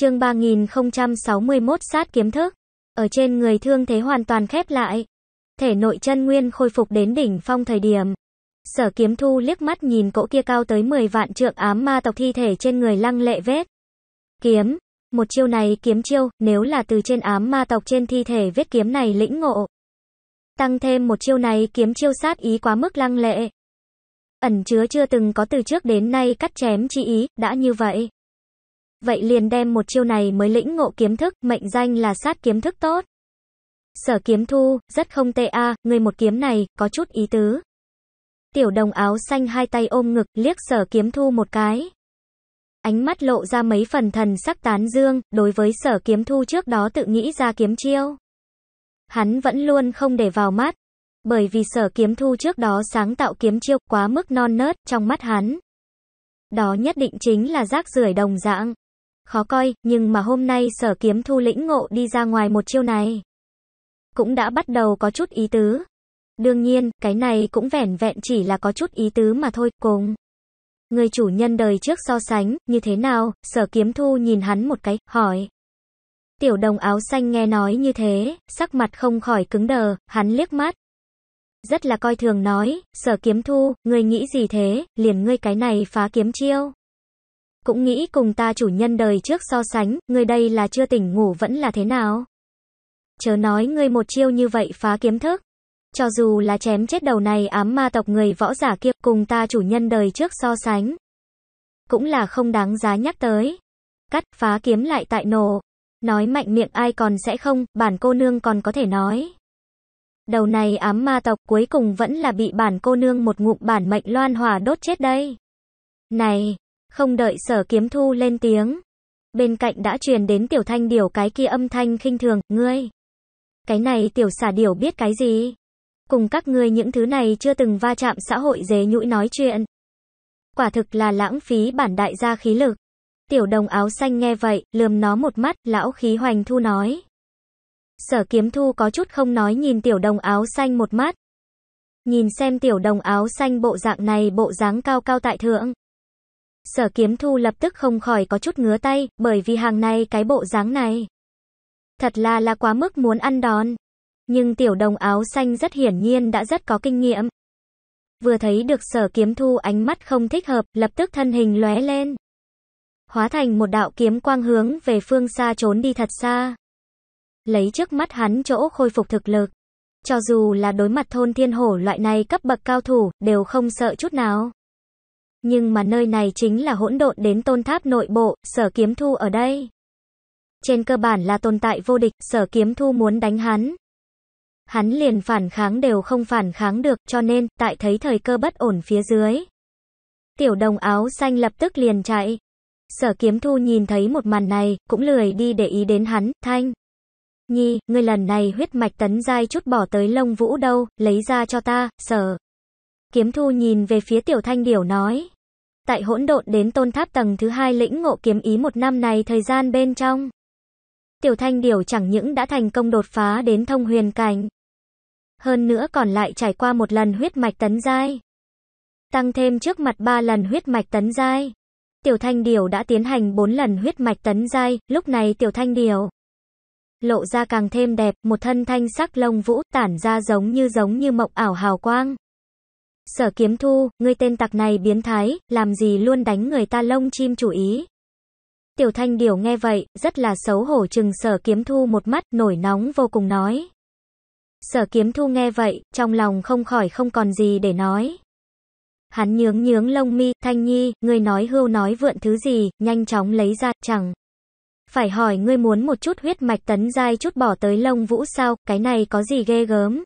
chương 3061 sát kiếm thức. Ở trên người thương thế hoàn toàn khép lại. Thể nội chân nguyên khôi phục đến đỉnh phong thời điểm. Sở kiếm thu liếc mắt nhìn cỗ kia cao tới 10 vạn trượng ám ma tộc thi thể trên người lăng lệ vết. Kiếm. Một chiêu này kiếm chiêu, nếu là từ trên ám ma tộc trên thi thể vết kiếm này lĩnh ngộ. Tăng thêm một chiêu này kiếm chiêu sát ý quá mức lăng lệ. Ẩn chứa chưa từng có từ trước đến nay cắt chém chi ý, đã như vậy. Vậy liền đem một chiêu này mới lĩnh ngộ kiếm thức, mệnh danh là sát kiếm thức tốt. Sở kiếm thu, rất không tệ a, người một kiếm này, có chút ý tứ. Tiểu đồng áo xanh hai tay ôm ngực, liếc sở kiếm thu một cái. Ánh mắt lộ ra mấy phần thần sắc tán dương, đối với sở kiếm thu trước đó tự nghĩ ra kiếm chiêu. Hắn vẫn luôn không để vào mắt. Bởi vì sở kiếm thu trước đó sáng tạo kiếm chiêu quá mức non nớt trong mắt hắn. Đó nhất định chính là rác rưởi đồng dạng khó coi, nhưng mà hôm nay sở kiếm thu lĩnh ngộ đi ra ngoài một chiêu này. Cũng đã bắt đầu có chút ý tứ. Đương nhiên, cái này cũng vẻn vẹn chỉ là có chút ý tứ mà thôi, cùng. Người chủ nhân đời trước so sánh, như thế nào, sở kiếm thu nhìn hắn một cái, hỏi. Tiểu đồng áo xanh nghe nói như thế, sắc mặt không khỏi cứng đờ, hắn liếc mắt. Rất là coi thường nói, sở kiếm thu, người nghĩ gì thế, liền ngươi cái này phá kiếm chiêu. Cũng nghĩ cùng ta chủ nhân đời trước so sánh, người đây là chưa tỉnh ngủ vẫn là thế nào? Chớ nói ngươi một chiêu như vậy phá kiếm thức. Cho dù là chém chết đầu này ám ma tộc người võ giả kia cùng ta chủ nhân đời trước so sánh. Cũng là không đáng giá nhắc tới. Cắt phá kiếm lại tại nổ. Nói mạnh miệng ai còn sẽ không, bản cô nương còn có thể nói. Đầu này ám ma tộc cuối cùng vẫn là bị bản cô nương một ngụm bản mệnh loan hỏa đốt chết đây. Này, không đợi sở kiếm thu lên tiếng. Bên cạnh đã truyền đến tiểu thanh điều cái kia âm thanh khinh thường, ngươi. Cái này tiểu xả điều biết cái gì? Cùng các ngươi những thứ này chưa từng va chạm xã hội dế nhũi nói chuyện. Quả thực là lãng phí bản đại gia khí lực. Tiểu đồng áo xanh nghe vậy, lườm nó một mắt, lão khí hoành thu nói. Sở kiếm thu có chút không nói nhìn tiểu đồng áo xanh một mắt. Nhìn xem tiểu đồng áo xanh bộ dạng này bộ dáng cao cao tại thượng sở kiếm thu lập tức không khỏi có chút ngứa tay, bởi vì hàng này cái bộ dáng này. Thật là là quá mức muốn ăn đòn. Nhưng tiểu đồng áo xanh rất hiển nhiên đã rất có kinh nghiệm. Vừa thấy được sở kiếm thu ánh mắt không thích hợp, lập tức thân hình lóe lên. Hóa thành một đạo kiếm quang hướng về phương xa trốn đi thật xa. Lấy trước mắt hắn chỗ khôi phục thực lực. Cho dù là đối mặt thôn thiên hổ loại này cấp bậc cao thủ, đều không sợ chút nào. Nhưng mà nơi này chính là hỗn độn đến tôn tháp nội bộ, sở kiếm thu ở đây. Trên cơ bản là tồn tại vô địch, sở kiếm thu muốn đánh hắn. Hắn liền phản kháng đều không phản kháng được, cho nên, tại thấy thời cơ bất ổn phía dưới. Tiểu đồng áo xanh lập tức liền chạy. Sở kiếm thu nhìn thấy một màn này, cũng lười đi để ý đến hắn, thanh. Nhi, ngươi lần này huyết mạch tấn dai chút bỏ tới lông vũ đâu, lấy ra cho ta, sở. Kiếm thu nhìn về phía tiểu thanh điểu nói. Tại hỗn độn đến tôn tháp tầng thứ hai lĩnh ngộ kiếm ý một năm này thời gian bên trong. Tiểu thanh điểu chẳng những đã thành công đột phá đến thông huyền cảnh. Hơn nữa còn lại trải qua một lần huyết mạch tấn giai. Tăng thêm trước mặt ba lần huyết mạch tấn giai. Tiểu thanh điểu đã tiến hành bốn lần huyết mạch tấn giai, lúc này tiểu thanh điểu lộ ra càng thêm đẹp, một thân thanh sắc lông vũ tản ra giống như giống như mộng ảo hào quang. Sở kiếm thu, ngươi tên tặc này biến thái, làm gì luôn đánh người ta lông chim chủ ý. Tiểu thanh điều nghe vậy, rất là xấu hổ chừng sở kiếm thu một mắt, nổi nóng vô cùng nói. Sở kiếm thu nghe vậy, trong lòng không khỏi không còn gì để nói. Hắn nhướng nhướng lông mi, thanh nhi, ngươi nói hưu nói vượn thứ gì, nhanh chóng lấy ra, chẳng. Phải hỏi ngươi muốn một chút huyết mạch tấn dai chút bỏ tới lông vũ sao, cái này có gì ghê gớm.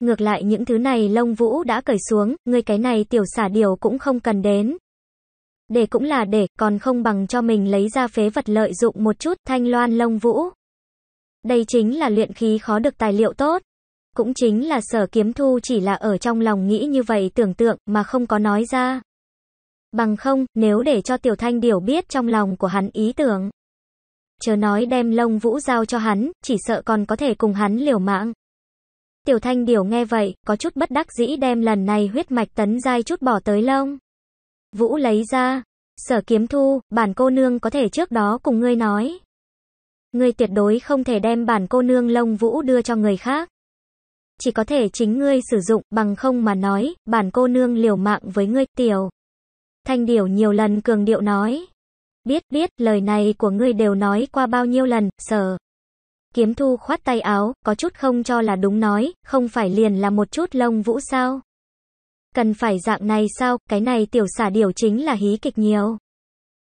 Ngược lại những thứ này lông vũ đã cởi xuống, ngươi cái này tiểu xả điều cũng không cần đến. Để cũng là để, còn không bằng cho mình lấy ra phế vật lợi dụng một chút thanh loan lông vũ. Đây chính là luyện khí khó được tài liệu tốt. Cũng chính là sở kiếm thu chỉ là ở trong lòng nghĩ như vậy tưởng tượng mà không có nói ra. Bằng không, nếu để cho tiểu thanh điều biết trong lòng của hắn ý tưởng. chờ nói đem lông vũ giao cho hắn, chỉ sợ còn có thể cùng hắn liều mạng. Tiểu thanh điểu nghe vậy, có chút bất đắc dĩ đem lần này huyết mạch tấn dai chút bỏ tới lông. Vũ lấy ra. Sở kiếm thu, bản cô nương có thể trước đó cùng ngươi nói. Ngươi tuyệt đối không thể đem bản cô nương lông vũ đưa cho người khác. Chỉ có thể chính ngươi sử dụng, bằng không mà nói, bản cô nương liều mạng với ngươi, tiểu. Thanh điểu nhiều lần cường điệu nói. Biết, biết, lời này của ngươi đều nói qua bao nhiêu lần, sở. Kiếm thu khoát tay áo, có chút không cho là đúng nói, không phải liền là một chút lông vũ sao? Cần phải dạng này sao, cái này tiểu xả điều chính là hí kịch nhiều.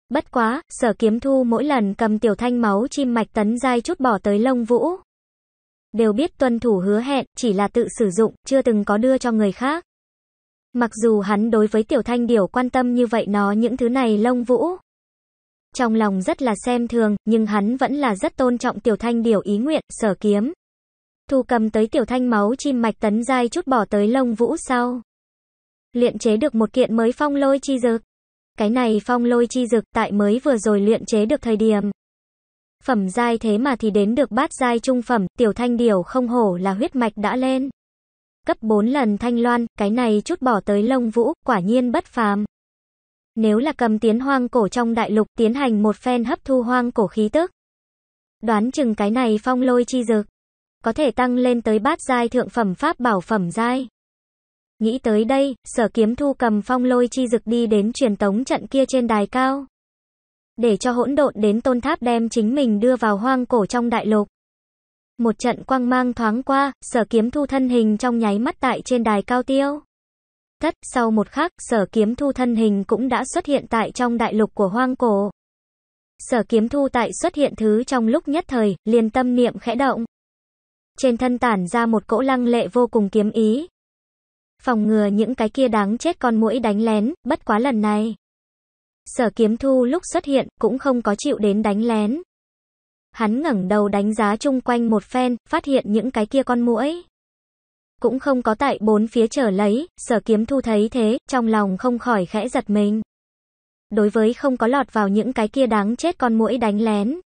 Bất quá, sở kiếm thu mỗi lần cầm tiểu thanh máu chim mạch tấn dai chút bỏ tới lông vũ. Đều biết tuân thủ hứa hẹn, chỉ là tự sử dụng, chưa từng có đưa cho người khác. Mặc dù hắn đối với tiểu thanh điều quan tâm như vậy nó những thứ này lông vũ, trong lòng rất là xem thường, nhưng hắn vẫn là rất tôn trọng Tiểu Thanh điều ý nguyện, sở kiếm. Thu cầm tới Tiểu Thanh máu chim mạch tấn dai chút bỏ tới lông vũ sau. Luyện chế được một kiện mới phong lôi chi dực Cái này phong lôi chi dực tại mới vừa rồi luyện chế được thời điểm. Phẩm dai thế mà thì đến được bát dai trung phẩm, Tiểu Thanh điều không hổ là huyết mạch đã lên cấp 4 lần thanh loan, cái này chút bỏ tới lông vũ, quả nhiên bất phàm. Nếu là cầm tiến hoang cổ trong đại lục tiến hành một phen hấp thu hoang cổ khí tức. Đoán chừng cái này phong lôi chi dược. Có thể tăng lên tới bát giai thượng phẩm pháp bảo phẩm giai. Nghĩ tới đây, sở kiếm thu cầm phong lôi chi dực đi đến truyền tống trận kia trên đài cao. Để cho hỗn độn đến tôn tháp đem chính mình đưa vào hoang cổ trong đại lục. Một trận quang mang thoáng qua, sở kiếm thu thân hình trong nháy mắt tại trên đài cao tiêu thất, sau một khắc, sở kiếm thu thân hình cũng đã xuất hiện tại trong đại lục của hoang cổ. Sở kiếm thu tại xuất hiện thứ trong lúc nhất thời, liền tâm niệm khẽ động. Trên thân tản ra một cỗ lăng lệ vô cùng kiếm ý. Phòng ngừa những cái kia đáng chết con mũi đánh lén, bất quá lần này. Sở kiếm thu lúc xuất hiện, cũng không có chịu đến đánh lén. Hắn ngẩng đầu đánh giá chung quanh một phen, phát hiện những cái kia con muỗi cũng không có tại bốn phía trở lấy, sở kiếm thu thấy thế, trong lòng không khỏi khẽ giật mình. Đối với không có lọt vào những cái kia đáng chết con mũi đánh lén.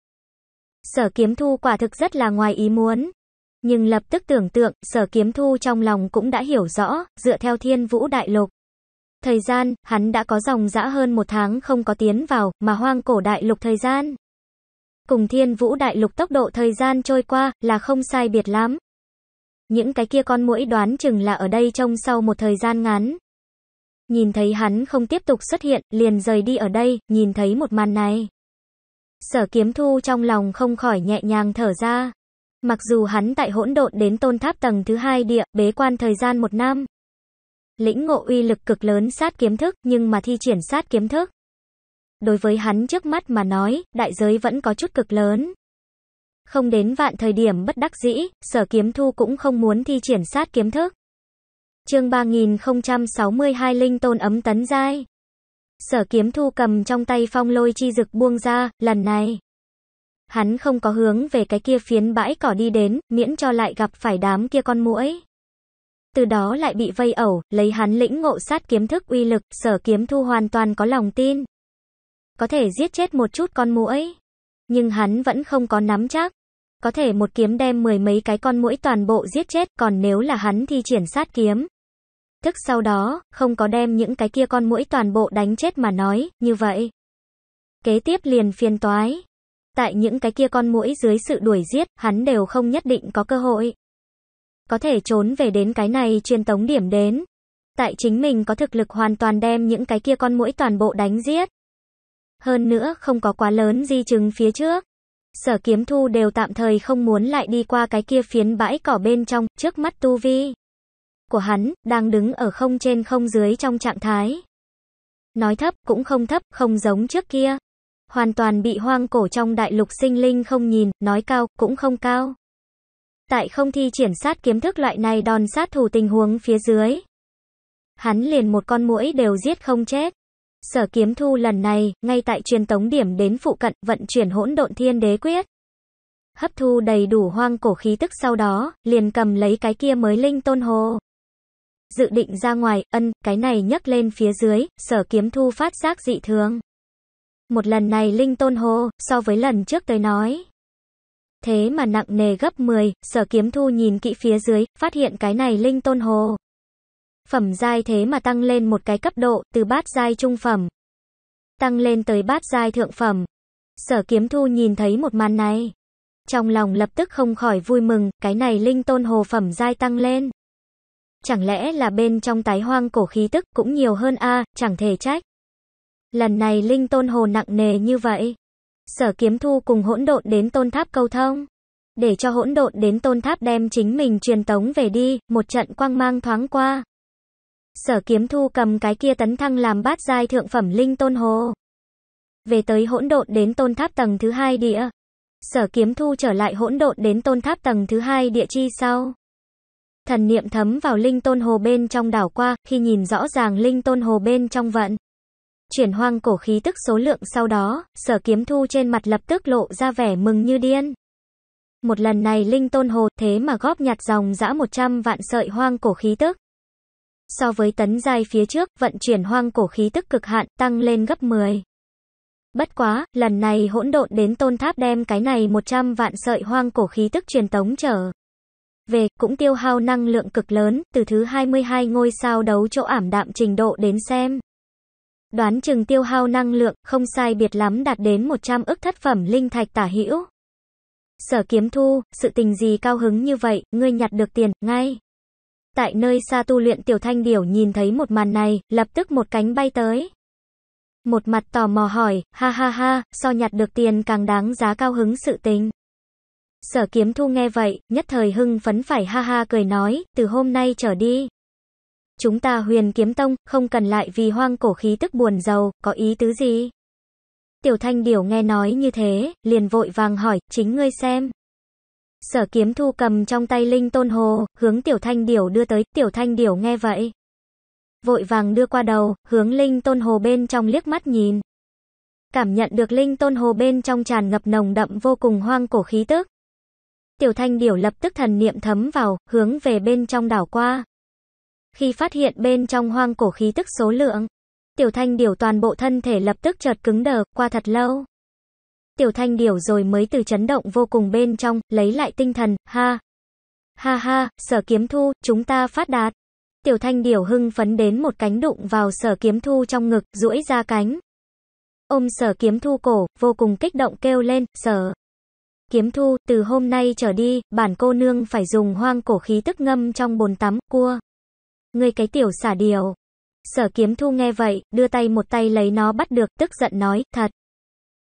Sở kiếm thu quả thực rất là ngoài ý muốn. Nhưng lập tức tưởng tượng, sở kiếm thu trong lòng cũng đã hiểu rõ, dựa theo thiên vũ đại lục. Thời gian, hắn đã có dòng dã hơn một tháng không có tiến vào, mà hoang cổ đại lục thời gian. Cùng thiên vũ đại lục tốc độ thời gian trôi qua, là không sai biệt lắm. Những cái kia con muỗi đoán chừng là ở đây trông sau một thời gian ngắn. Nhìn thấy hắn không tiếp tục xuất hiện, liền rời đi ở đây, nhìn thấy một màn này. Sở kiếm thu trong lòng không khỏi nhẹ nhàng thở ra. Mặc dù hắn tại hỗn độn đến tôn tháp tầng thứ hai địa, bế quan thời gian một năm. Lĩnh ngộ uy lực cực lớn sát kiếm thức, nhưng mà thi triển sát kiếm thức. Đối với hắn trước mắt mà nói, đại giới vẫn có chút cực lớn. Không đến vạn thời điểm bất đắc dĩ, sở kiếm thu cũng không muốn thi triển sát kiếm thức. chương 3062 Linh Tôn ấm tấn giai. Sở kiếm thu cầm trong tay phong lôi chi dực buông ra, lần này. Hắn không có hướng về cái kia phiến bãi cỏ đi đến, miễn cho lại gặp phải đám kia con muỗi. Từ đó lại bị vây ẩu, lấy hắn lĩnh ngộ sát kiếm thức uy lực, sở kiếm thu hoàn toàn có lòng tin. Có thể giết chết một chút con muỗi nhưng hắn vẫn không có nắm chắc. Có thể một kiếm đem mười mấy cái con mũi toàn bộ giết chết, còn nếu là hắn thì triển sát kiếm. Thức sau đó, không có đem những cái kia con mũi toàn bộ đánh chết mà nói, như vậy. Kế tiếp liền phiên toái. Tại những cái kia con mũi dưới sự đuổi giết, hắn đều không nhất định có cơ hội. Có thể trốn về đến cái này truyền tống điểm đến. Tại chính mình có thực lực hoàn toàn đem những cái kia con mũi toàn bộ đánh giết hơn nữa không có quá lớn di chứng phía trước. Sở kiếm thu đều tạm thời không muốn lại đi qua cái kia phiến bãi cỏ bên trong, trước mắt tu vi của hắn, đang đứng ở không trên không dưới trong trạng thái. Nói thấp cũng không thấp, không giống trước kia. Hoàn toàn bị hoang cổ trong đại lục sinh linh không nhìn, nói cao, cũng không cao. Tại không thi triển sát kiếm thức loại này đòn sát thủ tình huống phía dưới. Hắn liền một con muỗi đều giết không chết. Sở Kiếm Thu lần này, ngay tại truyền tống điểm đến phụ cận, vận chuyển hỗn độn thiên đế quyết. Hấp thu đầy đủ hoang cổ khí tức sau đó, liền cầm lấy cái kia mới linh tôn hồ. Dự định ra ngoài, ân, cái này nhấc lên phía dưới, sở kiếm thu phát giác dị thường. Một lần này linh tôn hồ, so với lần trước tới nói. Thế mà nặng nề gấp 10, sở kiếm thu nhìn kỹ phía dưới, phát hiện cái này linh tôn hồ phẩm giai thế mà tăng lên một cái cấp độ, từ bát giai trung phẩm tăng lên tới bát giai thượng phẩm. Sở Kiếm Thu nhìn thấy một màn này, trong lòng lập tức không khỏi vui mừng, cái này linh tôn hồ phẩm giai tăng lên. Chẳng lẽ là bên trong tái hoang cổ khí tức cũng nhiều hơn a, chẳng thể trách. Lần này linh tôn hồ nặng nề như vậy. Sở Kiếm Thu cùng hỗn độn đến tôn tháp cầu thông. Để cho hỗn độn đến tôn tháp đem chính mình truyền tống về đi, một trận quang mang thoáng qua. Sở kiếm thu cầm cái kia tấn thăng làm bát giai thượng phẩm linh tôn hồ. Về tới hỗn độn đến tôn tháp tầng thứ hai địa. Sở kiếm thu trở lại hỗn độn đến tôn tháp tầng thứ hai địa chi sau. Thần niệm thấm vào linh tôn hồ bên trong đảo qua, khi nhìn rõ ràng linh tôn hồ bên trong vận. Chuyển hoang cổ khí tức số lượng sau đó, sở kiếm thu trên mặt lập tức lộ ra vẻ mừng như điên. Một lần này linh tôn hồ thế mà góp nhặt dòng dã 100 vạn sợi hoang cổ khí tức so với tấn giai phía trước, vận chuyển hoang cổ khí tức cực hạn, tăng lên gấp 10. Bất quá, lần này hỗn độn đến tôn tháp đem cái này 100 vạn sợi hoang cổ khí tức truyền tống trở. Về, cũng tiêu hao năng lượng cực lớn, từ thứ 22 ngôi sao đấu chỗ ảm đạm trình độ đến xem. Đoán chừng tiêu hao năng lượng, không sai biệt lắm đạt đến 100 ức thất phẩm linh thạch tả hữu. Sở kiếm thu, sự tình gì cao hứng như vậy, ngươi nhặt được tiền, ngay. Tại nơi xa tu luyện tiểu thanh điểu nhìn thấy một màn này, lập tức một cánh bay tới. Một mặt tò mò hỏi, ha ha ha, so nhặt được tiền càng đáng giá cao hứng sự tình. Sở kiếm thu nghe vậy, nhất thời hưng phấn phải ha ha cười nói, từ hôm nay trở đi. Chúng ta huyền kiếm tông, không cần lại vì hoang cổ khí tức buồn giàu, có ý tứ gì? Tiểu thanh điểu nghe nói như thế, liền vội vàng hỏi, chính ngươi xem. Sở kiếm thu cầm trong tay linh tôn hồ, hướng tiểu thanh điểu đưa tới, tiểu thanh điểu nghe vậy. Vội vàng đưa qua đầu, hướng linh tôn hồ bên trong liếc mắt nhìn. Cảm nhận được linh tôn hồ bên trong tràn ngập nồng đậm vô cùng hoang cổ khí tức. Tiểu thanh điểu lập tức thần niệm thấm vào, hướng về bên trong đảo qua. Khi phát hiện bên trong hoang cổ khí tức số lượng, tiểu thanh điểu toàn bộ thân thể lập tức chợt cứng đờ, qua thật lâu. Tiểu Thanh Điểu rồi mới từ chấn động vô cùng bên trong, lấy lại tinh thần, ha. Ha ha, sở kiếm thu, chúng ta phát đạt. Tiểu Thanh Điểu hưng phấn đến một cánh đụng vào sở kiếm thu trong ngực, duỗi ra cánh. Ôm sở kiếm thu cổ, vô cùng kích động kêu lên, sở. Kiếm thu, từ hôm nay trở đi, bản cô nương phải dùng hoang cổ khí tức ngâm trong bồn tắm, cua. Ngươi cái tiểu xả điểu. Sở kiếm thu nghe vậy, đưa tay một tay lấy nó bắt được, tức giận nói, thật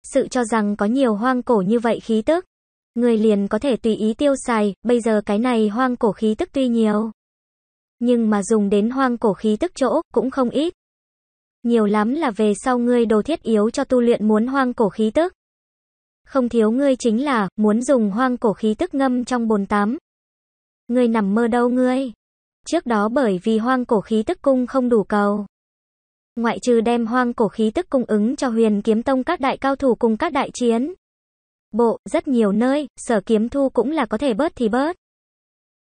sự cho rằng có nhiều hoang cổ như vậy khí tức. Người liền có thể tùy ý tiêu xài, bây giờ cái này hoang cổ khí tức tuy nhiều. Nhưng mà dùng đến hoang cổ khí tức chỗ, cũng không ít. Nhiều lắm là về sau ngươi đồ thiết yếu cho tu luyện muốn hoang cổ khí tức. Không thiếu ngươi chính là, muốn dùng hoang cổ khí tức ngâm trong bồn tắm. Ngươi nằm mơ đâu ngươi. Trước đó bởi vì hoang cổ khí tức cung không đủ cầu ngoại trừ đem hoang cổ khí tức cung ứng cho huyền kiếm tông các đại cao thủ cùng các đại chiến. Bộ, rất nhiều nơi, sở kiếm thu cũng là có thể bớt thì bớt.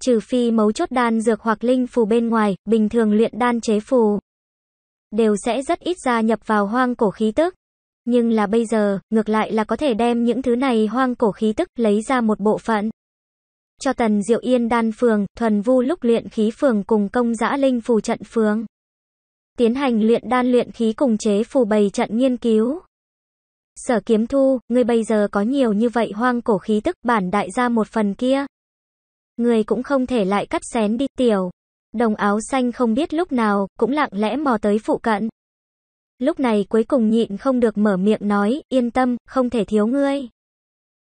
Trừ phi mấu chốt đan dược hoặc linh phù bên ngoài, bình thường luyện đan chế phù. Đều sẽ rất ít gia nhập vào hoang cổ khí tức. Nhưng là bây giờ, ngược lại là có thể đem những thứ này hoang cổ khí tức lấy ra một bộ phận. Cho tần diệu yên đan phường, thuần vu lúc luyện khí phường cùng công giã linh phù trận phường tiến hành luyện đan luyện khí cùng chế phù bày trận nghiên cứu. Sở kiếm thu, ngươi bây giờ có nhiều như vậy hoang cổ khí tức bản đại ra một phần kia. Người cũng không thể lại cắt xén đi tiểu. Đồng áo xanh không biết lúc nào, cũng lặng lẽ mò tới phụ cận. Lúc này cuối cùng nhịn không được mở miệng nói, yên tâm, không thể thiếu ngươi.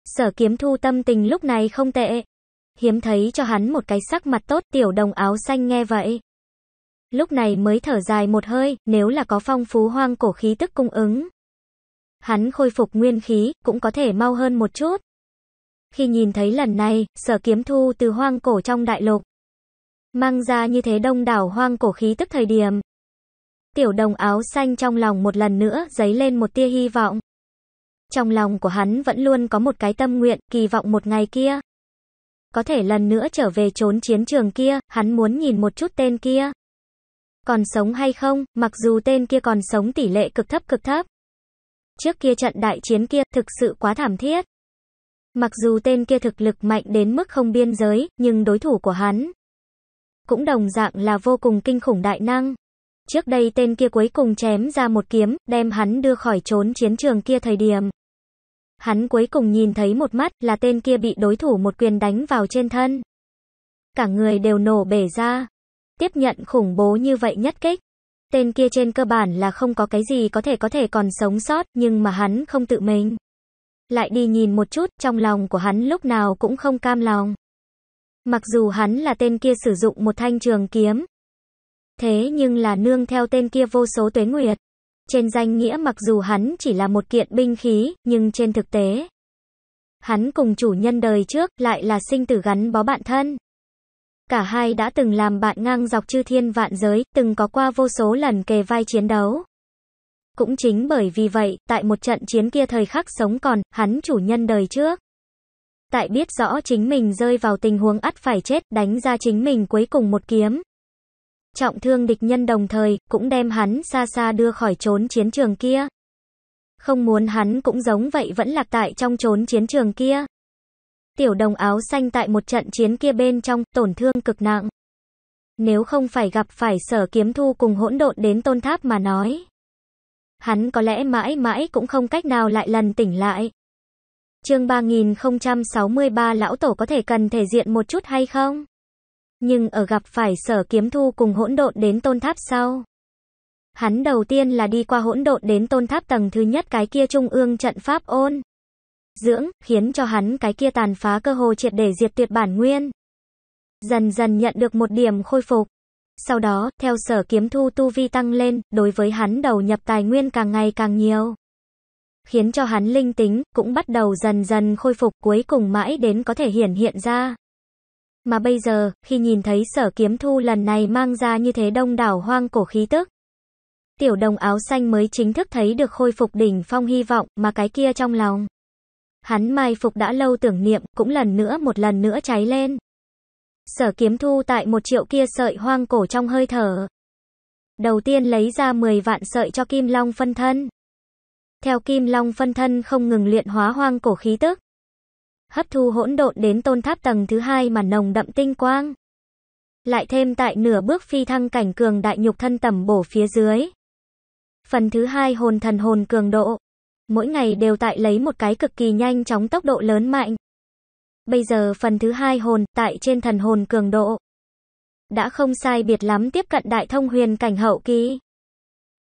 Sở kiếm thu tâm tình lúc này không tệ. Hiếm thấy cho hắn một cái sắc mặt tốt tiểu đồng áo xanh nghe vậy lúc này mới thở dài một hơi, nếu là có phong phú hoang cổ khí tức cung ứng. Hắn khôi phục nguyên khí, cũng có thể mau hơn một chút. Khi nhìn thấy lần này, sở kiếm thu từ hoang cổ trong đại lục. Mang ra như thế đông đảo hoang cổ khí tức thời điểm. Tiểu đồng áo xanh trong lòng một lần nữa dấy lên một tia hy vọng. Trong lòng của hắn vẫn luôn có một cái tâm nguyện, kỳ vọng một ngày kia. Có thể lần nữa trở về trốn chiến trường kia, hắn muốn nhìn một chút tên kia. Còn sống hay không, mặc dù tên kia còn sống tỷ lệ cực thấp cực thấp. Trước kia trận đại chiến kia, thực sự quá thảm thiết. Mặc dù tên kia thực lực mạnh đến mức không biên giới, nhưng đối thủ của hắn cũng đồng dạng là vô cùng kinh khủng đại năng. Trước đây tên kia cuối cùng chém ra một kiếm, đem hắn đưa khỏi trốn chiến trường kia thời điểm. Hắn cuối cùng nhìn thấy một mắt là tên kia bị đối thủ một quyền đánh vào trên thân. Cả người đều nổ bể ra tiếp nhận khủng bố như vậy nhất kích. Tên kia trên cơ bản là không có cái gì có thể có thể còn sống sót, nhưng mà hắn không tự mình. Lại đi nhìn một chút, trong lòng của hắn lúc nào cũng không cam lòng. Mặc dù hắn là tên kia sử dụng một thanh trường kiếm. Thế nhưng là nương theo tên kia vô số tuế nguyệt. Trên danh nghĩa mặc dù hắn chỉ là một kiện binh khí, nhưng trên thực tế. Hắn cùng chủ nhân đời trước lại là sinh tử gắn bó bạn thân cả hai đã từng làm bạn ngang dọc chư thiên vạn giới, từng có qua vô số lần kề vai chiến đấu. Cũng chính bởi vì vậy, tại một trận chiến kia thời khắc sống còn, hắn chủ nhân đời trước. Tại biết rõ chính mình rơi vào tình huống ắt phải chết, đánh ra chính mình cuối cùng một kiếm. Trọng thương địch nhân đồng thời, cũng đem hắn xa xa đưa khỏi trốn chiến trường kia. Không muốn hắn cũng giống vậy vẫn lạc tại trong trốn chiến trường kia. Tiểu đồng áo xanh tại một trận chiến kia bên trong, tổn thương cực nặng. Nếu không phải gặp phải sở kiếm thu cùng hỗn độn đến tôn tháp mà nói. Hắn có lẽ mãi mãi cũng không cách nào lại lần tỉnh lại. Chương 3063 lão tổ có thể cần thể diện một chút hay không? Nhưng ở gặp phải sở kiếm thu cùng hỗn độn đến tôn tháp sau. Hắn đầu tiên là đi qua hỗn độn đến tôn tháp tầng thứ nhất cái kia trung ương trận pháp ôn dưỡng, khiến cho hắn cái kia tàn phá cơ hồ triệt để diệt tuyệt bản nguyên. Dần dần nhận được một điểm khôi phục. Sau đó, theo sở kiếm thu tu vi tăng lên, đối với hắn đầu nhập tài nguyên càng ngày càng nhiều. Khiến cho hắn linh tính, cũng bắt đầu dần dần khôi phục cuối cùng mãi đến có thể hiển hiện ra. Mà bây giờ, khi nhìn thấy sở kiếm thu lần này mang ra như thế đông đảo hoang cổ khí tức. Tiểu đồng áo xanh mới chính thức thấy được khôi phục đỉnh phong hy vọng mà cái kia trong lòng. Hắn mai phục đã lâu tưởng niệm, cũng lần nữa một lần nữa cháy lên. Sở kiếm thu tại một triệu kia sợi hoang cổ trong hơi thở. Đầu tiên lấy ra 10 vạn sợi cho kim long phân thân. Theo kim long phân thân không ngừng luyện hóa hoang cổ khí tức. Hấp thu hỗn độn đến tôn tháp tầng thứ hai mà nồng đậm tinh quang. Lại thêm tại nửa bước phi thăng cảnh cường đại nhục thân tầm bổ phía dưới. Phần thứ hai hồn thần hồn cường độ mỗi ngày đều tại lấy một cái cực kỳ nhanh chóng tốc độ lớn mạnh. Bây giờ phần thứ hai hồn, tại trên thần hồn cường độ. Đã không sai biệt lắm tiếp cận đại thông huyền cảnh hậu kỳ.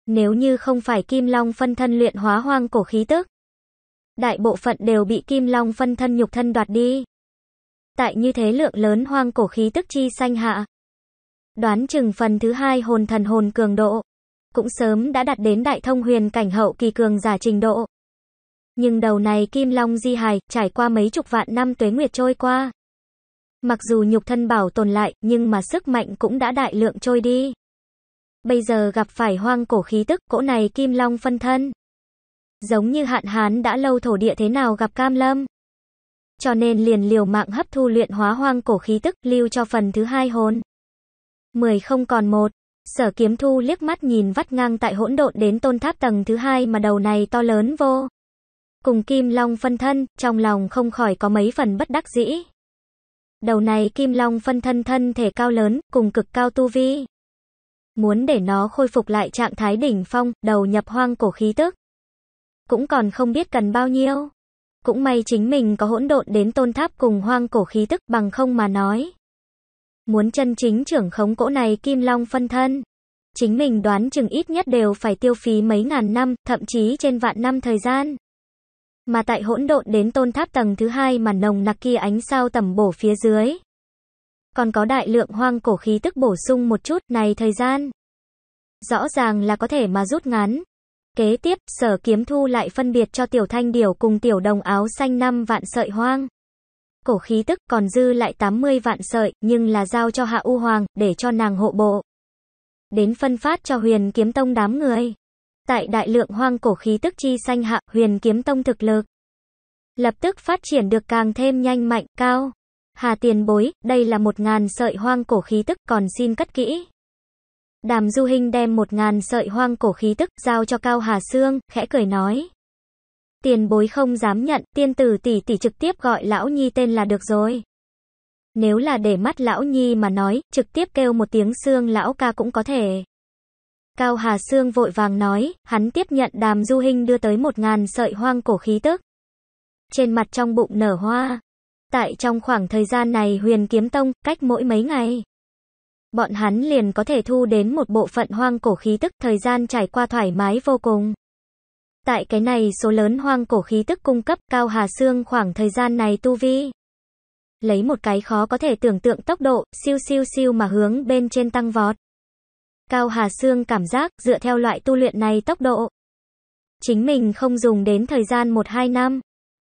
Nếu như không phải kim long phân thân luyện hóa hoang cổ khí tức. Đại bộ phận đều bị kim long phân thân nhục thân đoạt đi. Tại như thế lượng lớn hoang cổ khí tức chi xanh hạ. Đoán chừng phần thứ hai hồn thần hồn cường độ. Cũng sớm đã đạt đến đại thông huyền cảnh hậu kỳ cường giả trình độ. Nhưng đầu này Kim Long di hài, trải qua mấy chục vạn năm tuế nguyệt trôi qua. Mặc dù nhục thân bảo tồn lại, nhưng mà sức mạnh cũng đã đại lượng trôi đi. Bây giờ gặp phải hoang cổ khí tức, cỗ này Kim Long phân thân. Giống như hạn hán đã lâu thổ địa thế nào gặp cam lâm. Cho nên liền liều mạng hấp thu luyện hóa hoang cổ khí tức, lưu cho phần thứ hai hồn. Mười không còn một. Sở kiếm thu liếc mắt nhìn vắt ngang tại hỗn độn đến tôn tháp tầng thứ hai mà đầu này to lớn vô. Cùng Kim Long phân thân, trong lòng không khỏi có mấy phần bất đắc dĩ. Đầu này Kim Long phân thân thân thể cao lớn, cùng cực cao tu vi. Muốn để nó khôi phục lại trạng thái đỉnh phong, đầu nhập hoang cổ khí tức. Cũng còn không biết cần bao nhiêu. Cũng may chính mình có hỗn độn đến tôn tháp cùng hoang cổ khí tức bằng không mà nói. Muốn chân chính trưởng khống cỗ này Kim Long phân thân. Chính mình đoán chừng ít nhất đều phải tiêu phí mấy ngàn năm, thậm chí trên vạn năm thời gian mà tại hỗn độn đến tôn tháp tầng thứ hai mà nồng nặc kia ánh sao tầm bổ phía dưới. Còn có đại lượng hoang cổ khí tức bổ sung một chút, này thời gian. Rõ ràng là có thể mà rút ngắn. Kế tiếp, sở kiếm thu lại phân biệt cho tiểu thanh điểu cùng tiểu đồng áo xanh 5 vạn sợi hoang. Cổ khí tức còn dư lại 80 vạn sợi, nhưng là giao cho hạ u hoàng, để cho nàng hộ bộ. Đến phân phát cho huyền kiếm tông đám người tại đại lượng hoang cổ khí tức chi xanh hạ, huyền kiếm tông thực lực. Lập tức phát triển được càng thêm nhanh mạnh, cao. Hà tiền bối, đây là một ngàn sợi hoang cổ khí tức, còn xin cất kỹ. Đàm du hinh đem một ngàn sợi hoang cổ khí tức, giao cho Cao Hà Sương, khẽ cười nói. Tiền bối không dám nhận, tiên tử tỷ tỷ trực tiếp gọi lão nhi tên là được rồi. Nếu là để mắt lão nhi mà nói, trực tiếp kêu một tiếng xương lão ca cũng có thể. Cao Hà Sương vội vàng nói, hắn tiếp nhận đàm du hình đưa tới một ngàn sợi hoang cổ khí tức. Trên mặt trong bụng nở hoa. Tại trong khoảng thời gian này huyền kiếm tông, cách mỗi mấy ngày. Bọn hắn liền có thể thu đến một bộ phận hoang cổ khí tức thời gian trải qua thoải mái vô cùng. Tại cái này số lớn hoang cổ khí tức cung cấp Cao Hà Sương khoảng thời gian này tu vi. Lấy một cái khó có thể tưởng tượng tốc độ, siêu siêu siêu mà hướng bên trên tăng vọt. Cao Hà Sương cảm giác dựa theo loại tu luyện này tốc độ. Chính mình không dùng đến thời gian 1-2 năm.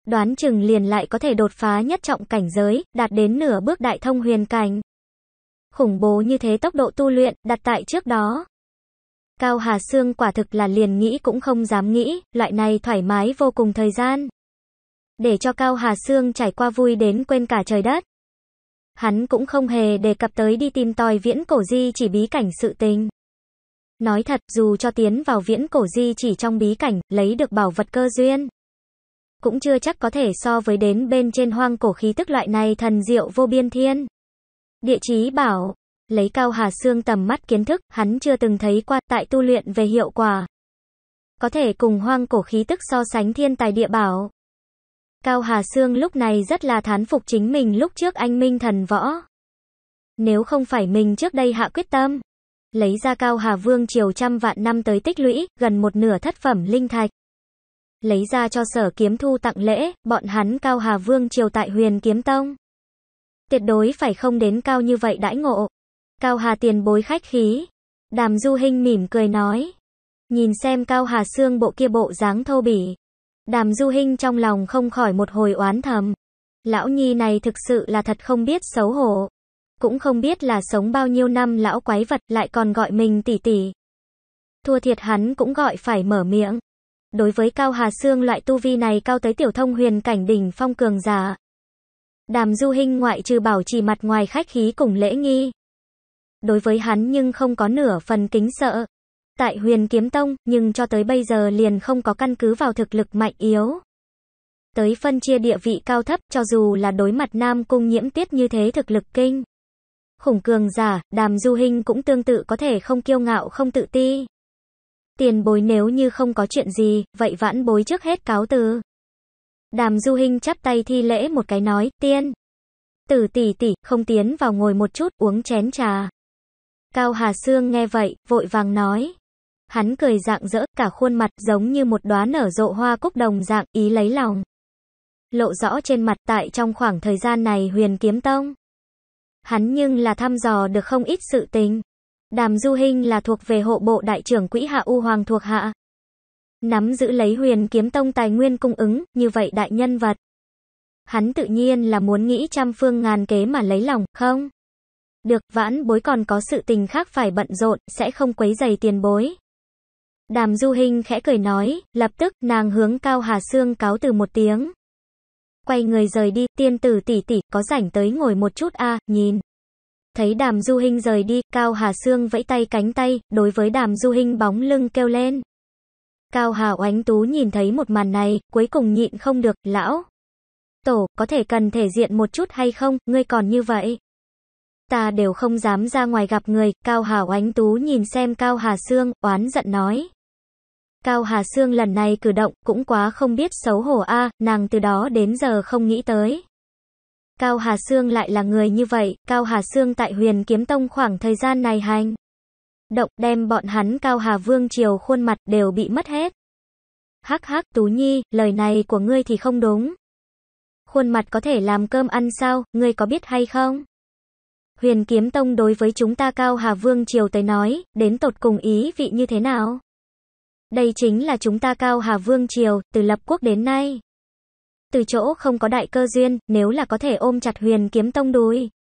Đoán chừng liền lại có thể đột phá nhất trọng cảnh giới, đạt đến nửa bước đại thông huyền cảnh. Khủng bố như thế tốc độ tu luyện, đặt tại trước đó. Cao Hà Sương quả thực là liền nghĩ cũng không dám nghĩ, loại này thoải mái vô cùng thời gian. Để cho Cao Hà Sương trải qua vui đến quên cả trời đất. Hắn cũng không hề đề cập tới đi tìm tòi viễn cổ di chỉ bí cảnh sự tình. Nói thật, dù cho tiến vào viễn cổ di chỉ trong bí cảnh, lấy được bảo vật cơ duyên, cũng chưa chắc có thể so với đến bên trên hoang cổ khí tức loại này thần diệu vô biên thiên. Địa chí bảo, lấy cao hà xương tầm mắt kiến thức, hắn chưa từng thấy qua tại tu luyện về hiệu quả. Có thể cùng hoang cổ khí tức so sánh thiên tài địa bảo. Cao Hà Sương lúc này rất là thán phục chính mình lúc trước anh minh thần võ. Nếu không phải mình trước đây hạ quyết tâm, lấy ra Cao Hà Vương triều trăm vạn năm tới tích lũy, gần một nửa thất phẩm linh thạch. Lấy ra cho sở kiếm thu tặng lễ, bọn hắn Cao Hà Vương triều tại huyền kiếm tông. Tuyệt đối phải không đến cao như vậy đãi ngộ. Cao Hà tiền bối khách khí. Đàm Du Hinh mỉm cười nói. Nhìn xem Cao Hà Sương bộ kia bộ dáng thô bỉ, Đàm Du Hinh trong lòng không khỏi một hồi oán thầm. Lão nhi này thực sự là thật không biết xấu hổ. Cũng không biết là sống bao nhiêu năm lão quái vật lại còn gọi mình tỷ tỷ. Thua thiệt hắn cũng gọi phải mở miệng. Đối với Cao Hà Sương loại tu vi này cao tới tiểu thông huyền cảnh đỉnh phong cường giả. Đàm Du Hinh ngoại trừ bảo trì mặt ngoài khách khí cùng lễ nghi. Đối với hắn nhưng không có nửa phần kính sợ, tại huyền kiếm tông, nhưng cho tới bây giờ liền không có căn cứ vào thực lực mạnh yếu. Tới phân chia địa vị cao thấp, cho dù là đối mặt nam cung nhiễm tiết như thế thực lực kinh. Khủng cường giả, đàm du hình cũng tương tự có thể không kiêu ngạo không tự ti. Tiền bối nếu như không có chuyện gì, vậy vãn bối trước hết cáo từ. Đàm du hình chắp tay thi lễ một cái nói, tiên. Tử tỷ tỷ, không tiến vào ngồi một chút, uống chén trà. Cao Hà Sương nghe vậy, vội vàng nói. Hắn cười dạng dỡ cả khuôn mặt giống như một đóa nở rộ hoa cúc đồng dạng, ý lấy lòng. Lộ rõ trên mặt tại trong khoảng thời gian này huyền kiếm tông. Hắn nhưng là thăm dò được không ít sự tình. Đàm Du Hinh là thuộc về hộ bộ đại trưởng quỹ hạ U Hoàng thuộc hạ. Nắm giữ lấy huyền kiếm tông tài nguyên cung ứng, như vậy đại nhân vật. Hắn tự nhiên là muốn nghĩ trăm phương ngàn kế mà lấy lòng, không? Được, vãn bối còn có sự tình khác phải bận rộn, sẽ không quấy giày tiền bối. Đàm du hinh khẽ cười nói, lập tức nàng hướng Cao Hà Sương cáo từ một tiếng. Quay người rời đi, tiên tử tỷ tỷ, có rảnh tới ngồi một chút a nhìn. Thấy đàm du hinh rời đi, Cao Hà Sương vẫy tay cánh tay, đối với đàm du hinh bóng lưng kêu lên. Cao Hà oánh tú nhìn thấy một màn này, cuối cùng nhịn không được, lão. Tổ, có thể cần thể diện một chút hay không, ngươi còn như vậy. Ta đều không dám ra ngoài gặp người, Cao Hà oánh tú nhìn xem Cao Hà Sương, oán giận nói. Cao Hà Sương lần này cử động cũng quá không biết xấu hổ a, à, nàng từ đó đến giờ không nghĩ tới. Cao Hà Sương lại là người như vậy, Cao Hà Sương tại huyền kiếm tông khoảng thời gian này hành. Động đem bọn hắn Cao Hà Vương Triều khuôn mặt đều bị mất hết. Hắc hắc Tú Nhi, lời này của ngươi thì không đúng. Khuôn mặt có thể làm cơm ăn sao, ngươi có biết hay không? Huyền kiếm tông đối với chúng ta Cao Hà Vương Triều tới nói, đến tột cùng ý vị như thế nào? Đây chính là chúng ta Cao Hà Vương Triều, từ lập quốc đến nay. Từ chỗ không có đại cơ duyên, nếu là có thể ôm chặt huyền kiếm tông đùi.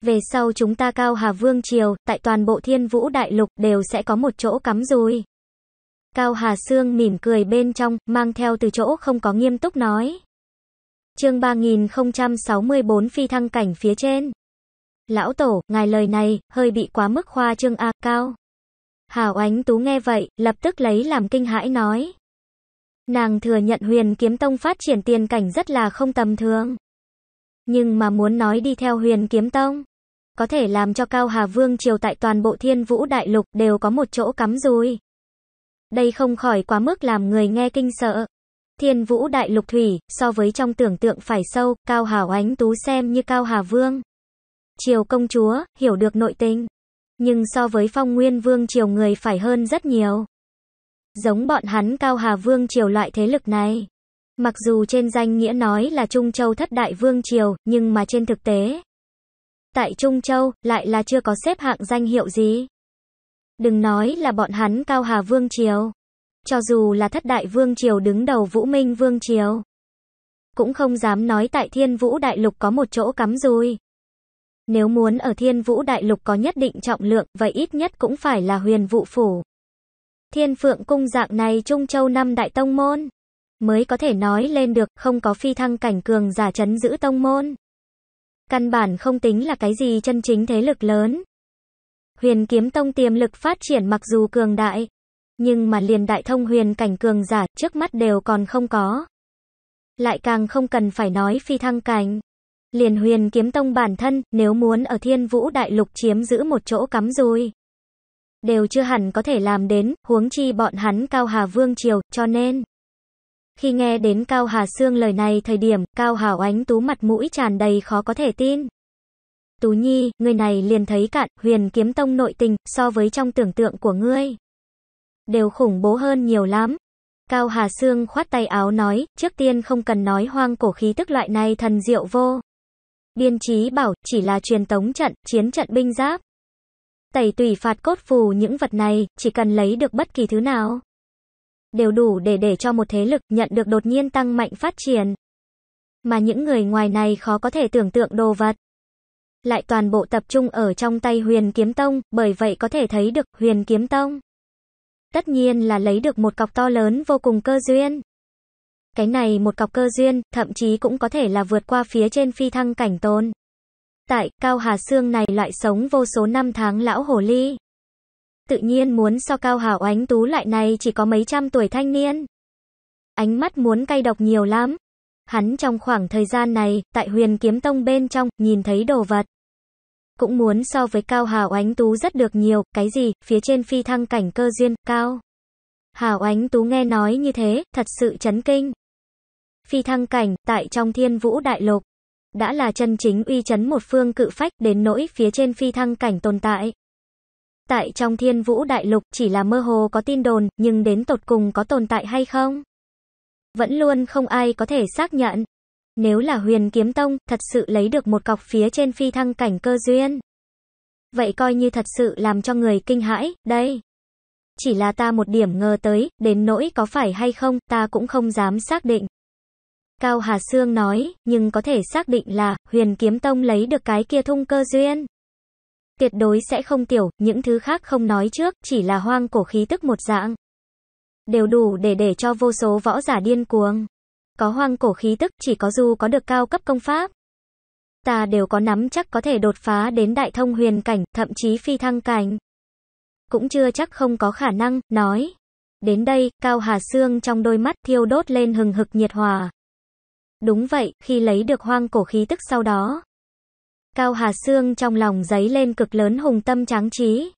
Về sau chúng ta Cao Hà Vương Triều, tại toàn bộ thiên vũ đại lục, đều sẽ có một chỗ cắm rùi. Cao Hà Sương mỉm cười bên trong, mang theo từ chỗ không có nghiêm túc nói. Chương 3064 phi thăng cảnh phía trên. Lão tổ, ngài lời này, hơi bị quá mức khoa trương A, cao. Hào Ánh Tú nghe vậy, lập tức lấy làm kinh hãi nói. Nàng thừa nhận huyền kiếm tông phát triển tiền cảnh rất là không tầm thường. Nhưng mà muốn nói đi theo huyền kiếm tông, có thể làm cho Cao Hà Vương triều tại toàn bộ thiên vũ đại lục đều có một chỗ cắm rùi. Đây không khỏi quá mức làm người nghe kinh sợ. Thiên vũ đại lục thủy, so với trong tưởng tượng phải sâu, Cao Hảo Ánh Tú xem như Cao Hà Vương. Triều công chúa, hiểu được nội tình, nhưng so với phong nguyên vương triều người phải hơn rất nhiều. Giống bọn hắn cao hà vương triều loại thế lực này. Mặc dù trên danh nghĩa nói là Trung Châu thất đại vương triều, nhưng mà trên thực tế. Tại Trung Châu, lại là chưa có xếp hạng danh hiệu gì. Đừng nói là bọn hắn cao hà vương triều. Cho dù là thất đại vương triều đứng đầu Vũ Minh vương triều. Cũng không dám nói tại thiên vũ đại lục có một chỗ cắm rùi. Nếu muốn ở thiên vũ đại lục có nhất định trọng lượng, vậy ít nhất cũng phải là huyền vụ phủ. Thiên phượng cung dạng này Trung Châu năm đại tông môn. Mới có thể nói lên được, không có phi thăng cảnh cường giả chấn giữ tông môn. Căn bản không tính là cái gì chân chính thế lực lớn. Huyền kiếm tông tiềm lực phát triển mặc dù cường đại, nhưng mà liền đại thông huyền cảnh cường giả trước mắt đều còn không có. Lại càng không cần phải nói phi thăng cảnh liền huyền kiếm tông bản thân, nếu muốn ở thiên vũ đại lục chiếm giữ một chỗ cắm rùi. Đều chưa hẳn có thể làm đến, huống chi bọn hắn Cao Hà Vương Triều, cho nên. Khi nghe đến Cao Hà Sương lời này thời điểm, Cao Hà ánh tú mặt mũi tràn đầy khó có thể tin. Tú Nhi, người này liền thấy cạn, huyền kiếm tông nội tình, so với trong tưởng tượng của ngươi. Đều khủng bố hơn nhiều lắm. Cao Hà Sương khoát tay áo nói, trước tiên không cần nói hoang cổ khí tức loại này thần diệu vô. Điên trí bảo, chỉ là truyền tống trận, chiến trận binh giáp. Tẩy tùy phạt cốt phù những vật này, chỉ cần lấy được bất kỳ thứ nào. Đều đủ để để cho một thế lực nhận được đột nhiên tăng mạnh phát triển. Mà những người ngoài này khó có thể tưởng tượng đồ vật. Lại toàn bộ tập trung ở trong tay huyền kiếm tông, bởi vậy có thể thấy được huyền kiếm tông. Tất nhiên là lấy được một cọc to lớn vô cùng cơ duyên. Cái này một cọc cơ duyên, thậm chí cũng có thể là vượt qua phía trên phi thăng cảnh tôn. Tại, Cao Hà Sương này loại sống vô số năm tháng lão hồ ly. Tự nhiên muốn so Cao Hà oánh tú loại này chỉ có mấy trăm tuổi thanh niên. Ánh mắt muốn cay độc nhiều lắm. Hắn trong khoảng thời gian này, tại huyền kiếm tông bên trong, nhìn thấy đồ vật cũng muốn so với Cao hà oánh Tú rất được nhiều, cái gì, phía trên phi thăng cảnh cơ duyên, Cao. hà oánh Tú nghe nói như thế, thật sự chấn kinh phi thăng cảnh, tại trong thiên vũ đại lục, đã là chân chính uy chấn một phương cự phách đến nỗi phía trên phi thăng cảnh tồn tại. Tại trong thiên vũ đại lục chỉ là mơ hồ có tin đồn, nhưng đến tột cùng có tồn tại hay không? Vẫn luôn không ai có thể xác nhận. Nếu là huyền kiếm tông, thật sự lấy được một cọc phía trên phi thăng cảnh cơ duyên. Vậy coi như thật sự làm cho người kinh hãi, đây. Chỉ là ta một điểm ngờ tới, đến nỗi có phải hay không, ta cũng không dám xác định. Cao Hà Sương nói, nhưng có thể xác định là, huyền kiếm tông lấy được cái kia thung cơ duyên. Tuyệt đối sẽ không tiểu, những thứ khác không nói trước, chỉ là hoang cổ khí tức một dạng. Đều đủ để để cho vô số võ giả điên cuồng. Có hoang cổ khí tức, chỉ có du có được cao cấp công pháp. Ta đều có nắm chắc có thể đột phá đến đại thông huyền cảnh, thậm chí phi thăng cảnh. Cũng chưa chắc không có khả năng, nói. Đến đây, Cao Hà Sương trong đôi mắt thiêu đốt lên hừng hực nhiệt hòa. Đúng vậy, khi lấy được hoang cổ khí tức sau đó, Cao Hà Sương trong lòng giấy lên cực lớn hùng tâm tráng trí.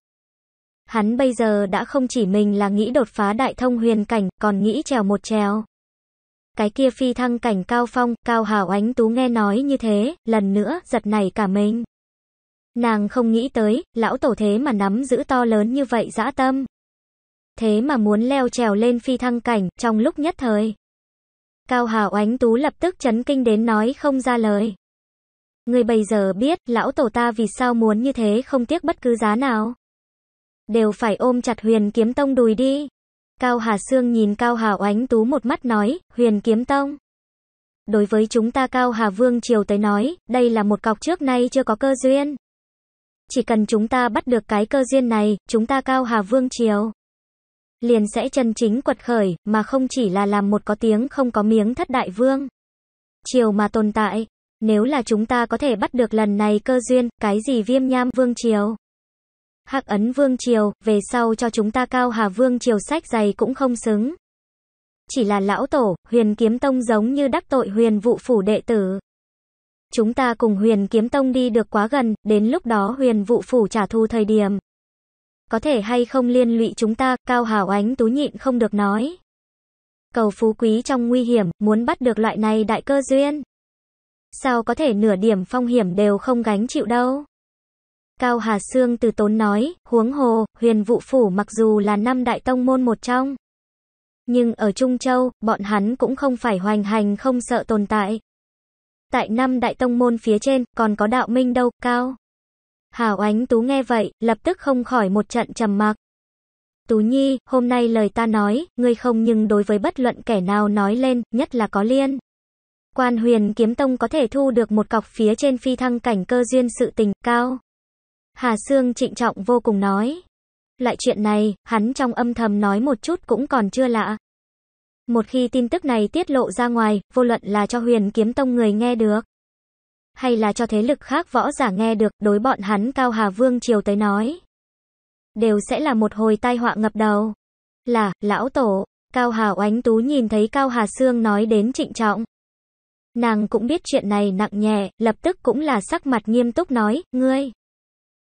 Hắn bây giờ đã không chỉ mình là nghĩ đột phá đại thông huyền cảnh, còn nghĩ trèo một trèo. Cái kia phi thăng cảnh cao phong, cao hảo ánh tú nghe nói như thế, lần nữa, giật này cả mình. Nàng không nghĩ tới, lão tổ thế mà nắm giữ to lớn như vậy dã tâm. Thế mà muốn leo trèo lên phi thăng cảnh, trong lúc nhất thời. Cao Hà Oánh Tú lập tức chấn kinh đến nói không ra lời. Người bây giờ biết lão tổ ta vì sao muốn như thế không tiếc bất cứ giá nào. Đều phải ôm chặt huyền kiếm tông đùi đi. Cao Hà Sương nhìn Cao Hà Oánh Tú một mắt nói, huyền kiếm tông. Đối với chúng ta Cao Hà Vương Triều tới nói, đây là một cọc trước nay chưa có cơ duyên. Chỉ cần chúng ta bắt được cái cơ duyên này, chúng ta Cao Hà Vương Triều liền sẽ chân chính quật khởi, mà không chỉ là làm một có tiếng không có miếng thất đại vương. Triều mà tồn tại, nếu là chúng ta có thể bắt được lần này cơ duyên, cái gì viêm nham vương triều. Hạc ấn vương triều, về sau cho chúng ta cao hà vương triều sách dày cũng không xứng. Chỉ là lão tổ, huyền kiếm tông giống như đắc tội huyền vụ phủ đệ tử. Chúng ta cùng huyền kiếm tông đi được quá gần, đến lúc đó huyền vụ phủ trả thù thời điểm, có thể hay không liên lụy chúng ta, Cao Hảo Ánh tú nhịn không được nói. Cầu phú quý trong nguy hiểm, muốn bắt được loại này đại cơ duyên. Sao có thể nửa điểm phong hiểm đều không gánh chịu đâu. Cao Hà Sương từ tốn nói, huống hồ, huyền vụ phủ mặc dù là năm đại tông môn một trong. Nhưng ở Trung Châu, bọn hắn cũng không phải hoành hành không sợ tồn tại. Tại năm đại tông môn phía trên, còn có đạo minh đâu, cao. Hảo Ánh Tú nghe vậy, lập tức không khỏi một trận trầm mặc. Tú Nhi, hôm nay lời ta nói, ngươi không nhưng đối với bất luận kẻ nào nói lên, nhất là có liên. Quan huyền kiếm tông có thể thu được một cọc phía trên phi thăng cảnh cơ duyên sự tình cao. Hà Sương trịnh trọng vô cùng nói. lại chuyện này, hắn trong âm thầm nói một chút cũng còn chưa lạ. Một khi tin tức này tiết lộ ra ngoài, vô luận là cho huyền kiếm tông người nghe được hay là cho thế lực khác võ giả nghe được, đối bọn hắn Cao Hà Vương chiều tới nói. Đều sẽ là một hồi tai họa ngập đầu. Là, lão tổ, Cao Hà oánh tú nhìn thấy Cao Hà Sương nói đến trịnh trọng. Nàng cũng biết chuyện này nặng nhẹ, lập tức cũng là sắc mặt nghiêm túc nói, ngươi.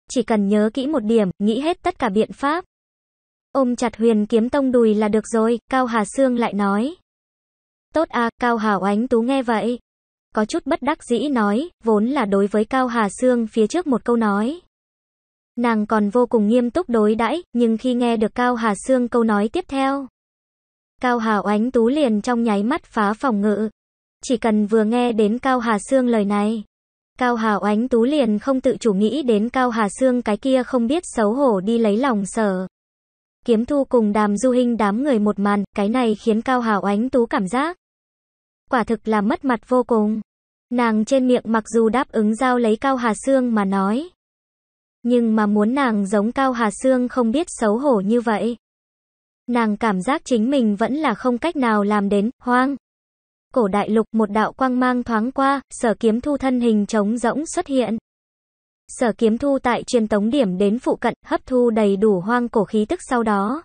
Chỉ cần nhớ kỹ một điểm, nghĩ hết tất cả biện pháp. Ôm chặt huyền kiếm tông đùi là được rồi, Cao Hà Sương lại nói. Tốt à, Cao Hà oánh tú nghe vậy, có chút bất đắc dĩ nói, vốn là đối với Cao Hà Sương phía trước một câu nói. Nàng còn vô cùng nghiêm túc đối đãi, nhưng khi nghe được Cao Hà Sương câu nói tiếp theo. Cao Hà oánh tú liền trong nháy mắt phá phòng ngự. Chỉ cần vừa nghe đến Cao Hà Sương lời này. Cao Hà oánh tú liền không tự chủ nghĩ đến Cao Hà Sương cái kia không biết xấu hổ đi lấy lòng sở. Kiếm thu cùng đàm du hình đám người một màn, cái này khiến Cao Hà oánh tú cảm giác quả thực là mất mặt vô cùng. Nàng trên miệng mặc dù đáp ứng giao lấy Cao Hà Sương mà nói. Nhưng mà muốn nàng giống Cao Hà Sương không biết xấu hổ như vậy. Nàng cảm giác chính mình vẫn là không cách nào làm đến, hoang. Cổ đại lục một đạo quang mang thoáng qua, sở kiếm thu thân hình trống rỗng xuất hiện. Sở kiếm thu tại truyền tống điểm đến phụ cận, hấp thu đầy đủ hoang cổ khí tức sau đó.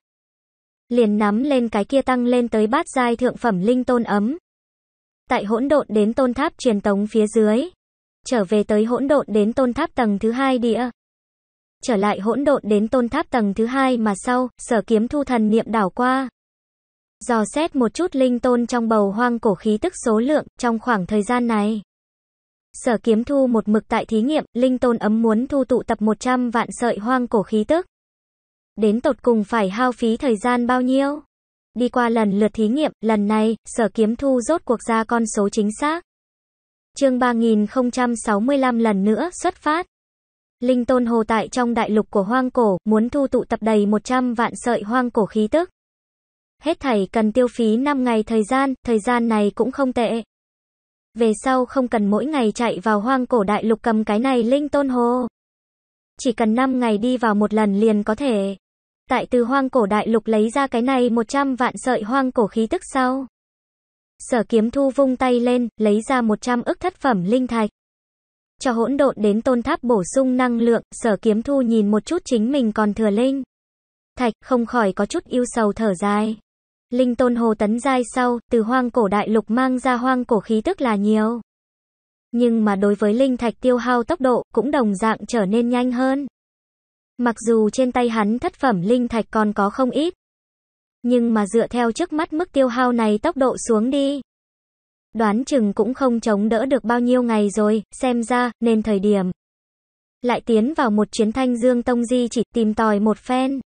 Liền nắm lên cái kia tăng lên tới bát giai thượng phẩm linh tôn ấm, tại hỗn độn đến tôn tháp truyền tống phía dưới, trở về tới hỗn độn đến tôn tháp tầng thứ hai địa. Trở lại hỗn độn đến tôn tháp tầng thứ hai mà sau, sở kiếm thu thần niệm đảo qua. Dò xét một chút linh tôn trong bầu hoang cổ khí tức số lượng trong khoảng thời gian này. Sở kiếm thu một mực tại thí nghiệm, linh tôn ấm muốn thu tụ tập 100 vạn sợi hoang cổ khí tức. Đến tột cùng phải hao phí thời gian bao nhiêu? Đi qua lần lượt thí nghiệm, lần này, sở kiếm thu rốt cuộc ra con số chính xác. chương 3065 lần nữa xuất phát. Linh tôn hồ tại trong đại lục của hoang cổ, muốn thu tụ tập đầy 100 vạn sợi hoang cổ khí tức. Hết thảy cần tiêu phí 5 ngày thời gian, thời gian này cũng không tệ. Về sau không cần mỗi ngày chạy vào hoang cổ đại lục cầm cái này linh tôn hồ. Chỉ cần 5 ngày đi vào một lần liền có thể tại từ hoang cổ đại lục lấy ra cái này 100 vạn sợi hoang cổ khí tức sau. Sở kiếm thu vung tay lên, lấy ra 100 ức thất phẩm linh thạch. Cho hỗn độn đến tôn tháp bổ sung năng lượng, sở kiếm thu nhìn một chút chính mình còn thừa linh. Thạch không khỏi có chút yêu sầu thở dài. Linh tôn hồ tấn giai sau, từ hoang cổ đại lục mang ra hoang cổ khí tức là nhiều. Nhưng mà đối với linh thạch tiêu hao tốc độ, cũng đồng dạng trở nên nhanh hơn. Mặc dù trên tay hắn thất phẩm linh thạch còn có không ít. Nhưng mà dựa theo trước mắt mức tiêu hao này tốc độ xuống đi. Đoán chừng cũng không chống đỡ được bao nhiêu ngày rồi, xem ra, nên thời điểm. Lại tiến vào một chuyến thanh dương tông di chỉ tìm tòi một phen.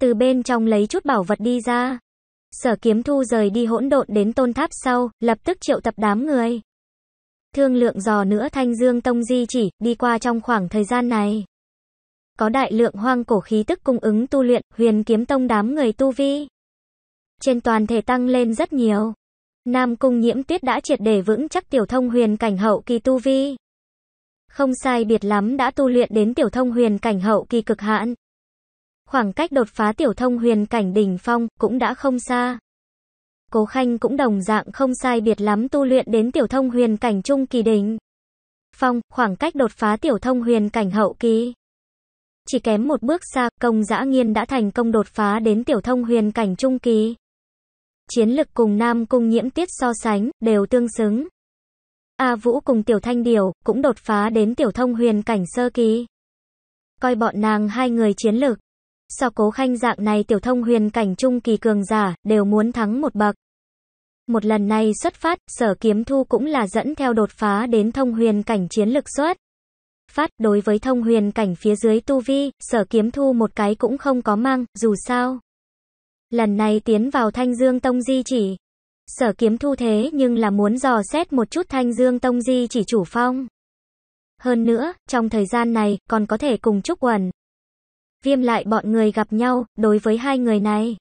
Từ bên trong lấy chút bảo vật đi ra. Sở kiếm thu rời đi hỗn độn đến tôn tháp sau, lập tức triệu tập đám người. Thương lượng dò nữa thanh dương tông di chỉ, đi qua trong khoảng thời gian này có đại lượng hoang cổ khí tức cung ứng tu luyện, huyền kiếm tông đám người tu vi. Trên toàn thể tăng lên rất nhiều. Nam cung nhiễm tuyết đã triệt để vững chắc tiểu thông huyền cảnh hậu kỳ tu vi. Không sai biệt lắm đã tu luyện đến tiểu thông huyền cảnh hậu kỳ cực hạn. Khoảng cách đột phá tiểu thông huyền cảnh đỉnh phong cũng đã không xa. Cố Khanh cũng đồng dạng không sai biệt lắm tu luyện đến tiểu thông huyền cảnh trung kỳ đỉnh. Phong, khoảng cách đột phá tiểu thông huyền cảnh hậu kỳ. Chỉ kém một bước xa, công giã nghiên đã thành công đột phá đến tiểu thông huyền cảnh trung kỳ. Chiến lực cùng Nam Cung nhiễm tiết so sánh, đều tương xứng. A Vũ cùng Tiểu Thanh Điều, cũng đột phá đến tiểu thông huyền cảnh sơ kỳ. Coi bọn nàng hai người chiến lực. So cố khanh dạng này tiểu thông huyền cảnh trung kỳ cường giả, đều muốn thắng một bậc. Một lần này xuất phát, sở kiếm thu cũng là dẫn theo đột phá đến thông huyền cảnh chiến lực xuất phát, đối với thông huyền cảnh phía dưới tu vi, sở kiếm thu một cái cũng không có mang, dù sao. Lần này tiến vào Thanh Dương Tông Di chỉ. Sở kiếm thu thế nhưng là muốn dò xét một chút Thanh Dương Tông Di chỉ chủ phong. Hơn nữa, trong thời gian này, còn có thể cùng chúc quần. Viêm lại bọn người gặp nhau, đối với hai người này.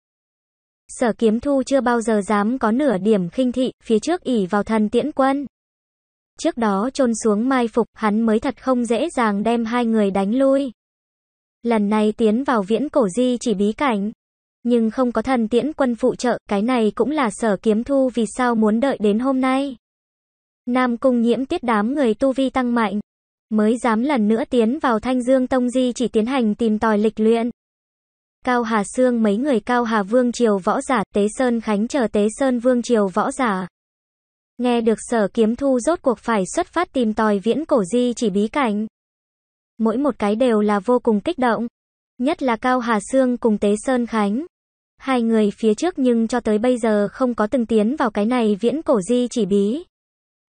Sở kiếm thu chưa bao giờ dám có nửa điểm khinh thị, phía trước ỉ vào thần tiễn quân. Trước đó chôn xuống mai phục, hắn mới thật không dễ dàng đem hai người đánh lui. Lần này tiến vào viễn cổ di chỉ bí cảnh. Nhưng không có thần tiễn quân phụ trợ, cái này cũng là sở kiếm thu vì sao muốn đợi đến hôm nay. Nam cung nhiễm tiết đám người tu vi tăng mạnh, mới dám lần nữa tiến vào thanh dương tông di chỉ tiến hành tìm tòi lịch luyện. Cao Hà Sương mấy người Cao Hà Vương Triều võ giả, Tế Sơn Khánh chờ Tế Sơn Vương Triều võ giả. Nghe được sở kiếm thu rốt cuộc phải xuất phát tìm tòi viễn cổ di chỉ bí cảnh. Mỗi một cái đều là vô cùng kích động. Nhất là Cao Hà Sương cùng Tế Sơn Khánh. Hai người phía trước nhưng cho tới bây giờ không có từng tiến vào cái này viễn cổ di chỉ bí.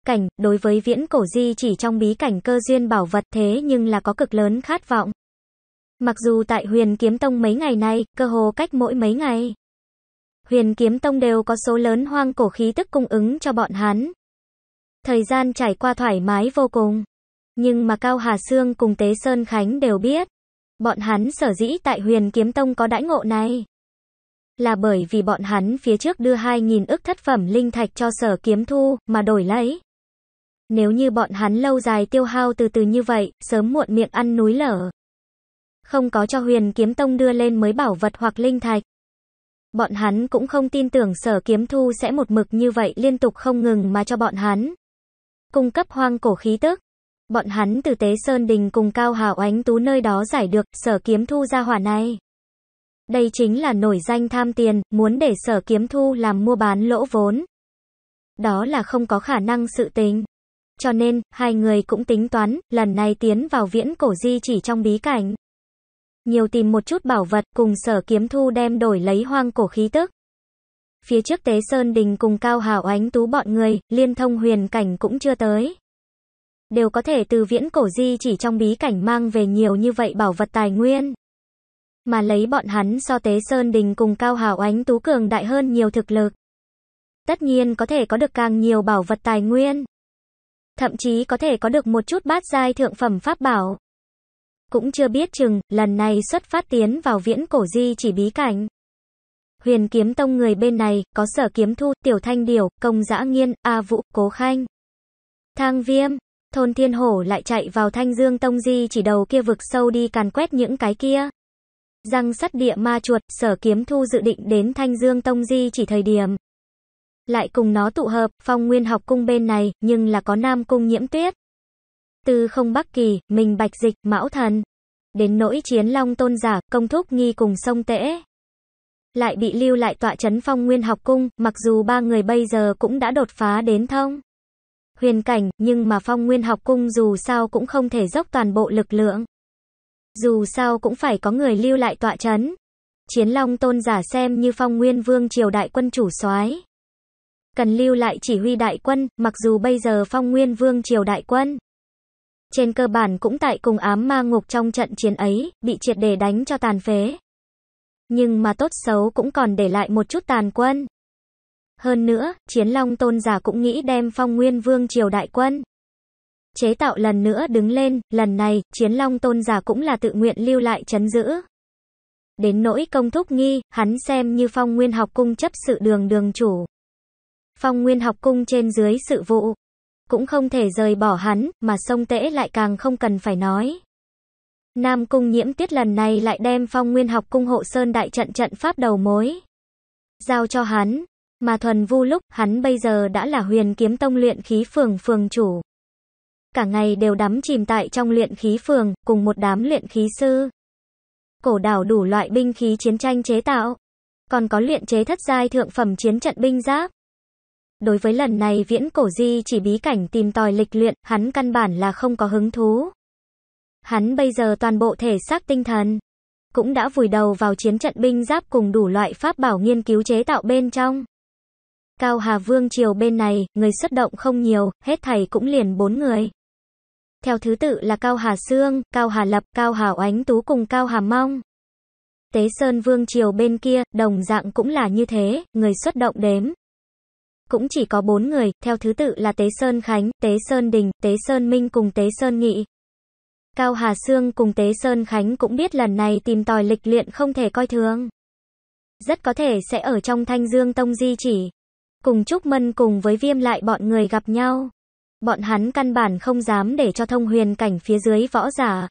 Cảnh, đối với viễn cổ di chỉ trong bí cảnh cơ duyên bảo vật thế nhưng là có cực lớn khát vọng. Mặc dù tại huyền kiếm tông mấy ngày nay, cơ hồ cách mỗi mấy ngày, huyền kiếm tông đều có số lớn hoang cổ khí tức cung ứng cho bọn hắn. Thời gian trải qua thoải mái vô cùng. Nhưng mà Cao Hà Sương cùng Tế Sơn Khánh đều biết. Bọn hắn sở dĩ tại huyền kiếm tông có đãi ngộ này. Là bởi vì bọn hắn phía trước đưa 2.000 ức thất phẩm linh thạch cho sở kiếm thu mà đổi lấy. Nếu như bọn hắn lâu dài tiêu hao từ từ như vậy, sớm muộn miệng ăn núi lở. Không có cho huyền kiếm tông đưa lên mới bảo vật hoặc linh thạch. Bọn hắn cũng không tin tưởng sở kiếm thu sẽ một mực như vậy liên tục không ngừng mà cho bọn hắn. Cung cấp hoang cổ khí tức. Bọn hắn từ tế Sơn Đình cùng Cao Hảo Ánh Tú nơi đó giải được sở kiếm thu ra hỏa này. Đây chính là nổi danh tham tiền, muốn để sở kiếm thu làm mua bán lỗ vốn. Đó là không có khả năng sự tình. Cho nên, hai người cũng tính toán, lần này tiến vào viễn cổ di chỉ trong bí cảnh nhiều tìm một chút bảo vật cùng sở kiếm thu đem đổi lấy hoang cổ khí tức. Phía trước Tế Sơn Đình cùng Cao Hảo Ánh Tú bọn người, liên thông huyền cảnh cũng chưa tới. Đều có thể từ viễn cổ di chỉ trong bí cảnh mang về nhiều như vậy bảo vật tài nguyên. Mà lấy bọn hắn so Tế Sơn Đình cùng Cao Hảo Ánh Tú cường đại hơn nhiều thực lực. Tất nhiên có thể có được càng nhiều bảo vật tài nguyên. Thậm chí có thể có được một chút bát giai thượng phẩm pháp bảo. Cũng chưa biết chừng, lần này xuất phát tiến vào viễn cổ di chỉ bí cảnh. Huyền kiếm tông người bên này, có sở kiếm thu, tiểu thanh điểu, công dã nghiên, a vũ, cố khanh. Thang viêm, thôn thiên hổ lại chạy vào thanh dương tông di chỉ đầu kia vực sâu đi càn quét những cái kia. Răng sắt địa ma chuột, sở kiếm thu dự định đến thanh dương tông di chỉ thời điểm. Lại cùng nó tụ hợp, phong nguyên học cung bên này, nhưng là có nam cung nhiễm tuyết tư không Bắc Kỳ, mình Bạch Dịch, Mão Thần. Đến nỗi chiến long tôn giả, công thúc nghi cùng sông tễ. Lại bị lưu lại tọa chấn phong nguyên học cung, mặc dù ba người bây giờ cũng đã đột phá đến thông. Huyền cảnh, nhưng mà phong nguyên học cung dù sao cũng không thể dốc toàn bộ lực lượng. Dù sao cũng phải có người lưu lại tọa chấn. Chiến long tôn giả xem như phong nguyên vương triều đại quân chủ soái cần lưu lại chỉ huy đại quân, mặc dù bây giờ phong nguyên vương triều đại quân trên cơ bản cũng tại cùng ám ma ngục trong trận chiến ấy, bị triệt để đánh cho tàn phế. Nhưng mà tốt xấu cũng còn để lại một chút tàn quân. Hơn nữa, Chiến Long Tôn giả cũng nghĩ đem phong nguyên vương triều đại quân. Chế tạo lần nữa đứng lên, lần này, Chiến Long Tôn giả cũng là tự nguyện lưu lại chấn giữ. Đến nỗi công thúc nghi, hắn xem như phong nguyên học cung chấp sự đường đường chủ. Phong nguyên học cung trên dưới sự vụ, cũng không thể rời bỏ hắn, mà sông tễ lại càng không cần phải nói. Nam cung nhiễm tiết lần này lại đem phong nguyên học cung hộ sơn đại trận trận pháp đầu mối. Giao cho hắn, mà thuần vu lúc hắn bây giờ đã là huyền kiếm tông luyện khí phường phường chủ. Cả ngày đều đắm chìm tại trong luyện khí phường, cùng một đám luyện khí sư. Cổ đảo đủ loại binh khí chiến tranh chế tạo. Còn có luyện chế thất giai thượng phẩm chiến trận binh giáp. Đối với lần này viễn cổ di chỉ bí cảnh tìm tòi lịch luyện, hắn căn bản là không có hứng thú. Hắn bây giờ toàn bộ thể xác tinh thần, cũng đã vùi đầu vào chiến trận binh giáp cùng đủ loại pháp bảo nghiên cứu chế tạo bên trong. Cao Hà Vương Triều bên này, người xuất động không nhiều, hết thầy cũng liền bốn người. Theo thứ tự là Cao Hà Sương, Cao Hà Lập, Cao Hà Oánh Tú cùng Cao Hà Mong. Tế Sơn Vương Triều bên kia, đồng dạng cũng là như thế, người xuất động đếm, cũng chỉ có bốn người, theo thứ tự là Tế Sơn Khánh, Tế Sơn Đình, Tế Sơn Minh cùng Tế Sơn Nghị. Cao Hà Sương cùng Tế Sơn Khánh cũng biết lần này tìm tòi lịch luyện không thể coi thường. Rất có thể sẽ ở trong Thanh Dương Tông Di chỉ. Cùng Trúc Mân cùng với viêm lại bọn người gặp nhau. Bọn hắn căn bản không dám để cho thông huyền cảnh phía dưới võ giả.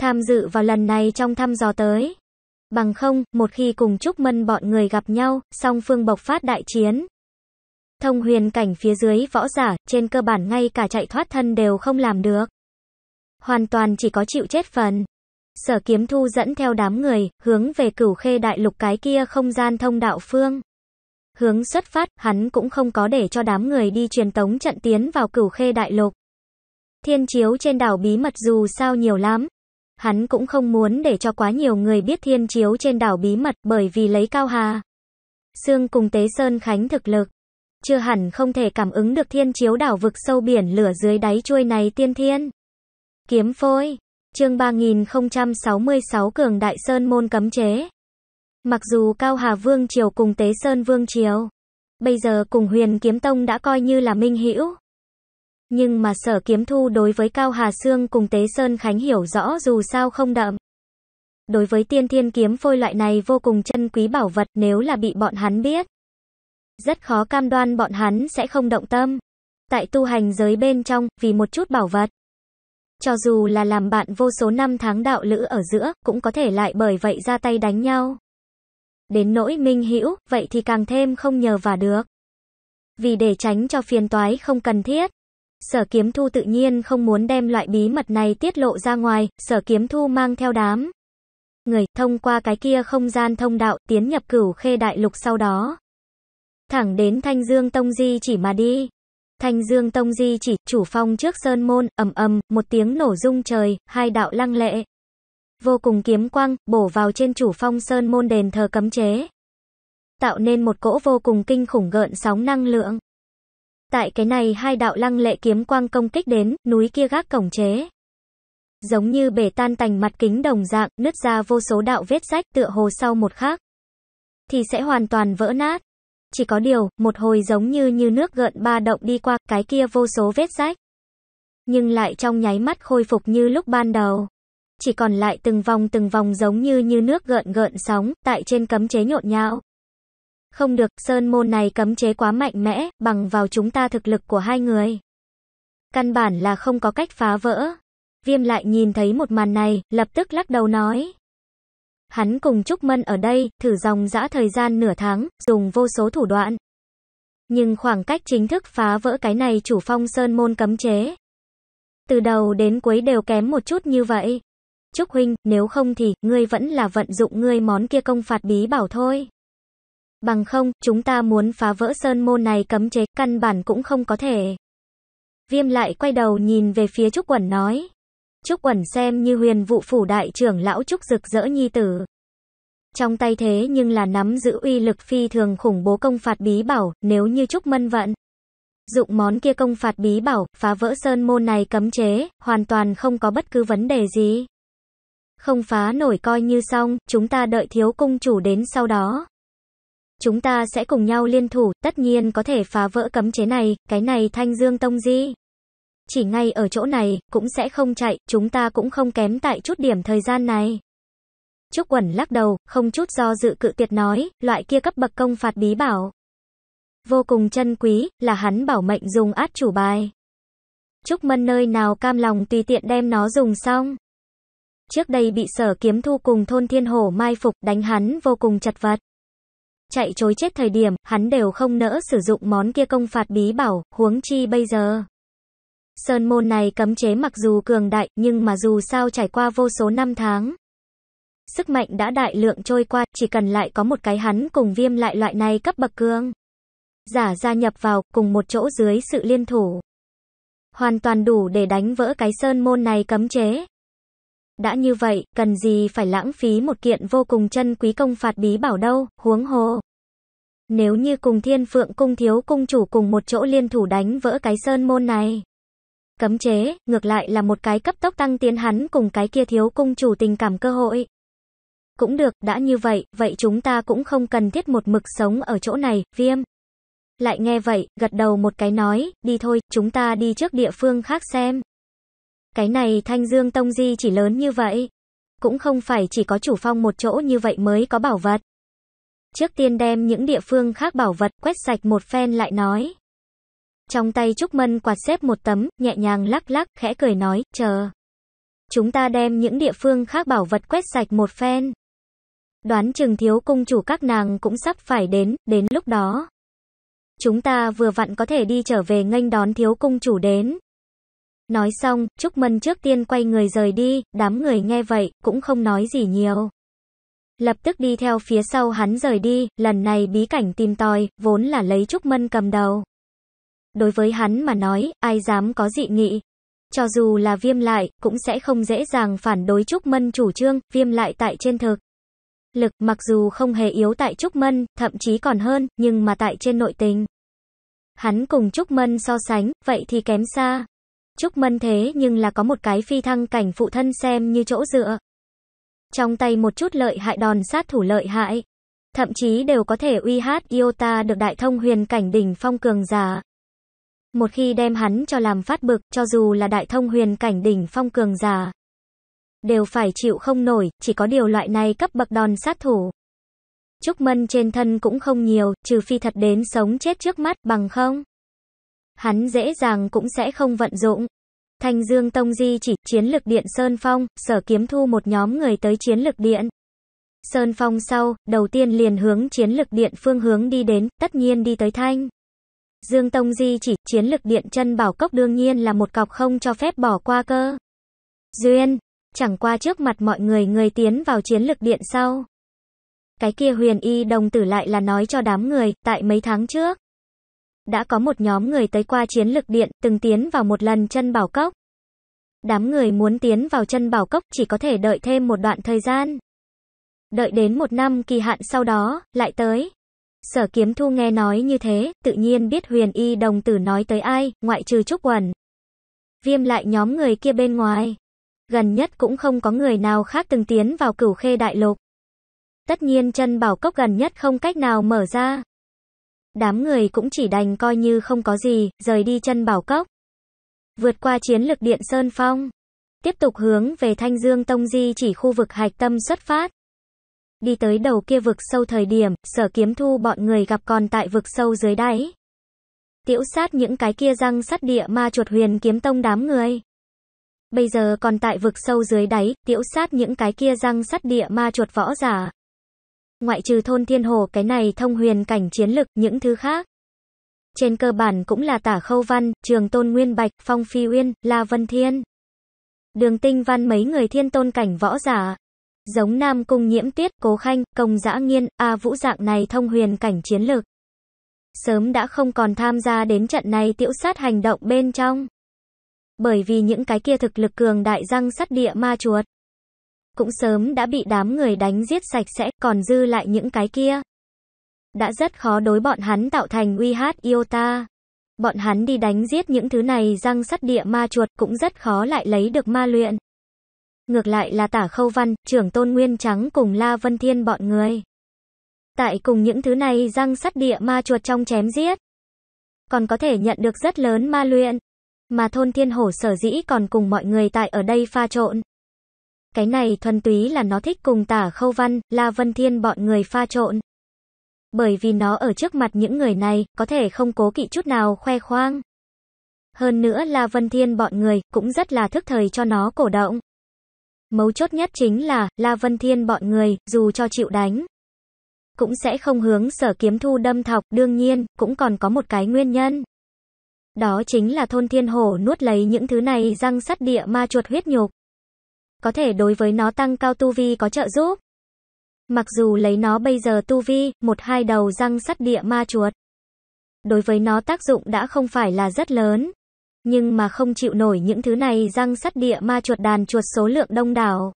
Tham dự vào lần này trong thăm dò tới. Bằng không, một khi cùng Trúc Mân bọn người gặp nhau, song phương bộc phát đại chiến. Thông huyền cảnh phía dưới võ giả, trên cơ bản ngay cả chạy thoát thân đều không làm được. Hoàn toàn chỉ có chịu chết phần. Sở kiếm thu dẫn theo đám người, hướng về cửu khê đại lục cái kia không gian thông đạo phương. Hướng xuất phát, hắn cũng không có để cho đám người đi truyền tống trận tiến vào cửu khê đại lục. Thiên chiếu trên đảo bí mật dù sao nhiều lắm. Hắn cũng không muốn để cho quá nhiều người biết thiên chiếu trên đảo bí mật bởi vì lấy cao hà. Sương cùng Tế Sơn Khánh thực lực chưa hẳn không thể cảm ứng được thiên chiếu đảo vực sâu biển lửa dưới đáy chuôi này tiên thiên. Kiếm phôi, chương 3066 cường đại sơn môn cấm chế. Mặc dù Cao Hà Vương Triều cùng Tế Sơn Vương Triều, bây giờ cùng huyền kiếm tông đã coi như là minh hữu Nhưng mà sở kiếm thu đối với Cao Hà Sương cùng Tế Sơn Khánh hiểu rõ dù sao không đậm. Đối với tiên thiên kiếm phôi loại này vô cùng chân quý bảo vật nếu là bị bọn hắn biết rất khó cam đoan bọn hắn sẽ không động tâm. Tại tu hành giới bên trong, vì một chút bảo vật. Cho dù là làm bạn vô số năm tháng đạo lữ ở giữa, cũng có thể lại bởi vậy ra tay đánh nhau. Đến nỗi minh hữu vậy thì càng thêm không nhờ vả được. Vì để tránh cho phiền toái không cần thiết. Sở kiếm thu tự nhiên không muốn đem loại bí mật này tiết lộ ra ngoài, sở kiếm thu mang theo đám. Người thông qua cái kia không gian thông đạo tiến nhập cửu khê đại lục sau đó thẳng đến Thanh Dương Tông Di chỉ mà đi. Thanh Dương Tông Di chỉ, chủ phong trước sơn môn, ầm ầm, một tiếng nổ rung trời, hai đạo lăng lệ. Vô cùng kiếm quang, bổ vào trên chủ phong sơn môn đền thờ cấm chế. Tạo nên một cỗ vô cùng kinh khủng gợn sóng năng lượng. Tại cái này hai đạo lăng lệ kiếm quang công kích đến, núi kia gác cổng chế. Giống như bể tan tành mặt kính đồng dạng, nứt ra vô số đạo vết rách tựa hồ sau một khắc. Thì sẽ hoàn toàn vỡ nát. Chỉ có điều, một hồi giống như như nước gợn ba động đi qua, cái kia vô số vết rách. Nhưng lại trong nháy mắt khôi phục như lúc ban đầu. Chỉ còn lại từng vòng từng vòng giống như như nước gợn gợn sóng, tại trên cấm chế nhộn nhạo. Không được, sơn môn này cấm chế quá mạnh mẽ, bằng vào chúng ta thực lực của hai người. Căn bản là không có cách phá vỡ. Viêm lại nhìn thấy một màn này, lập tức lắc đầu nói. Hắn cùng Trúc Mân ở đây, thử dòng dã thời gian nửa tháng, dùng vô số thủ đoạn. Nhưng khoảng cách chính thức phá vỡ cái này chủ phong sơn môn cấm chế. Từ đầu đến cuối đều kém một chút như vậy. Trúc Huynh, nếu không thì, ngươi vẫn là vận dụng ngươi món kia công phạt bí bảo thôi. Bằng không, chúng ta muốn phá vỡ sơn môn này cấm chế, căn bản cũng không có thể. Viêm lại quay đầu nhìn về phía Trúc Quẩn nói. Trúc Quẩn xem như huyền vụ phủ đại trưởng lão Trúc rực rỡ nhi tử. Trong tay thế nhưng là nắm giữ uy lực phi thường khủng bố công phạt bí bảo, nếu như Trúc Mân vận. Dụng món kia công phạt bí bảo, phá vỡ sơn môn này cấm chế, hoàn toàn không có bất cứ vấn đề gì. Không phá nổi coi như xong, chúng ta đợi thiếu cung chủ đến sau đó. Chúng ta sẽ cùng nhau liên thủ, tất nhiên có thể phá vỡ cấm chế này, cái này thanh dương tông di. Chỉ ngay ở chỗ này, cũng sẽ không chạy, chúng ta cũng không kém tại chút điểm thời gian này. Trúc Quẩn lắc đầu, không chút do dự cự tuyệt nói, loại kia cấp bậc công phạt bí bảo. Vô cùng chân quý, là hắn bảo mệnh dùng át chủ bài. Trúc Mân nơi nào cam lòng tùy tiện đem nó dùng xong. Trước đây bị sở kiếm thu cùng thôn thiên hổ mai phục đánh hắn vô cùng chật vật. Chạy chối chết thời điểm, hắn đều không nỡ sử dụng món kia công phạt bí bảo, huống chi bây giờ. Sơn môn này cấm chế mặc dù cường đại, nhưng mà dù sao trải qua vô số năm tháng. Sức mạnh đã đại lượng trôi qua, chỉ cần lại có một cái hắn cùng viêm lại loại này cấp bậc cương. Giả gia nhập vào, cùng một chỗ dưới sự liên thủ. Hoàn toàn đủ để đánh vỡ cái sơn môn này cấm chế. Đã như vậy, cần gì phải lãng phí một kiện vô cùng chân quý công phạt bí bảo đâu, huống hồ. Nếu như cùng thiên phượng cung thiếu cung chủ cùng một chỗ liên thủ đánh vỡ cái sơn môn này. Cấm chế, ngược lại là một cái cấp tốc tăng tiến hắn cùng cái kia thiếu cung chủ tình cảm cơ hội. Cũng được, đã như vậy, vậy chúng ta cũng không cần thiết một mực sống ở chỗ này, viêm. Lại nghe vậy, gật đầu một cái nói, đi thôi, chúng ta đi trước địa phương khác xem. Cái này Thanh Dương Tông Di chỉ lớn như vậy. Cũng không phải chỉ có chủ phong một chỗ như vậy mới có bảo vật. Trước tiên đem những địa phương khác bảo vật quét sạch một phen lại nói. Trong tay Trúc Mân quạt xếp một tấm, nhẹ nhàng lắc lắc, khẽ cười nói, chờ. Chúng ta đem những địa phương khác bảo vật quét sạch một phen. Đoán chừng thiếu cung chủ các nàng cũng sắp phải đến, đến lúc đó. Chúng ta vừa vặn có thể đi trở về nghênh đón thiếu cung chủ đến. Nói xong, Trúc Mân trước tiên quay người rời đi, đám người nghe vậy, cũng không nói gì nhiều. Lập tức đi theo phía sau hắn rời đi, lần này bí cảnh tìm tòi, vốn là lấy Trúc Mân cầm đầu đối với hắn mà nói, ai dám có dị nghị. Cho dù là viêm lại, cũng sẽ không dễ dàng phản đối Trúc Mân chủ trương, viêm lại tại trên thực. Lực, mặc dù không hề yếu tại Trúc Mân, thậm chí còn hơn, nhưng mà tại trên nội tình. Hắn cùng Trúc Mân so sánh, vậy thì kém xa. Trúc Mân thế nhưng là có một cái phi thăng cảnh phụ thân xem như chỗ dựa. Trong tay một chút lợi hại đòn sát thủ lợi hại. Thậm chí đều có thể uy hát Iota được đại thông huyền cảnh đỉnh phong cường giả một khi đem hắn cho làm phát bực, cho dù là đại thông huyền cảnh đỉnh phong cường giả, đều phải chịu không nổi, chỉ có điều loại này cấp bậc đòn sát thủ. Trúc Mân trên thân cũng không nhiều, trừ phi thật đến sống chết trước mắt bằng không. Hắn dễ dàng cũng sẽ không vận dụng. Thanh Dương Tông Di chỉ chiến lực điện Sơn Phong, sở kiếm thu một nhóm người tới chiến lực điện. Sơn Phong sau, đầu tiên liền hướng chiến lực điện phương hướng đi đến, tất nhiên đi tới Thanh. Dương Tông Di chỉ, chiến lực điện chân bảo cốc đương nhiên là một cọc không cho phép bỏ qua cơ. Duyên, chẳng qua trước mặt mọi người người tiến vào chiến lực điện sau. Cái kia huyền y đồng tử lại là nói cho đám người, tại mấy tháng trước. Đã có một nhóm người tới qua chiến lực điện, từng tiến vào một lần chân bảo cốc. Đám người muốn tiến vào chân bảo cốc chỉ có thể đợi thêm một đoạn thời gian. Đợi đến một năm kỳ hạn sau đó, lại tới. Sở kiếm thu nghe nói như thế, tự nhiên biết huyền y đồng tử nói tới ai, ngoại trừ trúc quần Viêm lại nhóm người kia bên ngoài. Gần nhất cũng không có người nào khác từng tiến vào cửu khê đại lục. Tất nhiên chân bảo cốc gần nhất không cách nào mở ra. Đám người cũng chỉ đành coi như không có gì, rời đi chân bảo cốc. Vượt qua chiến lược điện Sơn Phong. Tiếp tục hướng về Thanh Dương Tông Di chỉ khu vực hạch tâm xuất phát. Đi tới đầu kia vực sâu thời điểm, sở kiếm thu bọn người gặp còn tại vực sâu dưới đáy. Tiễu sát những cái kia răng sắt địa ma chuột huyền kiếm tông đám người. Bây giờ còn tại vực sâu dưới đáy, tiễu sát những cái kia răng sắt địa ma chuột võ giả. Ngoại trừ thôn thiên hồ cái này thông huyền cảnh chiến lực, những thứ khác. Trên cơ bản cũng là tả khâu văn, trường tôn nguyên bạch, phong phi uyên, la vân thiên. Đường tinh văn mấy người thiên tôn cảnh võ giả. Giống Nam Cung Nhiễm Tiết, Cố Khanh, Công Dã Nghiên, A Vũ dạng này thông huyền cảnh chiến lược. Sớm đã không còn tham gia đến trận này tiểu sát hành động bên trong. Bởi vì những cái kia thực lực cường đại răng sắt địa ma chuột. Cũng sớm đã bị đám người đánh giết sạch sẽ, còn dư lại những cái kia. Đã rất khó đối bọn hắn tạo thành uy hát yêu ta. Bọn hắn đi đánh giết những thứ này răng sắt địa ma chuột cũng rất khó lại lấy được ma luyện. Ngược lại là tả khâu văn, trưởng tôn nguyên trắng cùng La Vân Thiên bọn người. Tại cùng những thứ này răng sắt địa ma chuột trong chém giết. Còn có thể nhận được rất lớn ma luyện. Mà thôn thiên hổ sở dĩ còn cùng mọi người tại ở đây pha trộn. Cái này thuần túy là nó thích cùng tả khâu văn, La Vân Thiên bọn người pha trộn. Bởi vì nó ở trước mặt những người này, có thể không cố kỵ chút nào khoe khoang. Hơn nữa là Vân Thiên bọn người, cũng rất là thức thời cho nó cổ động. Mấu chốt nhất chính là, La Vân Thiên bọn người, dù cho chịu đánh, cũng sẽ không hướng sở kiếm thu đâm thọc, đương nhiên, cũng còn có một cái nguyên nhân. Đó chính là thôn thiên hổ nuốt lấy những thứ này răng sắt địa ma chuột huyết nhục. Có thể đối với nó tăng cao tu vi có trợ giúp. Mặc dù lấy nó bây giờ tu vi, một hai đầu răng sắt địa ma chuột. Đối với nó tác dụng đã không phải là rất lớn, nhưng mà không chịu nổi những thứ này răng sắt địa ma chuột đàn chuột số lượng đông đảo.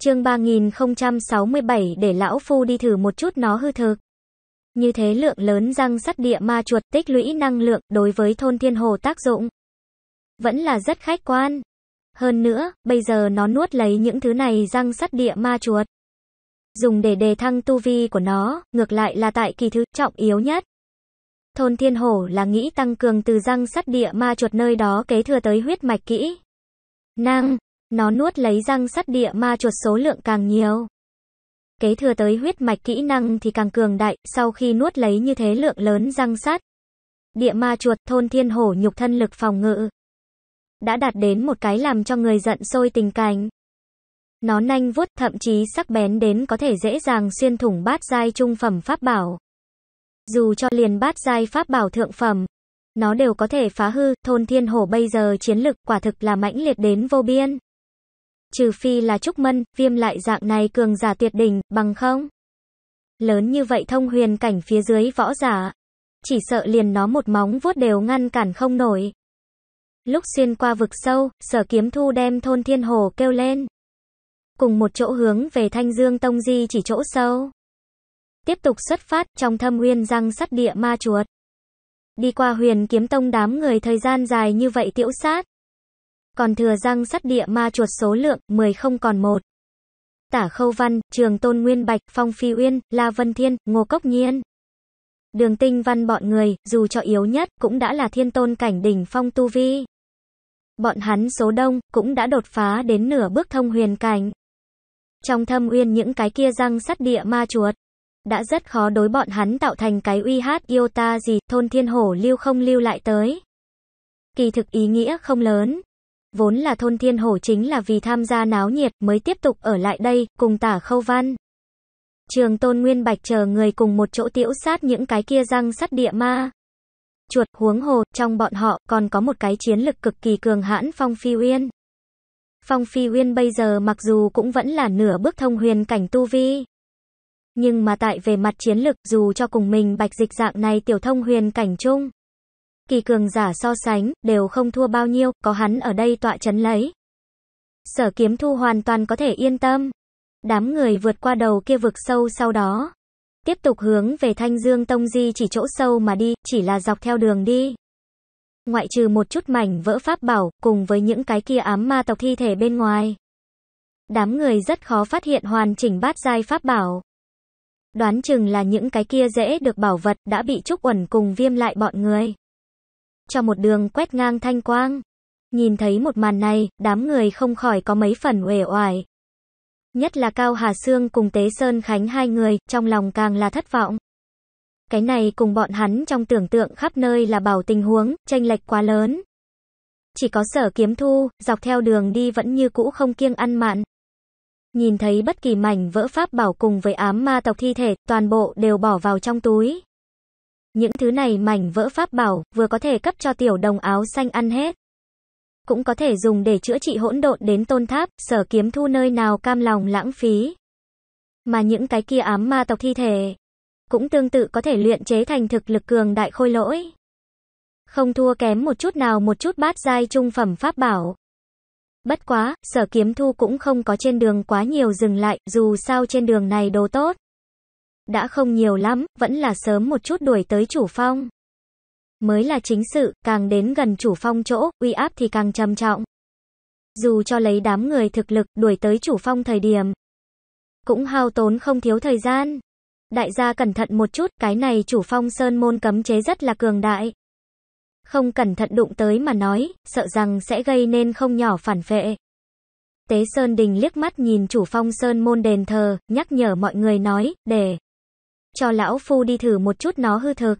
Chương 3067 để lão phu đi thử một chút nó hư thực. Như thế lượng lớn răng sắt địa ma chuột tích lũy năng lượng đối với thôn thiên hồ tác dụng. Vẫn là rất khách quan. Hơn nữa, bây giờ nó nuốt lấy những thứ này răng sắt địa ma chuột. Dùng để đề thăng tu vi của nó, ngược lại là tại kỳ thứ trọng yếu nhất. Thôn Thiên Hổ là nghĩ tăng cường từ răng sắt địa ma chuột nơi đó kế thừa tới huyết mạch kỹ. Năng, nó nuốt lấy răng sắt địa ma chuột số lượng càng nhiều. Kế thừa tới huyết mạch kỹ năng thì càng cường đại, sau khi nuốt lấy như thế lượng lớn răng sắt. Địa ma chuột thôn thiên hổ nhục thân lực phòng ngự. Đã đạt đến một cái làm cho người giận sôi tình cảnh. Nó nanh vuốt thậm chí sắc bén đến có thể dễ dàng xuyên thủng bát giai trung phẩm pháp bảo dù cho liền bát giai pháp bảo thượng phẩm, nó đều có thể phá hư, thôn thiên hổ bây giờ chiến lực quả thực là mãnh liệt đến vô biên. Trừ phi là trúc mân, viêm lại dạng này cường giả tuyệt đỉnh, bằng không. Lớn như vậy thông huyền cảnh phía dưới võ giả. Chỉ sợ liền nó một móng vuốt đều ngăn cản không nổi. Lúc xuyên qua vực sâu, sở kiếm thu đem thôn thiên hồ kêu lên. Cùng một chỗ hướng về thanh dương tông di chỉ chỗ sâu tiếp tục xuất phát trong thâm uyên răng sắt địa ma chuột. Đi qua huyền kiếm tông đám người thời gian dài như vậy tiễu sát. Còn thừa răng sắt địa ma chuột số lượng 10 không còn một. Tả Khâu Văn, Trường Tôn Nguyên Bạch, Phong Phi Uyên, La Vân Thiên, Ngô Cốc Nhiên. Đường tinh văn bọn người, dù cho yếu nhất, cũng đã là thiên tôn cảnh đỉnh phong tu vi. Bọn hắn số đông, cũng đã đột phá đến nửa bước thông huyền cảnh. Trong thâm uyên những cái kia răng sắt địa ma chuột đã rất khó đối bọn hắn tạo thành cái uy hát yêu ta gì, thôn thiên hổ lưu không lưu lại tới. Kỳ thực ý nghĩa không lớn. Vốn là thôn thiên hổ chính là vì tham gia náo nhiệt mới tiếp tục ở lại đây, cùng tả khâu văn. Trường tôn nguyên bạch chờ người cùng một chỗ tiễu sát những cái kia răng sắt địa ma. Chuột huống hồ, trong bọn họ còn có một cái chiến lực cực kỳ cường hãn phong phi uyên. Phong Phi Uyên bây giờ mặc dù cũng vẫn là nửa bước thông huyền cảnh tu vi, nhưng mà tại về mặt chiến lực dù cho cùng mình bạch dịch dạng này tiểu thông huyền cảnh chung. Kỳ cường giả so sánh, đều không thua bao nhiêu, có hắn ở đây tọa chấn lấy. Sở kiếm thu hoàn toàn có thể yên tâm. Đám người vượt qua đầu kia vực sâu sau đó. Tiếp tục hướng về Thanh Dương Tông Di chỉ chỗ sâu mà đi, chỉ là dọc theo đường đi. Ngoại trừ một chút mảnh vỡ pháp bảo, cùng với những cái kia ám ma tộc thi thể bên ngoài. Đám người rất khó phát hiện hoàn chỉnh bát giai pháp bảo. Đoán chừng là những cái kia dễ được bảo vật đã bị Trúc Uẩn cùng viêm lại bọn người. Cho một đường quét ngang thanh quang. Nhìn thấy một màn này, đám người không khỏi có mấy phần uể oải. Nhất là Cao Hà Sương cùng Tế Sơn Khánh hai người, trong lòng càng là thất vọng. Cái này cùng bọn hắn trong tưởng tượng khắp nơi là bảo tình huống, tranh lệch quá lớn. Chỉ có sở kiếm thu, dọc theo đường đi vẫn như cũ không kiêng ăn mạn. Nhìn thấy bất kỳ mảnh vỡ pháp bảo cùng với ám ma tộc thi thể, toàn bộ đều bỏ vào trong túi. Những thứ này mảnh vỡ pháp bảo, vừa có thể cấp cho tiểu đồng áo xanh ăn hết. Cũng có thể dùng để chữa trị hỗn độn đến tôn tháp, sở kiếm thu nơi nào cam lòng lãng phí. Mà những cái kia ám ma tộc thi thể, cũng tương tự có thể luyện chế thành thực lực cường đại khôi lỗi. Không thua kém một chút nào một chút bát giai trung phẩm pháp bảo. Bất quá, sở kiếm thu cũng không có trên đường quá nhiều dừng lại, dù sao trên đường này đồ tốt. Đã không nhiều lắm, vẫn là sớm một chút đuổi tới chủ phong. Mới là chính sự, càng đến gần chủ phong chỗ, uy áp thì càng trầm trọng. Dù cho lấy đám người thực lực đuổi tới chủ phong thời điểm, cũng hao tốn không thiếu thời gian. Đại gia cẩn thận một chút, cái này chủ phong sơn môn cấm chế rất là cường đại không cẩn thận đụng tới mà nói, sợ rằng sẽ gây nên không nhỏ phản vệ. Tế Sơn Đình liếc mắt nhìn chủ phong Sơn môn đền thờ, nhắc nhở mọi người nói, để cho lão phu đi thử một chút nó hư thực.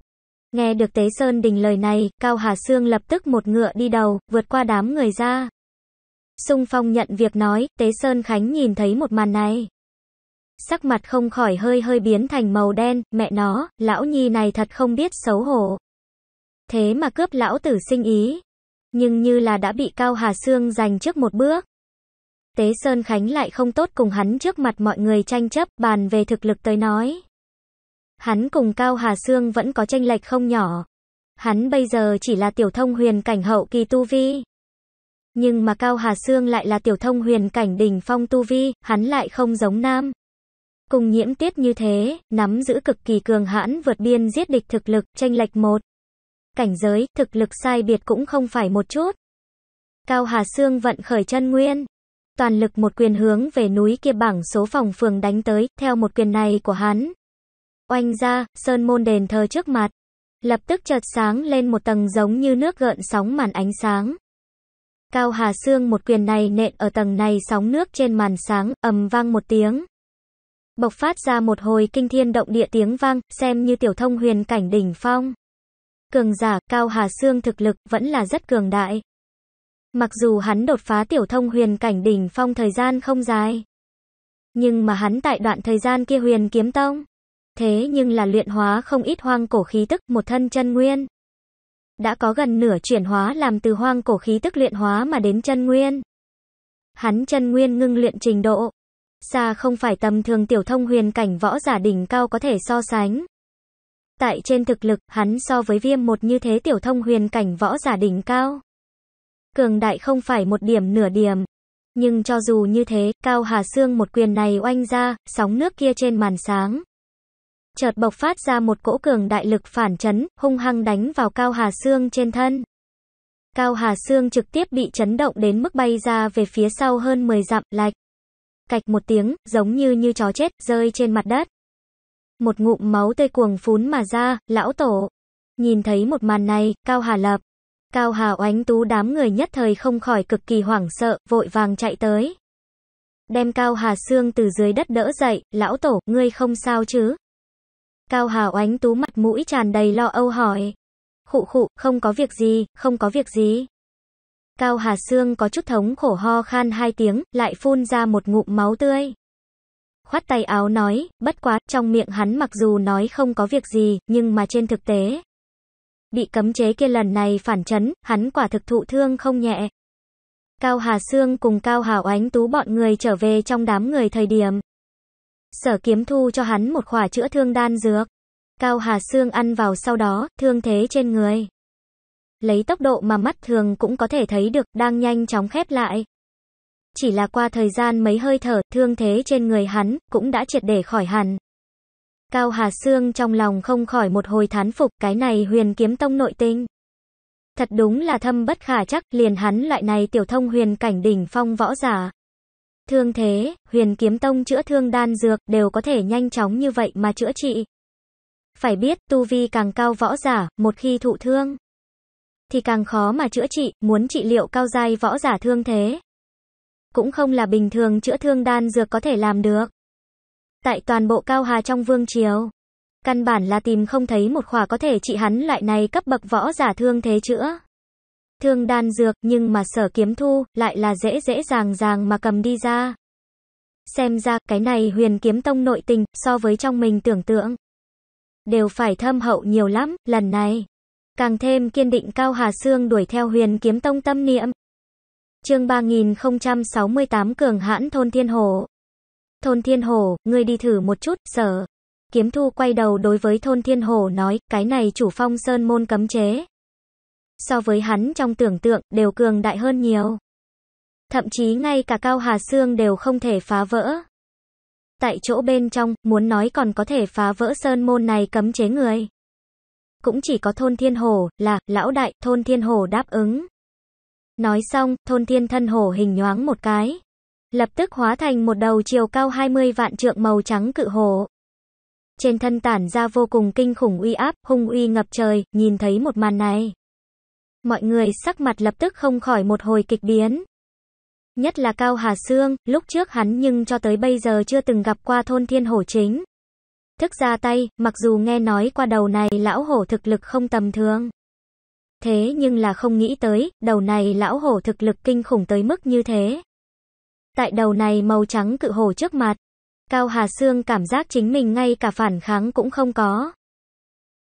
Nghe được Tế Sơn Đình lời này, Cao Hà Sương lập tức một ngựa đi đầu, vượt qua đám người ra. Xung phong nhận việc nói, Tế Sơn Khánh nhìn thấy một màn này. Sắc mặt không khỏi hơi hơi biến thành màu đen, mẹ nó, lão nhi này thật không biết xấu hổ. Thế mà cướp lão tử sinh ý. Nhưng như là đã bị Cao Hà Sương giành trước một bước. Tế Sơn Khánh lại không tốt cùng hắn trước mặt mọi người tranh chấp bàn về thực lực tới nói. Hắn cùng Cao Hà Sương vẫn có tranh lệch không nhỏ. Hắn bây giờ chỉ là tiểu thông huyền cảnh hậu kỳ tu vi. Nhưng mà Cao Hà Sương lại là tiểu thông huyền cảnh đỉnh phong tu vi, hắn lại không giống nam. Cùng nhiễm tiết như thế, nắm giữ cực kỳ cường hãn vượt biên giết địch thực lực, tranh lệch một cảnh giới, thực lực sai biệt cũng không phải một chút. Cao Hà Sương vận khởi chân nguyên, toàn lực một quyền hướng về núi kia bảng số phòng phường đánh tới, theo một quyền này của hắn. Oanh ra, sơn môn đền thờ trước mặt, lập tức chợt sáng lên một tầng giống như nước gợn sóng màn ánh sáng. Cao Hà Sương một quyền này nện ở tầng này sóng nước trên màn sáng, ầm vang một tiếng. Bộc phát ra một hồi kinh thiên động địa tiếng vang, xem như tiểu thông huyền cảnh đỉnh phong cường giả, Cao Hà xương thực lực vẫn là rất cường đại. Mặc dù hắn đột phá tiểu thông huyền cảnh đỉnh phong thời gian không dài, nhưng mà hắn tại đoạn thời gian kia huyền kiếm tông, thế nhưng là luyện hóa không ít hoang cổ khí tức một thân chân nguyên. Đã có gần nửa chuyển hóa làm từ hoang cổ khí tức luyện hóa mà đến chân nguyên. Hắn chân nguyên ngưng luyện trình độ, xa không phải tầm thường tiểu thông huyền cảnh võ giả đỉnh cao có thể so sánh tại trên thực lực, hắn so với viêm một như thế tiểu thông huyền cảnh võ giả đỉnh cao. Cường đại không phải một điểm nửa điểm. Nhưng cho dù như thế, Cao Hà Sương một quyền này oanh ra, sóng nước kia trên màn sáng. Chợt bộc phát ra một cỗ cường đại lực phản chấn, hung hăng đánh vào Cao Hà Sương trên thân. Cao Hà Sương trực tiếp bị chấn động đến mức bay ra về phía sau hơn 10 dặm, lạch. Cạch một tiếng, giống như như chó chết, rơi trên mặt đất một ngụm máu tê cuồng phún mà ra, lão tổ. Nhìn thấy một màn này, Cao Hà Lập, Cao Hà oánh tú đám người nhất thời không khỏi cực kỳ hoảng sợ, vội vàng chạy tới. Đem Cao Hà xương từ dưới đất đỡ dậy, lão tổ, ngươi không sao chứ? Cao Hà oánh tú mặt mũi tràn đầy lo âu hỏi. Khụ khụ, không có việc gì, không có việc gì. Cao Hà Sương có chút thống khổ ho khan hai tiếng, lại phun ra một ngụm máu tươi khoát tay áo nói, bất quá, trong miệng hắn mặc dù nói không có việc gì, nhưng mà trên thực tế. Bị cấm chế kia lần này phản chấn, hắn quả thực thụ thương không nhẹ. Cao Hà Sương cùng Cao Hà Oánh Tú bọn người trở về trong đám người thời điểm. Sở kiếm thu cho hắn một khỏa chữa thương đan dược. Cao Hà Sương ăn vào sau đó, thương thế trên người. Lấy tốc độ mà mắt thường cũng có thể thấy được, đang nhanh chóng khép lại chỉ là qua thời gian mấy hơi thở, thương thế trên người hắn, cũng đã triệt để khỏi hẳn. Cao Hà Sương trong lòng không khỏi một hồi thán phục, cái này huyền kiếm tông nội tinh. Thật đúng là thâm bất khả chắc, liền hắn loại này tiểu thông huyền cảnh đỉnh phong võ giả. Thương thế, huyền kiếm tông chữa thương đan dược, đều có thể nhanh chóng như vậy mà chữa trị. Phải biết, tu vi càng cao võ giả, một khi thụ thương, thì càng khó mà chữa trị, muốn trị liệu cao dai võ giả thương thế, cũng không là bình thường chữa thương đan dược có thể làm được. Tại toàn bộ Cao Hà trong vương triều, căn bản là tìm không thấy một khỏa có thể trị hắn loại này cấp bậc võ giả thương thế chữa. Thương đan dược nhưng mà sở kiếm thu lại là dễ dễ dàng dàng mà cầm đi ra. Xem ra cái này huyền kiếm tông nội tình so với trong mình tưởng tượng. Đều phải thâm hậu nhiều lắm, lần này. Càng thêm kiên định Cao Hà xương đuổi theo huyền kiếm tông tâm niệm. Chương 3068 Cường hãn thôn Thiên hồ Thôn Thiên hồ ngươi đi thử một chút, sở. Kiếm Thu quay đầu đối với thôn Thiên hồ nói, cái này chủ phong sơn môn cấm chế. So với hắn trong tưởng tượng, đều cường đại hơn nhiều. Thậm chí ngay cả Cao Hà xương đều không thể phá vỡ. Tại chỗ bên trong, muốn nói còn có thể phá vỡ sơn môn này cấm chế người. Cũng chỉ có thôn Thiên hồ là, lão đại, thôn Thiên hồ đáp ứng. Nói xong, thôn thiên thân hổ hình nhoáng một cái. Lập tức hóa thành một đầu chiều cao 20 vạn trượng màu trắng cự hổ. Trên thân tản ra vô cùng kinh khủng uy áp, hung uy ngập trời, nhìn thấy một màn này. Mọi người sắc mặt lập tức không khỏi một hồi kịch biến. Nhất là Cao Hà Sương, lúc trước hắn nhưng cho tới bây giờ chưa từng gặp qua thôn thiên hổ chính. Thức ra tay, mặc dù nghe nói qua đầu này lão hổ thực lực không tầm thường thế nhưng là không nghĩ tới, đầu này lão hổ thực lực kinh khủng tới mức như thế. Tại đầu này màu trắng cự hổ trước mặt, Cao Hà Sương cảm giác chính mình ngay cả phản kháng cũng không có.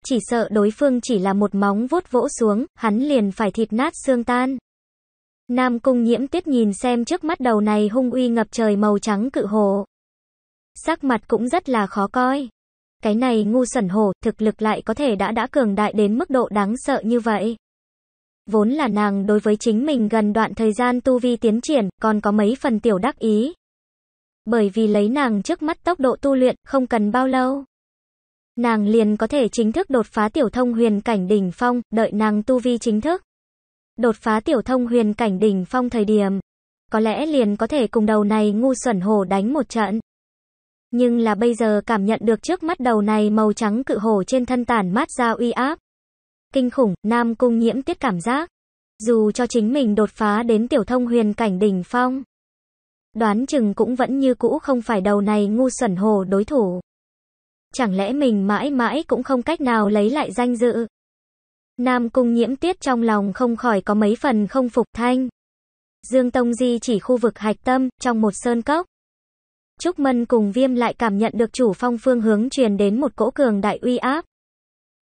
Chỉ sợ đối phương chỉ là một móng vuốt vỗ xuống, hắn liền phải thịt nát xương tan. Nam Cung Nhiễm Tuyết nhìn xem trước mắt đầu này hung uy ngập trời màu trắng cự hổ. Sắc mặt cũng rất là khó coi. Cái này ngu sẩn hổ, thực lực lại có thể đã đã cường đại đến mức độ đáng sợ như vậy vốn là nàng đối với chính mình gần đoạn thời gian tu vi tiến triển, còn có mấy phần tiểu đắc ý. Bởi vì lấy nàng trước mắt tốc độ tu luyện, không cần bao lâu. Nàng liền có thể chính thức đột phá tiểu thông huyền cảnh đỉnh phong, đợi nàng tu vi chính thức. Đột phá tiểu thông huyền cảnh đỉnh phong thời điểm. Có lẽ liền có thể cùng đầu này ngu xuẩn hồ đánh một trận. Nhưng là bây giờ cảm nhận được trước mắt đầu này màu trắng cự hổ trên thân tản mát ra uy áp. Kinh khủng, Nam Cung nhiễm tiết cảm giác. Dù cho chính mình đột phá đến tiểu thông huyền cảnh đỉnh phong. Đoán chừng cũng vẫn như cũ không phải đầu này ngu xuẩn hồ đối thủ. Chẳng lẽ mình mãi mãi cũng không cách nào lấy lại danh dự. Nam Cung nhiễm tiết trong lòng không khỏi có mấy phần không phục thanh. Dương Tông Di chỉ khu vực hạch tâm, trong một sơn cốc. Trúc Mân cùng Viêm lại cảm nhận được chủ phong phương hướng truyền đến một cỗ cường đại uy áp.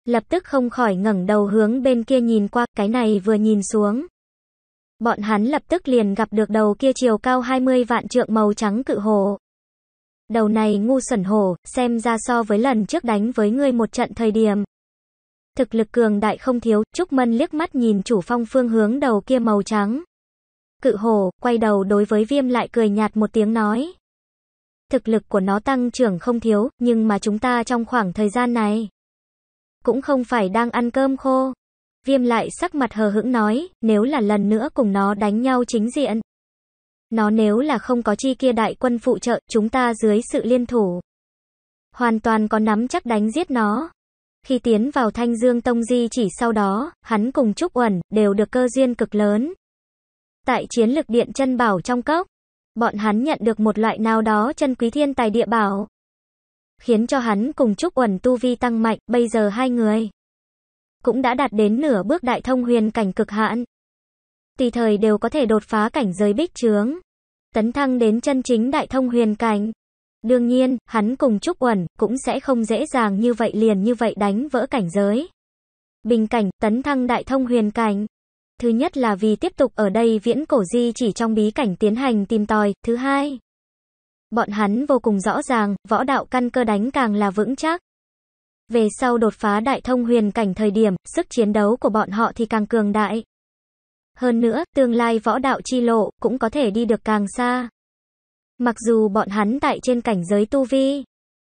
Lập tức không khỏi ngẩng đầu hướng bên kia nhìn qua, cái này vừa nhìn xuống. Bọn hắn lập tức liền gặp được đầu kia chiều cao 20 vạn trượng màu trắng cự hồ. Đầu này ngu sẩn hồ, xem ra so với lần trước đánh với ngươi một trận thời điểm. Thực lực cường đại không thiếu, Trúc Mân liếc mắt nhìn chủ phong phương hướng đầu kia màu trắng. Cự hồ, quay đầu đối với viêm lại cười nhạt một tiếng nói. Thực lực của nó tăng trưởng không thiếu, nhưng mà chúng ta trong khoảng thời gian này cũng không phải đang ăn cơm khô. Viêm lại sắc mặt hờ hững nói, nếu là lần nữa cùng nó đánh nhau chính diện. Nó nếu là không có chi kia đại quân phụ trợ, chúng ta dưới sự liên thủ. Hoàn toàn có nắm chắc đánh giết nó. Khi tiến vào Thanh Dương Tông Di chỉ sau đó, hắn cùng Trúc Uẩn đều được cơ duyên cực lớn. Tại chiến lực điện chân bảo trong cốc, bọn hắn nhận được một loại nào đó chân quý thiên tài địa bảo khiến cho hắn cùng Trúc Uẩn tu vi tăng mạnh, bây giờ hai người cũng đã đạt đến nửa bước đại thông huyền cảnh cực hạn. Tùy thời đều có thể đột phá cảnh giới bích trướng, tấn thăng đến chân chính đại thông huyền cảnh. Đương nhiên, hắn cùng Trúc Uẩn cũng sẽ không dễ dàng như vậy liền như vậy đánh vỡ cảnh giới. Bình cảnh, tấn thăng đại thông huyền cảnh. Thứ nhất là vì tiếp tục ở đây viễn cổ di chỉ trong bí cảnh tiến hành tìm tòi, thứ hai Bọn hắn vô cùng rõ ràng, võ đạo căn cơ đánh càng là vững chắc. Về sau đột phá đại thông huyền cảnh thời điểm, sức chiến đấu của bọn họ thì càng cường đại. Hơn nữa, tương lai võ đạo chi lộ cũng có thể đi được càng xa. Mặc dù bọn hắn tại trên cảnh giới tu vi,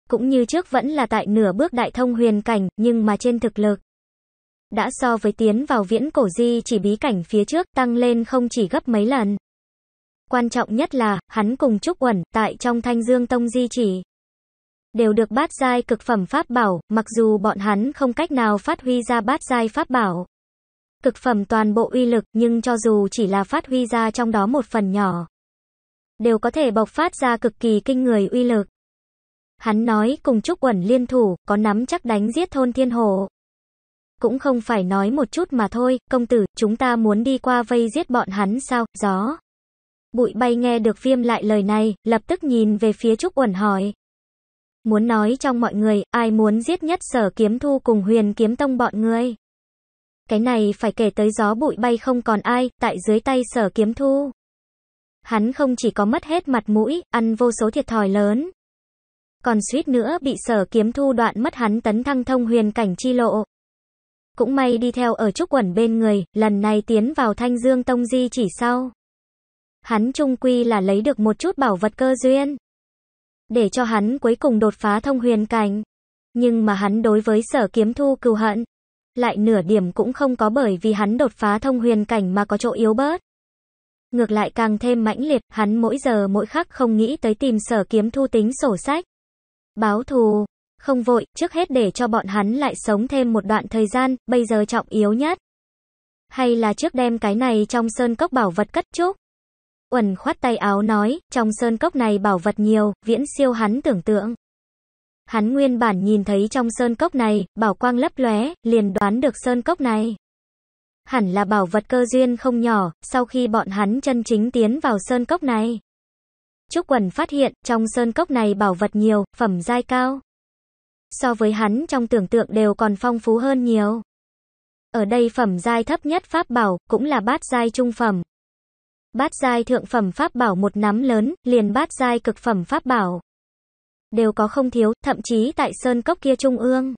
cũng như trước vẫn là tại nửa bước đại thông huyền cảnh, nhưng mà trên thực lực đã so với tiến vào viễn cổ di chỉ bí cảnh phía trước tăng lên không chỉ gấp mấy lần quan trọng nhất là, hắn cùng Trúc Uẩn, tại trong Thanh Dương Tông di chỉ. Đều được bát giai cực phẩm pháp bảo, mặc dù bọn hắn không cách nào phát huy ra bát giai pháp bảo. Cực phẩm toàn bộ uy lực, nhưng cho dù chỉ là phát huy ra trong đó một phần nhỏ. Đều có thể bộc phát ra cực kỳ kinh người uy lực. Hắn nói cùng Trúc Uẩn liên thủ, có nắm chắc đánh giết thôn thiên hồ. Cũng không phải nói một chút mà thôi, công tử, chúng ta muốn đi qua vây giết bọn hắn sao, gió. Bụi bay nghe được viêm lại lời này, lập tức nhìn về phía Trúc Uẩn hỏi. Muốn nói trong mọi người, ai muốn giết nhất sở kiếm thu cùng huyền kiếm tông bọn ngươi? Cái này phải kể tới gió bụi bay không còn ai, tại dưới tay sở kiếm thu. Hắn không chỉ có mất hết mặt mũi, ăn vô số thiệt thòi lớn. Còn suýt nữa bị sở kiếm thu đoạn mất hắn tấn thăng thông huyền cảnh chi lộ. Cũng may đi theo ở Trúc Quẩn bên người, lần này tiến vào Thanh Dương Tông Di chỉ sau hắn trung quy là lấy được một chút bảo vật cơ duyên. Để cho hắn cuối cùng đột phá thông huyền cảnh. Nhưng mà hắn đối với sở kiếm thu cừu hận. Lại nửa điểm cũng không có bởi vì hắn đột phá thông huyền cảnh mà có chỗ yếu bớt. Ngược lại càng thêm mãnh liệt, hắn mỗi giờ mỗi khắc không nghĩ tới tìm sở kiếm thu tính sổ sách. Báo thù, không vội, trước hết để cho bọn hắn lại sống thêm một đoạn thời gian, bây giờ trọng yếu nhất. Hay là trước đem cái này trong sơn cốc bảo vật cất chúc. Uẩn khoát tay áo nói, trong sơn cốc này bảo vật nhiều, viễn siêu hắn tưởng tượng. Hắn nguyên bản nhìn thấy trong sơn cốc này, bảo quang lấp lóe, liền đoán được sơn cốc này. Hẳn là bảo vật cơ duyên không nhỏ, sau khi bọn hắn chân chính tiến vào sơn cốc này. Trúc Quần phát hiện, trong sơn cốc này bảo vật nhiều, phẩm giai cao. So với hắn trong tưởng tượng đều còn phong phú hơn nhiều. Ở đây phẩm giai thấp nhất pháp bảo, cũng là bát giai trung phẩm, bát giai thượng phẩm pháp bảo một nắm lớn, liền bát giai cực phẩm pháp bảo. Đều có không thiếu, thậm chí tại sơn cốc kia trung ương.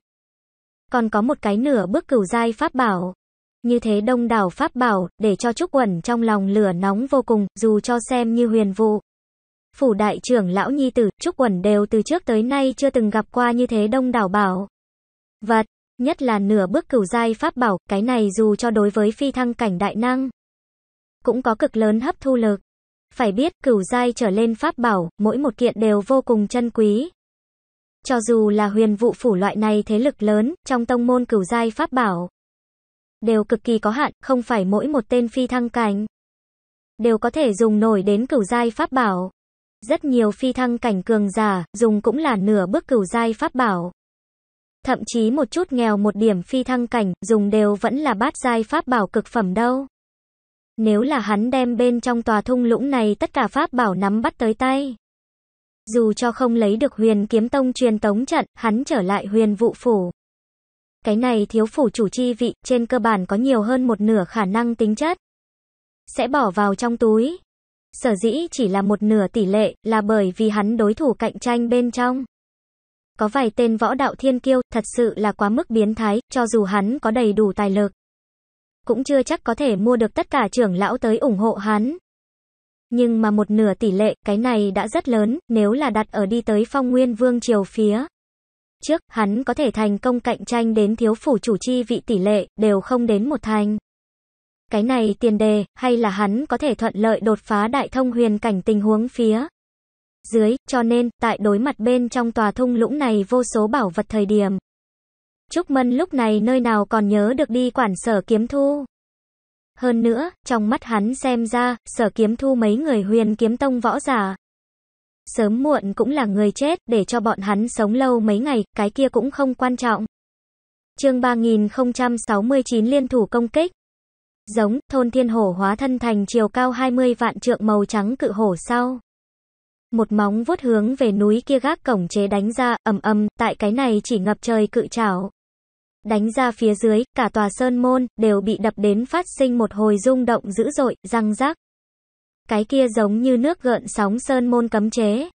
Còn có một cái nửa bước cửu giai pháp bảo. Như thế đông đảo pháp bảo, để cho Trúc Quẩn trong lòng lửa nóng vô cùng, dù cho xem như huyền vụ. Phủ đại trưởng lão nhi tử, Trúc Quẩn đều từ trước tới nay chưa từng gặp qua như thế đông đảo bảo. Vật, nhất là nửa bước cửu giai pháp bảo, cái này dù cho đối với phi thăng cảnh đại năng cũng có cực lớn hấp thu lực. Phải biết, cửu giai trở lên pháp bảo, mỗi một kiện đều vô cùng chân quý. Cho dù là huyền vụ phủ loại này thế lực lớn, trong tông môn cửu giai pháp bảo, đều cực kỳ có hạn, không phải mỗi một tên phi thăng cảnh đều có thể dùng nổi đến cửu giai pháp bảo. Rất nhiều phi thăng cảnh cường giả, dùng cũng là nửa bước cửu giai pháp bảo. Thậm chí một chút nghèo một điểm phi thăng cảnh, dùng đều vẫn là bát giai pháp bảo cực phẩm đâu. Nếu là hắn đem bên trong tòa thung lũng này tất cả pháp bảo nắm bắt tới tay. Dù cho không lấy được huyền kiếm tông truyền tống trận, hắn trở lại huyền vụ phủ. Cái này thiếu phủ chủ chi vị, trên cơ bản có nhiều hơn một nửa khả năng tính chất. Sẽ bỏ vào trong túi. Sở dĩ chỉ là một nửa tỷ lệ, là bởi vì hắn đối thủ cạnh tranh bên trong. Có vài tên võ đạo thiên kiêu, thật sự là quá mức biến thái, cho dù hắn có đầy đủ tài lực cũng chưa chắc có thể mua được tất cả trưởng lão tới ủng hộ hắn. Nhưng mà một nửa tỷ lệ, cái này đã rất lớn, nếu là đặt ở đi tới phong nguyên vương triều phía. Trước, hắn có thể thành công cạnh tranh đến thiếu phủ chủ chi vị tỷ lệ, đều không đến một thành. Cái này tiền đề, hay là hắn có thể thuận lợi đột phá đại thông huyền cảnh tình huống phía dưới, cho nên, tại đối mặt bên trong tòa thung lũng này vô số bảo vật thời điểm, Trúc Mân lúc này nơi nào còn nhớ được đi quản sở kiếm thu. Hơn nữa, trong mắt hắn xem ra, sở kiếm thu mấy người huyền kiếm tông võ giả. Sớm muộn cũng là người chết, để cho bọn hắn sống lâu mấy ngày, cái kia cũng không quan trọng. chương 3069 liên thủ công kích. Giống, thôn thiên hổ hóa thân thành chiều cao 20 vạn trượng màu trắng cự hổ sau. Một móng vuốt hướng về núi kia gác cổng chế đánh ra, ầm ầm, tại cái này chỉ ngập trời cự trảo đánh ra phía dưới, cả tòa sơn môn, đều bị đập đến phát sinh một hồi rung động dữ dội, răng rác. Cái kia giống như nước gợn sóng sơn môn cấm chế.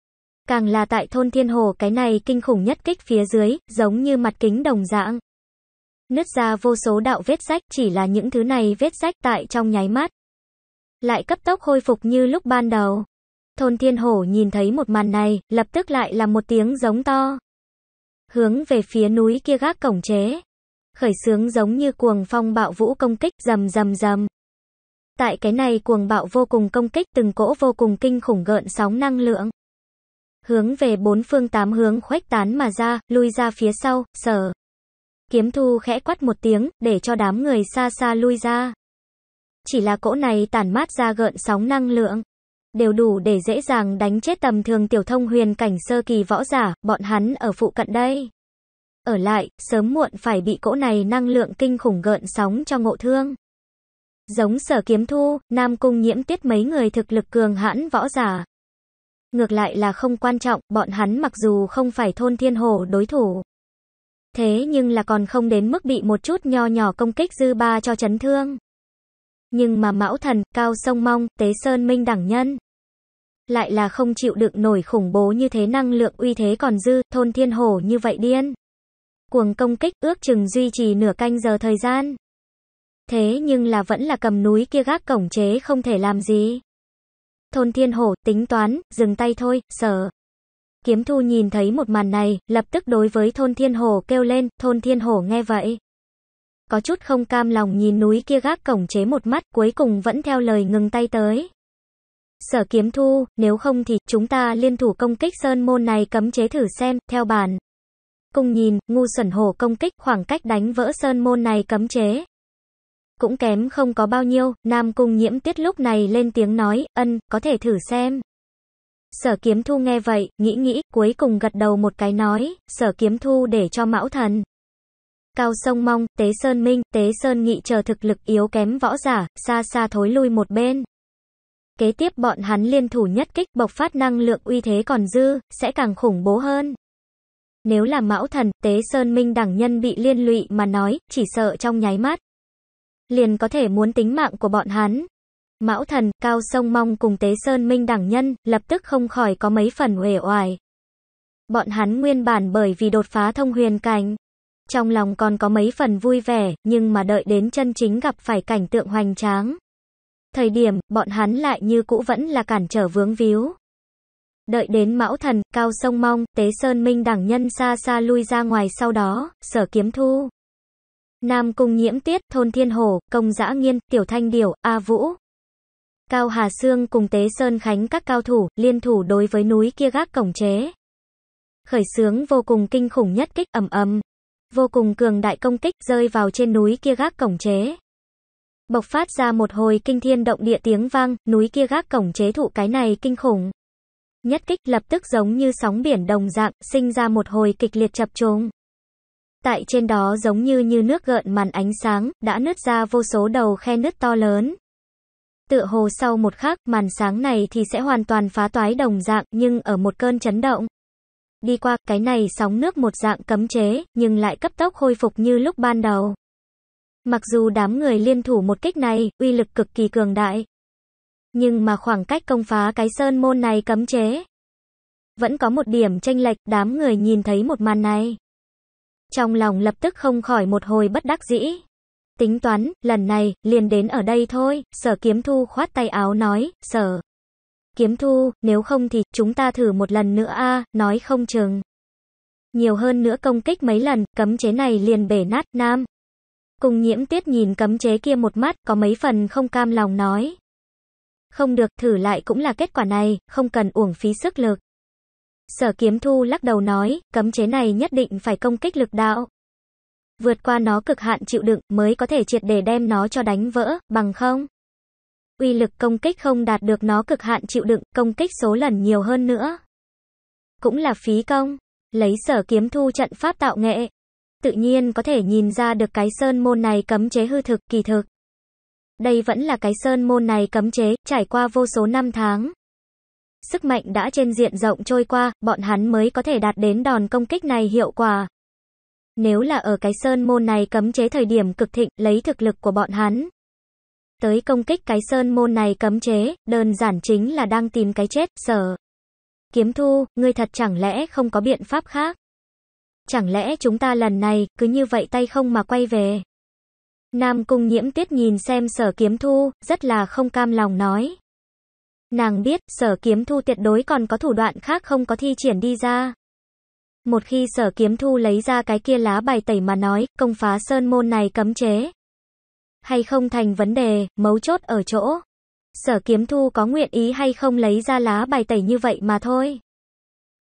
Càng là tại thôn thiên hồ cái này kinh khủng nhất kích phía dưới, giống như mặt kính đồng dạng. Nứt ra vô số đạo vết rách chỉ là những thứ này vết rách tại trong nháy mắt. Lại cấp tốc khôi phục như lúc ban đầu. Thôn thiên hổ nhìn thấy một màn này, lập tức lại là một tiếng giống to. Hướng về phía núi kia gác cổng chế khởi sướng giống như cuồng phong bạo vũ công kích rầm rầm rầm. Tại cái này cuồng bạo vô cùng công kích từng cỗ vô cùng kinh khủng gợn sóng năng lượng. Hướng về bốn phương tám hướng khuếch tán mà ra, lui ra phía sau, sở. Kiếm thu khẽ quát một tiếng, để cho đám người xa xa lui ra. Chỉ là cỗ này tản mát ra gợn sóng năng lượng. Đều đủ để dễ dàng đánh chết tầm thường tiểu thông huyền cảnh sơ kỳ võ giả, bọn hắn ở phụ cận đây ở lại, sớm muộn phải bị cỗ này năng lượng kinh khủng gợn sóng cho ngộ thương. Giống sở kiếm thu, Nam Cung nhiễm tiết mấy người thực lực cường hãn võ giả. Ngược lại là không quan trọng, bọn hắn mặc dù không phải thôn thiên hồ đối thủ. Thế nhưng là còn không đến mức bị một chút nho nhỏ công kích dư ba cho chấn thương. Nhưng mà Mão Thần, Cao Sông Mong, Tế Sơn Minh đẳng nhân. Lại là không chịu đựng nổi khủng bố như thế năng lượng uy thế còn dư, thôn thiên hồ như vậy điên cuồng công kích ước chừng duy trì nửa canh giờ thời gian. Thế nhưng là vẫn là cầm núi kia gác cổng chế không thể làm gì. Thôn thiên hổ, tính toán, dừng tay thôi, sợ. Kiếm thu nhìn thấy một màn này, lập tức đối với thôn thiên hổ kêu lên, thôn thiên hổ nghe vậy. Có chút không cam lòng nhìn núi kia gác cổng chế một mắt, cuối cùng vẫn theo lời ngừng tay tới. Sở kiếm thu, nếu không thì, chúng ta liên thủ công kích sơn môn này cấm chế thử xem, theo bản. Cùng nhìn, ngu sẩn hổ công kích khoảng cách đánh vỡ sơn môn này cấm chế. Cũng kém không có bao nhiêu, Nam Cung nhiễm tiết lúc này lên tiếng nói, ân, có thể thử xem. Sở kiếm thu nghe vậy, nghĩ nghĩ, cuối cùng gật đầu một cái nói, sở kiếm thu để cho mão thần. Cao sông mong, tế sơn minh, tế sơn nghị chờ thực lực yếu kém võ giả, xa xa thối lui một bên. Kế tiếp bọn hắn liên thủ nhất kích bộc phát năng lượng uy thế còn dư, sẽ càng khủng bố hơn. Nếu là mão thần, tế sơn minh đẳng nhân bị liên lụy mà nói, chỉ sợ trong nháy mắt. Liền có thể muốn tính mạng của bọn hắn. Mão thần, cao sông mong cùng tế sơn minh đẳng nhân, lập tức không khỏi có mấy phần uể oài. Bọn hắn nguyên bản bởi vì đột phá thông huyền cảnh. Trong lòng còn có mấy phần vui vẻ, nhưng mà đợi đến chân chính gặp phải cảnh tượng hoành tráng. Thời điểm, bọn hắn lại như cũ vẫn là cản trở vướng víu. Đợi đến Mão Thần, Cao Sông Mong, Tế Sơn Minh đẳng nhân xa xa lui ra ngoài sau đó, sở kiếm thu. Nam Cung Nhiễm Tiết, Thôn Thiên Hồ, Công Giã Nghiên, Tiểu Thanh Điểu, A Vũ. Cao Hà Sương cùng Tế Sơn Khánh các cao thủ, liên thủ đối với núi kia gác cổng chế. Khởi sướng vô cùng kinh khủng nhất kích ầm ầm. Vô cùng cường đại công kích rơi vào trên núi kia gác cổng chế. Bộc phát ra một hồi kinh thiên động địa tiếng vang, núi kia gác cổng chế thụ cái này kinh khủng. Nhất kích lập tức giống như sóng biển đồng dạng, sinh ra một hồi kịch liệt chập trùng. Tại trên đó giống như như nước gợn màn ánh sáng, đã nứt ra vô số đầu khe nứt to lớn. Tựa hồ sau một khắc, màn sáng này thì sẽ hoàn toàn phá toái đồng dạng, nhưng ở một cơn chấn động. Đi qua, cái này sóng nước một dạng cấm chế, nhưng lại cấp tốc khôi phục như lúc ban đầu. Mặc dù đám người liên thủ một kích này, uy lực cực kỳ cường đại, nhưng mà khoảng cách công phá cái sơn môn này cấm chế. Vẫn có một điểm tranh lệch, đám người nhìn thấy một màn này. Trong lòng lập tức không khỏi một hồi bất đắc dĩ. Tính toán, lần này, liền đến ở đây thôi, sở kiếm thu khoát tay áo nói, sở. Kiếm thu, nếu không thì, chúng ta thử một lần nữa a nói không chừng. Nhiều hơn nữa công kích mấy lần, cấm chế này liền bể nát, nam. Cùng nhiễm tiết nhìn cấm chế kia một mắt, có mấy phần không cam lòng nói. Không được thử lại cũng là kết quả này, không cần uổng phí sức lực. Sở kiếm thu lắc đầu nói, cấm chế này nhất định phải công kích lực đạo. Vượt qua nó cực hạn chịu đựng mới có thể triệt để đem nó cho đánh vỡ, bằng không. Uy lực công kích không đạt được nó cực hạn chịu đựng, công kích số lần nhiều hơn nữa. Cũng là phí công, lấy sở kiếm thu trận pháp tạo nghệ. Tự nhiên có thể nhìn ra được cái sơn môn này cấm chế hư thực kỳ thực đây vẫn là cái sơn môn này cấm chế, trải qua vô số năm tháng. Sức mạnh đã trên diện rộng trôi qua, bọn hắn mới có thể đạt đến đòn công kích này hiệu quả. Nếu là ở cái sơn môn này cấm chế thời điểm cực thịnh, lấy thực lực của bọn hắn. Tới công kích cái sơn môn này cấm chế, đơn giản chính là đang tìm cái chết, sở. Kiếm thu, ngươi thật chẳng lẽ không có biện pháp khác? Chẳng lẽ chúng ta lần này, cứ như vậy tay không mà quay về? Nam Cung Nhiễm Tuyết nhìn xem sở kiếm thu, rất là không cam lòng nói. Nàng biết, sở kiếm thu tuyệt đối còn có thủ đoạn khác không có thi triển đi ra. Một khi sở kiếm thu lấy ra cái kia lá bài tẩy mà nói, công phá sơn môn này cấm chế. Hay không thành vấn đề, mấu chốt ở chỗ. Sở kiếm thu có nguyện ý hay không lấy ra lá bài tẩy như vậy mà thôi.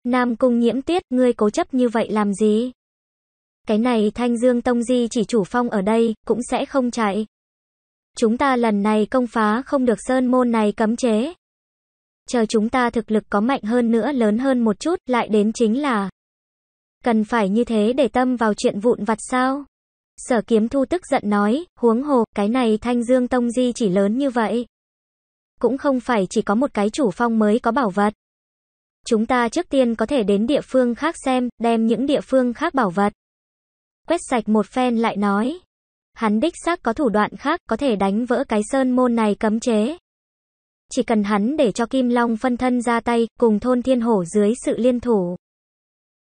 Nam cung nhiễm tuyết, ngươi cố chấp như vậy làm gì? Cái này Thanh Dương Tông Di chỉ chủ phong ở đây, cũng sẽ không chạy. Chúng ta lần này công phá không được sơn môn này cấm chế. Chờ chúng ta thực lực có mạnh hơn nữa lớn hơn một chút, lại đến chính là. Cần phải như thế để tâm vào chuyện vụn vặt sao? Sở kiếm thu tức giận nói, huống hồ, cái này Thanh Dương Tông Di chỉ lớn như vậy. Cũng không phải chỉ có một cái chủ phong mới có bảo vật. Chúng ta trước tiên có thể đến địa phương khác xem, đem những địa phương khác bảo vật quét sạch một phen lại nói. Hắn đích xác có thủ đoạn khác, có thể đánh vỡ cái sơn môn này cấm chế. Chỉ cần hắn để cho Kim Long phân thân ra tay, cùng thôn thiên hổ dưới sự liên thủ.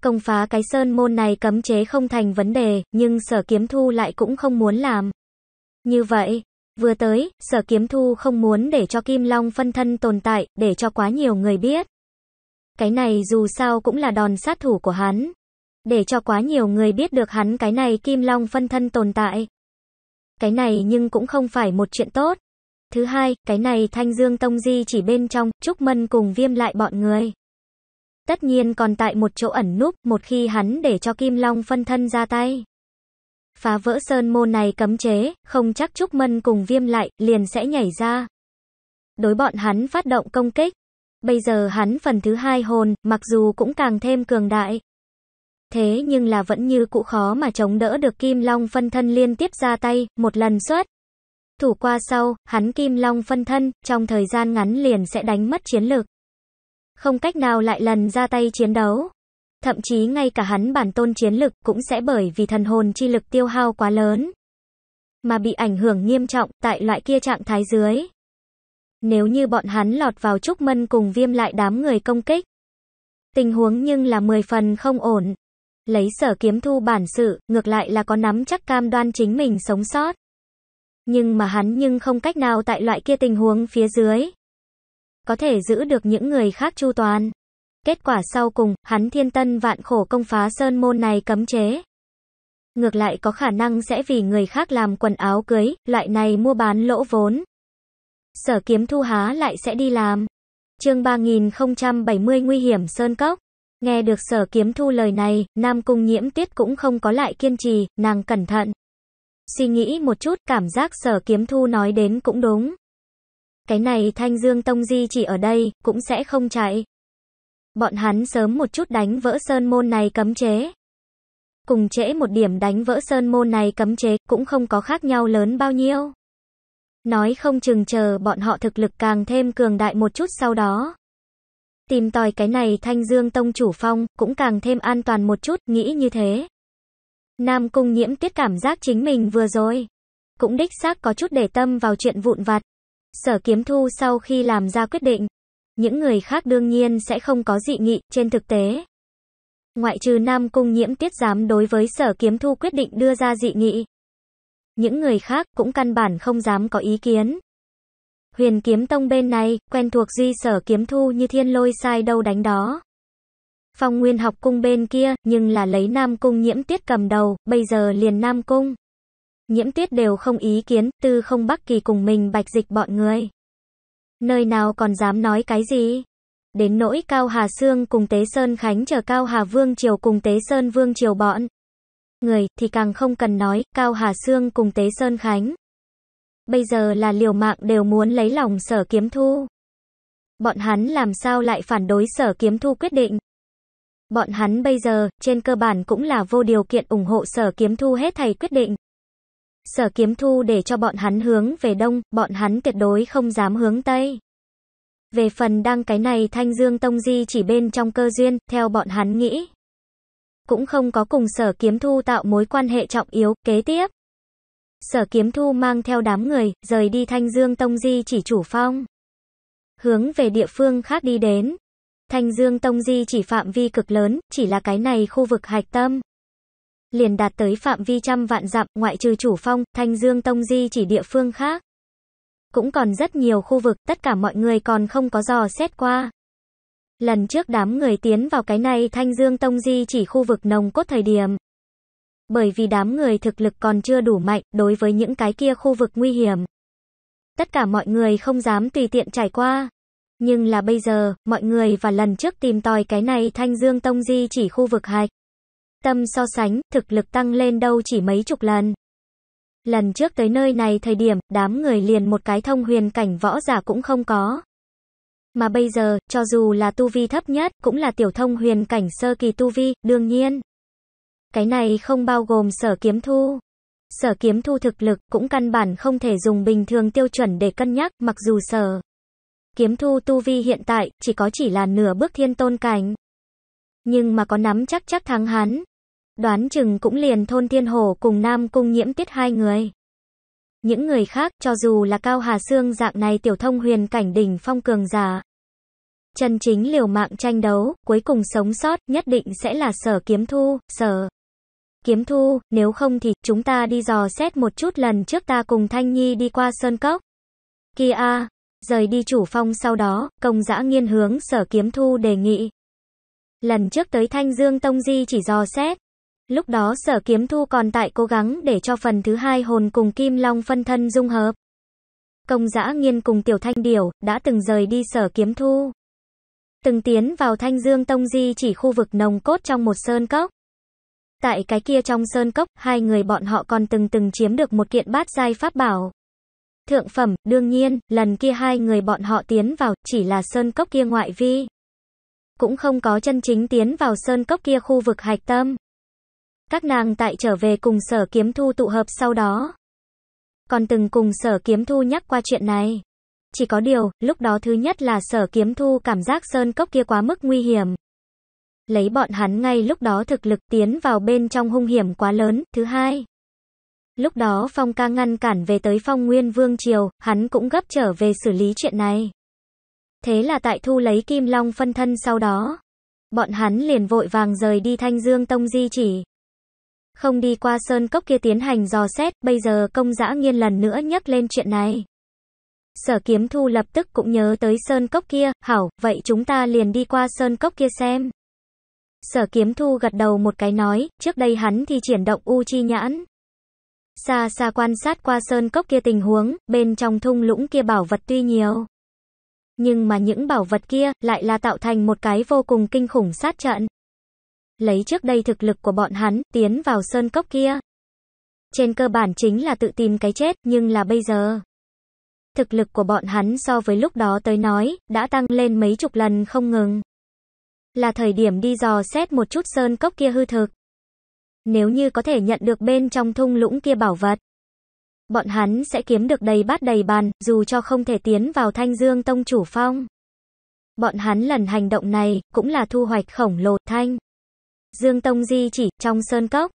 Công phá cái sơn môn này cấm chế không thành vấn đề, nhưng sở kiếm thu lại cũng không muốn làm. Như vậy, vừa tới, sở kiếm thu không muốn để cho Kim Long phân thân tồn tại, để cho quá nhiều người biết. Cái này dù sao cũng là đòn sát thủ của hắn, để cho quá nhiều người biết được hắn cái này kim long phân thân tồn tại. Cái này nhưng cũng không phải một chuyện tốt. Thứ hai, cái này Thanh Dương Tông Di chỉ bên trong, Trúc Mân cùng viêm lại bọn người. Tất nhiên còn tại một chỗ ẩn núp, một khi hắn để cho Kim Long phân thân ra tay. Phá vỡ sơn môn này cấm chế, không chắc Trúc Mân cùng viêm lại, liền sẽ nhảy ra. Đối bọn hắn phát động công kích. Bây giờ hắn phần thứ hai hồn, mặc dù cũng càng thêm cường đại thế nhưng là vẫn như cũ khó mà chống đỡ được Kim Long phân thân liên tiếp ra tay, một lần xuất. Thủ qua sau, hắn Kim Long phân thân, trong thời gian ngắn liền sẽ đánh mất chiến lực. Không cách nào lại lần ra tay chiến đấu. Thậm chí ngay cả hắn bản tôn chiến lực cũng sẽ bởi vì thần hồn chi lực tiêu hao quá lớn. Mà bị ảnh hưởng nghiêm trọng tại loại kia trạng thái dưới. Nếu như bọn hắn lọt vào trúc mân cùng viêm lại đám người công kích. Tình huống nhưng là 10 phần không ổn lấy sở kiếm thu bản sự, ngược lại là có nắm chắc cam đoan chính mình sống sót. Nhưng mà hắn nhưng không cách nào tại loại kia tình huống phía dưới. Có thể giữ được những người khác chu toàn. Kết quả sau cùng, hắn thiên tân vạn khổ công phá sơn môn này cấm chế. Ngược lại có khả năng sẽ vì người khác làm quần áo cưới, loại này mua bán lỗ vốn. Sở kiếm thu há lại sẽ đi làm. Chương 3070 Nguy hiểm Sơn Cốc Nghe được sở kiếm thu lời này, Nam Cung nhiễm tiết cũng không có lại kiên trì, nàng cẩn thận. Suy nghĩ một chút, cảm giác sở kiếm thu nói đến cũng đúng. Cái này Thanh Dương Tông Di chỉ ở đây, cũng sẽ không chạy. Bọn hắn sớm một chút đánh vỡ sơn môn này cấm chế. Cùng trễ một điểm đánh vỡ sơn môn này cấm chế, cũng không có khác nhau lớn bao nhiêu. Nói không chừng chờ bọn họ thực lực càng thêm cường đại một chút sau đó, tìm tòi cái này Thanh Dương Tông chủ phong, cũng càng thêm an toàn một chút, nghĩ như thế. Nam Cung Nhiễm Tuyết cảm giác chính mình vừa rồi, cũng đích xác có chút để tâm vào chuyện vụn vặt. Sở Kiếm Thu sau khi làm ra quyết định, những người khác đương nhiên sẽ không có dị nghị trên thực tế. Ngoại trừ Nam Cung Nhiễm Tuyết dám đối với Sở Kiếm Thu quyết định đưa ra dị nghị. Những người khác cũng căn bản không dám có ý kiến. Huyền kiếm tông bên này, quen thuộc duy sở kiếm thu như thiên lôi sai đâu đánh đó. Phong nguyên học cung bên kia, nhưng là lấy nam cung nhiễm tiết cầm đầu, bây giờ liền nam cung. Nhiễm tiết đều không ý kiến, tư không bắc kỳ cùng mình bạch dịch bọn người. Nơi nào còn dám nói cái gì? Đến nỗi Cao Hà Sương cùng Tế Sơn Khánh chờ Cao Hà Vương Triều cùng Tế Sơn Vương Triều bọn. Người thì càng không cần nói, Cao Hà Sương cùng Tế Sơn Khánh. Bây giờ là liều mạng đều muốn lấy lòng sở kiếm thu. Bọn hắn làm sao lại phản đối sở kiếm thu quyết định? Bọn hắn bây giờ, trên cơ bản cũng là vô điều kiện ủng hộ sở kiếm thu hết thầy quyết định. Sở kiếm thu để cho bọn hắn hướng về đông, bọn hắn tuyệt đối không dám hướng tây. Về phần đăng cái này Thanh Dương Tông Di chỉ bên trong cơ duyên, theo bọn hắn nghĩ. Cũng không có cùng sở kiếm thu tạo mối quan hệ trọng yếu, kế tiếp. Sở kiếm thu mang theo đám người, rời đi Thanh Dương Tông Di chỉ chủ phong. Hướng về địa phương khác đi đến. Thanh Dương Tông Di chỉ phạm vi cực lớn, chỉ là cái này khu vực hạch tâm. Liền đạt tới phạm vi trăm vạn dặm, ngoại trừ chủ phong, Thanh Dương Tông Di chỉ địa phương khác. Cũng còn rất nhiều khu vực, tất cả mọi người còn không có dò xét qua. Lần trước đám người tiến vào cái này Thanh Dương Tông Di chỉ khu vực nồng cốt thời điểm, bởi vì đám người thực lực còn chưa đủ mạnh đối với những cái kia khu vực nguy hiểm. Tất cả mọi người không dám tùy tiện trải qua. Nhưng là bây giờ, mọi người và lần trước tìm tòi cái này Thanh Dương Tông Di chỉ khu vực hạch. Tâm so sánh, thực lực tăng lên đâu chỉ mấy chục lần. Lần trước tới nơi này thời điểm, đám người liền một cái thông huyền cảnh võ giả cũng không có. Mà bây giờ, cho dù là tu vi thấp nhất, cũng là tiểu thông huyền cảnh sơ kỳ tu vi, đương nhiên. Cái này không bao gồm sở kiếm thu. Sở kiếm thu thực lực cũng căn bản không thể dùng bình thường tiêu chuẩn để cân nhắc, mặc dù sở kiếm thu tu vi hiện tại chỉ có chỉ là nửa bước thiên tôn cảnh. Nhưng mà có nắm chắc chắc thắng hắn. Đoán chừng cũng liền thôn thiên hồ cùng nam cung nhiễm tiết hai người. Những người khác, cho dù là cao hà xương dạng này tiểu thông huyền cảnh đỉnh phong cường giả. Chân chính liều mạng tranh đấu, cuối cùng sống sót, nhất định sẽ là sở kiếm thu, sở. Kiếm thu, nếu không thì, chúng ta đi dò xét một chút lần trước ta cùng Thanh Nhi đi qua Sơn Cốc. Kia, rời đi chủ phong sau đó, công giã nghiên hướng sở kiếm thu đề nghị. Lần trước tới Thanh Dương Tông Di chỉ dò xét. Lúc đó sở kiếm thu còn tại cố gắng để cho phần thứ hai hồn cùng Kim Long phân thân dung hợp. Công giã nghiên cùng Tiểu Thanh Điểu, đã từng rời đi sở kiếm thu. Từng tiến vào Thanh Dương Tông Di chỉ khu vực nồng cốt trong một sơn cốc. Tại cái kia trong sơn cốc, hai người bọn họ còn từng từng chiếm được một kiện bát giai pháp bảo. Thượng phẩm, đương nhiên, lần kia hai người bọn họ tiến vào, chỉ là sơn cốc kia ngoại vi. Cũng không có chân chính tiến vào sơn cốc kia khu vực hạch tâm. Các nàng tại trở về cùng sở kiếm thu tụ hợp sau đó. Còn từng cùng sở kiếm thu nhắc qua chuyện này. Chỉ có điều, lúc đó thứ nhất là sở kiếm thu cảm giác sơn cốc kia quá mức nguy hiểm lấy bọn hắn ngay lúc đó thực lực tiến vào bên trong hung hiểm quá lớn. Thứ hai, lúc đó Phong ca ngăn cản về tới Phong Nguyên Vương Triều, hắn cũng gấp trở về xử lý chuyện này. Thế là tại thu lấy Kim Long phân thân sau đó, bọn hắn liền vội vàng rời đi Thanh Dương Tông di chỉ. Không đi qua sơn cốc kia tiến hành dò xét, bây giờ công dã nghiên lần nữa nhắc lên chuyện này. Sở kiếm thu lập tức cũng nhớ tới sơn cốc kia, hảo, vậy chúng ta liền đi qua sơn cốc kia xem. Sở kiếm thu gật đầu một cái nói, trước đây hắn thì triển động u chi nhãn. Xa xa quan sát qua sơn cốc kia tình huống, bên trong thung lũng kia bảo vật tuy nhiều. Nhưng mà những bảo vật kia lại là tạo thành một cái vô cùng kinh khủng sát trận. Lấy trước đây thực lực của bọn hắn, tiến vào sơn cốc kia. Trên cơ bản chính là tự tìm cái chết, nhưng là bây giờ. Thực lực của bọn hắn so với lúc đó tới nói, đã tăng lên mấy chục lần không ngừng là thời điểm đi dò xét một chút sơn cốc kia hư thực. Nếu như có thể nhận được bên trong thung lũng kia bảo vật, bọn hắn sẽ kiếm được đầy bát đầy bàn, dù cho không thể tiến vào Thanh Dương Tông chủ phong. Bọn hắn lần hành động này cũng là thu hoạch khổng lồ Thanh. Dương Tông di chỉ trong sơn cốc,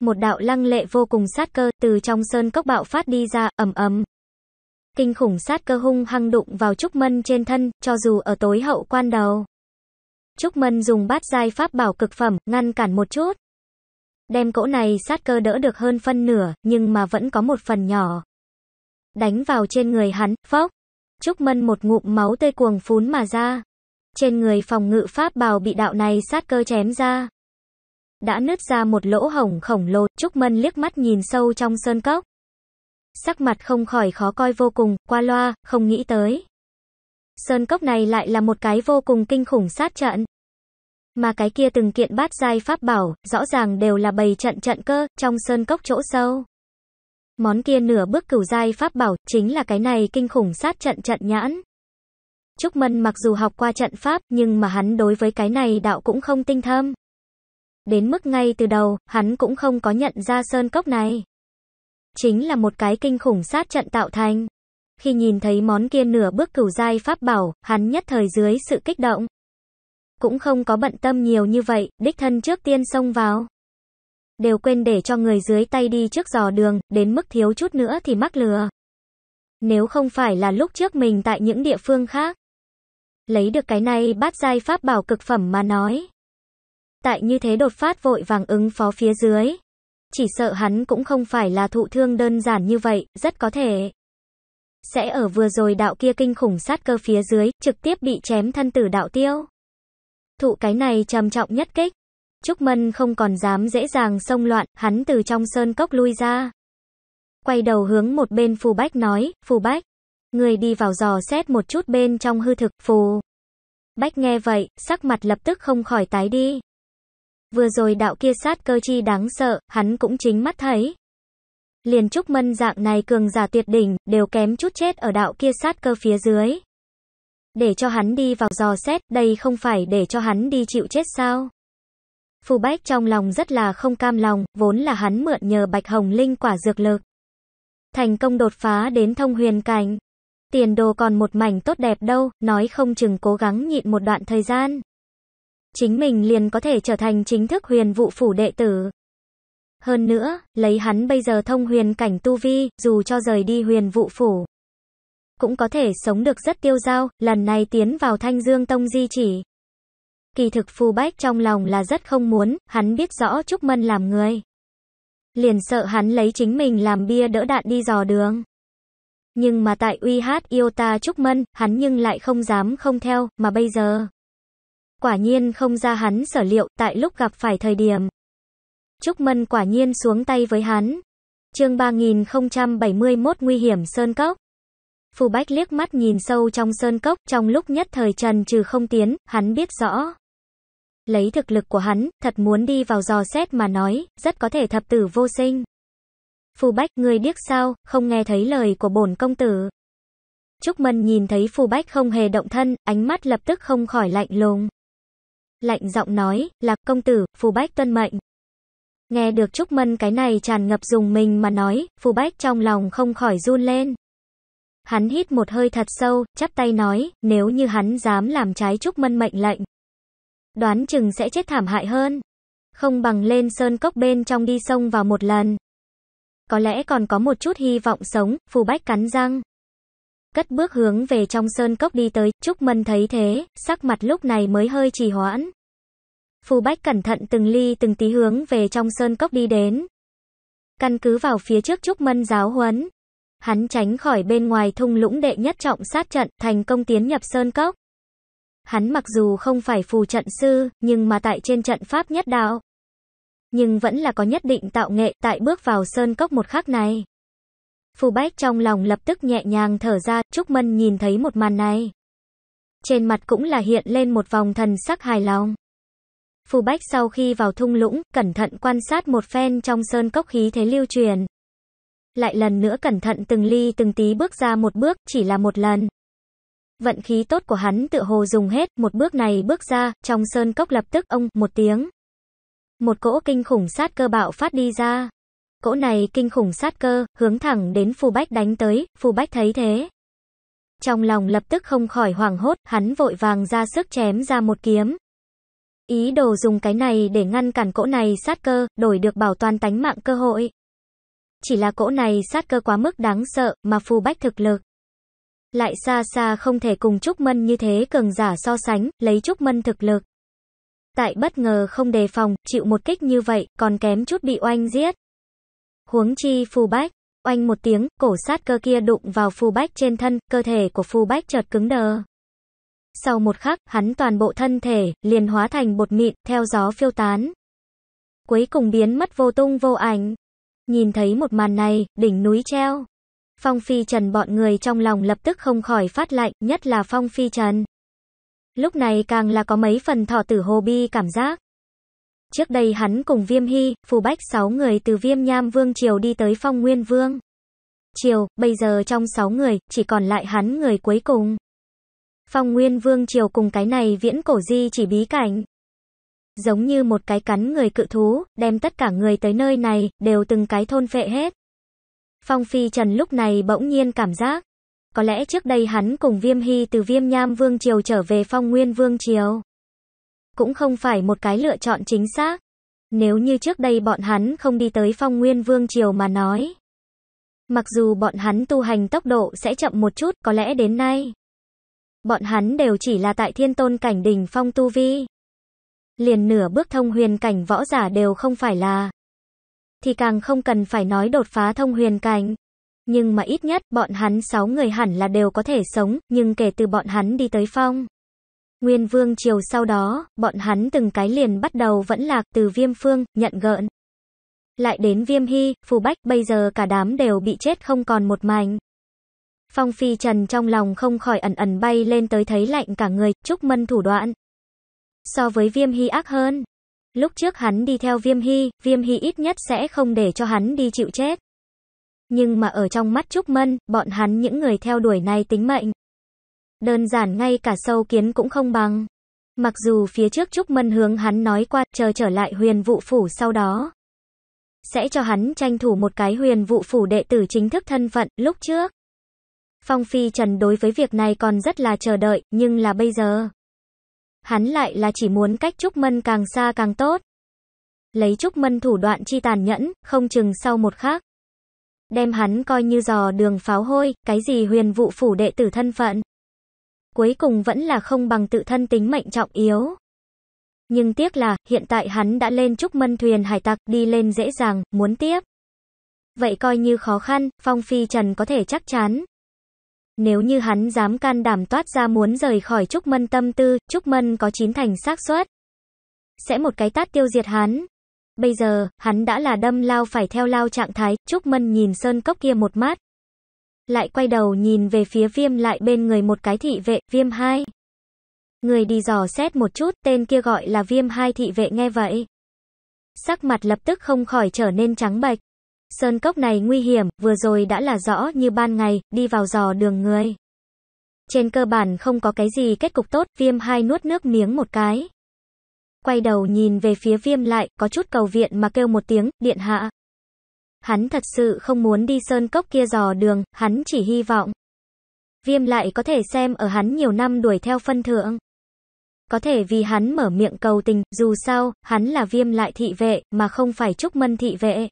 một đạo lăng lệ vô cùng sát cơ từ trong sơn cốc bạo phát đi ra, ầm ầm. Kinh khủng sát cơ hung hăng đụng vào Trúc Mân trên thân, cho dù ở tối hậu quan đầu. Trúc Mân dùng bát giai pháp bảo cực phẩm, ngăn cản một chút. Đem cỗ này sát cơ đỡ được hơn phân nửa, nhưng mà vẫn có một phần nhỏ. Đánh vào trên người hắn, phốc. Trúc Mân một ngụm máu tươi cuồng phún mà ra. Trên người phòng ngự pháp bào bị đạo này sát cơ chém ra. Đã nứt ra một lỗ hổng khổng lồ, Trúc Mân liếc mắt nhìn sâu trong sơn cốc. Sắc mặt không khỏi khó coi vô cùng, qua loa, không nghĩ tới. Sơn cốc này lại là một cái vô cùng kinh khủng sát trận. Mà cái kia từng kiện bát giai pháp bảo, rõ ràng đều là bày trận trận cơ, trong sơn cốc chỗ sâu. Món kia nửa bước cửu giai pháp bảo, chính là cái này kinh khủng sát trận trận nhãn. Trúc Mân mặc dù học qua trận pháp, nhưng mà hắn đối với cái này đạo cũng không tinh thâm. Đến mức ngay từ đầu, hắn cũng không có nhận ra sơn cốc này. Chính là một cái kinh khủng sát trận tạo thành. Khi nhìn thấy món kia nửa bước cửu giai pháp bảo, hắn nhất thời dưới sự kích động. Cũng không có bận tâm nhiều như vậy, đích thân trước tiên xông vào. Đều quên để cho người dưới tay đi trước dò đường, đến mức thiếu chút nữa thì mắc lừa. Nếu không phải là lúc trước mình tại những địa phương khác. Lấy được cái này bát giai pháp bảo cực phẩm mà nói. Tại như thế đột phát vội vàng ứng phó phía dưới. Chỉ sợ hắn cũng không phải là thụ thương đơn giản như vậy, rất có thể sẽ ở vừa rồi đạo kia kinh khủng sát cơ phía dưới, trực tiếp bị chém thân tử đạo tiêu. Thụ cái này trầm trọng nhất kích. Trúc Mân không còn dám dễ dàng xông loạn, hắn từ trong sơn cốc lui ra. Quay đầu hướng một bên Phù Bách nói, Phù Bách, người đi vào dò xét một chút bên trong hư thực, Phù. Bách nghe vậy, sắc mặt lập tức không khỏi tái đi. Vừa rồi đạo kia sát cơ chi đáng sợ, hắn cũng chính mắt thấy liền trúc mân dạng này cường giả tuyệt đỉnh, đều kém chút chết ở đạo kia sát cơ phía dưới. Để cho hắn đi vào dò xét, đây không phải để cho hắn đi chịu chết sao? Phù Bách trong lòng rất là không cam lòng, vốn là hắn mượn nhờ Bạch Hồng Linh quả dược lực. Thành công đột phá đến thông huyền cảnh. Tiền đồ còn một mảnh tốt đẹp đâu, nói không chừng cố gắng nhịn một đoạn thời gian. Chính mình liền có thể trở thành chính thức huyền vụ phủ đệ tử. Hơn nữa, lấy hắn bây giờ thông huyền cảnh tu vi, dù cho rời đi huyền vụ phủ, cũng có thể sống được rất tiêu dao, lần này tiến vào Thanh Dương Tông di chỉ. Kỳ thực Phù Bách trong lòng là rất không muốn, hắn biết rõ Trúc Mân làm người. Liền sợ hắn lấy chính mình làm bia đỡ đạn đi dò đường. Nhưng mà tại uy hát yêu ta Trúc Mân, hắn nhưng lại không dám không theo, mà bây giờ. Quả nhiên không ra hắn sở liệu, tại lúc gặp phải thời điểm, Trúc Mân quả nhiên xuống tay với hắn. Chương 3071 nguy hiểm sơn cốc. Phù Bách liếc mắt nhìn sâu trong sơn cốc, trong lúc nhất thời trần trừ không tiến, hắn biết rõ. Lấy thực lực của hắn, thật muốn đi vào dò xét mà nói, rất có thể thập tử vô sinh. Phù Bách, người điếc sao, không nghe thấy lời của bổn công tử. Trúc Mân nhìn thấy Phù Bách không hề động thân, ánh mắt lập tức không khỏi lạnh lùng. Lạnh giọng nói, là công tử, Phù Bách tuân mệnh. Nghe được Trúc Mân cái này tràn ngập dùng mình mà nói, Phù Bách trong lòng không khỏi run lên. Hắn hít một hơi thật sâu, chắp tay nói, nếu như hắn dám làm trái Trúc Mân mệnh lệnh. Đoán chừng sẽ chết thảm hại hơn. Không bằng lên sơn cốc bên trong đi sông vào một lần. Có lẽ còn có một chút hy vọng sống, Phù Bách cắn răng. Cất bước hướng về trong sơn cốc đi tới, Trúc Mân thấy thế, sắc mặt lúc này mới hơi trì hoãn. Phù Bách cẩn thận từng ly từng tí hướng về trong sơn cốc đi đến. Căn cứ vào phía trước chúc Mân giáo huấn, hắn tránh khỏi bên ngoài thung lũng đệ nhất trọng sát trận, thành công tiến nhập sơn cốc. Hắn mặc dù không phải phù trận sư, nhưng mà tại trên trận pháp nhất đạo, nhưng vẫn là có nhất định tạo nghệ tại bước vào sơn cốc một khắc này. Phù Bách trong lòng lập tức nhẹ nhàng thở ra, chúc Mân nhìn thấy một màn này. Trên mặt cũng là hiện lên một vòng thần sắc hài lòng. Phù Bách sau khi vào thung lũng, cẩn thận quan sát một phen trong sơn cốc khí thế lưu truyền. Lại lần nữa cẩn thận từng ly từng tí bước ra một bước, chỉ là một lần. Vận khí tốt của hắn tựa hồ dùng hết, một bước này bước ra, trong sơn cốc lập tức ông, một tiếng. Một cỗ kinh khủng sát cơ bạo phát đi ra. Cỗ này kinh khủng sát cơ, hướng thẳng đến Phù Bách đánh tới, Phù Bách thấy thế. Trong lòng lập tức không khỏi hoảng hốt, hắn vội vàng ra sức chém ra một kiếm. Ý đồ dùng cái này để ngăn cản cỗ này sát cơ, đổi được bảo toàn tánh mạng cơ hội. Chỉ là cỗ này sát cơ quá mức đáng sợ, mà phù bách thực lực. Lại xa xa không thể cùng Trúc Mân như thế cường giả so sánh, lấy Trúc Mân thực lực. Tại bất ngờ không đề phòng, chịu một kích như vậy, còn kém chút bị oanh giết. Huống chi phù bách, oanh một tiếng, cổ sát cơ kia đụng vào phù bách trên thân, cơ thể của phù bách chợt cứng đờ sau một khắc, hắn toàn bộ thân thể, liền hóa thành bột mịn, theo gió phiêu tán. Cuối cùng biến mất vô tung vô ảnh. Nhìn thấy một màn này, đỉnh núi treo. Phong Phi Trần bọn người trong lòng lập tức không khỏi phát lạnh, nhất là Phong Phi Trần. Lúc này càng là có mấy phần thọ tử hồ bi cảm giác. Trước đây hắn cùng Viêm Hy, Phù Bách sáu người từ Viêm Nham Vương Triều đi tới Phong Nguyên Vương. Triều, bây giờ trong sáu người, chỉ còn lại hắn người cuối cùng. Phong Nguyên Vương Triều cùng cái này viễn cổ di chỉ bí cảnh. Giống như một cái cắn người cự thú, đem tất cả người tới nơi này, đều từng cái thôn phệ hết. Phong Phi Trần lúc này bỗng nhiên cảm giác. Có lẽ trước đây hắn cùng Viêm Hy từ Viêm Nham Vương Triều trở về Phong Nguyên Vương Triều. Cũng không phải một cái lựa chọn chính xác. Nếu như trước đây bọn hắn không đi tới Phong Nguyên Vương Triều mà nói. Mặc dù bọn hắn tu hành tốc độ sẽ chậm một chút, có lẽ đến nay. Bọn hắn đều chỉ là tại thiên tôn cảnh đình phong tu vi. Liền nửa bước thông huyền cảnh võ giả đều không phải là. Thì càng không cần phải nói đột phá thông huyền cảnh. Nhưng mà ít nhất bọn hắn 6 người hẳn là đều có thể sống, nhưng kể từ bọn hắn đi tới phong. Nguyên vương chiều sau đó, bọn hắn từng cái liền bắt đầu vẫn lạc từ viêm phương, nhận gợn. Lại đến viêm hy, phù bách, bây giờ cả đám đều bị chết không còn một mảnh. Phong Phi Trần trong lòng không khỏi ẩn ẩn bay lên tới thấy lạnh cả người, Chúc Mân thủ đoạn. So với Viêm Hy ác hơn. Lúc trước hắn đi theo Viêm Hy, Viêm Hy ít nhất sẽ không để cho hắn đi chịu chết. Nhưng mà ở trong mắt Trúc Mân, bọn hắn những người theo đuổi này tính mệnh. Đơn giản ngay cả sâu kiến cũng không bằng. Mặc dù phía trước Trúc Mân hướng hắn nói qua chờ trở lại huyền vụ phủ sau đó. Sẽ cho hắn tranh thủ một cái huyền vụ phủ đệ tử chính thức thân phận lúc trước. Phong Phi Trần đối với việc này còn rất là chờ đợi, nhưng là bây giờ. Hắn lại là chỉ muốn cách Trúc Mân càng xa càng tốt. Lấy Trúc Mân thủ đoạn chi tàn nhẫn, không chừng sau một khắc Đem hắn coi như giò đường pháo hôi, cái gì huyền vụ phủ đệ tử thân phận. Cuối cùng vẫn là không bằng tự thân tính mệnh trọng yếu. Nhưng tiếc là, hiện tại hắn đã lên Trúc Mân thuyền hải tặc, đi lên dễ dàng, muốn tiếp. Vậy coi như khó khăn, Phong Phi Trần có thể chắc chắn, nếu như hắn dám can đảm toát ra muốn rời khỏi Trúc Mân tâm tư, Trúc Mân có chín thành xác suất sẽ một cái tát tiêu diệt hắn. Bây giờ, hắn đã là đâm lao phải theo lao trạng thái, Trúc Mân nhìn sơn cốc kia một mắt. Lại quay đầu nhìn về phía viêm lại bên người một cái thị vệ, viêm hai. Người đi dò xét một chút, tên kia gọi là viêm hai thị vệ nghe vậy. Sắc mặt lập tức không khỏi trở nên trắng bạch. Sơn cốc này nguy hiểm, vừa rồi đã là rõ như ban ngày, đi vào dò đường người. Trên cơ bản không có cái gì kết cục tốt, viêm hai nuốt nước miếng một cái. Quay đầu nhìn về phía viêm lại, có chút cầu viện mà kêu một tiếng, điện hạ. Hắn thật sự không muốn đi sơn cốc kia dò đường, hắn chỉ hy vọng. Viêm lại có thể xem ở hắn nhiều năm đuổi theo phân thượng. Có thể vì hắn mở miệng cầu tình, dù sao, hắn là viêm lại thị vệ, mà không phải trúc mân thị vệ.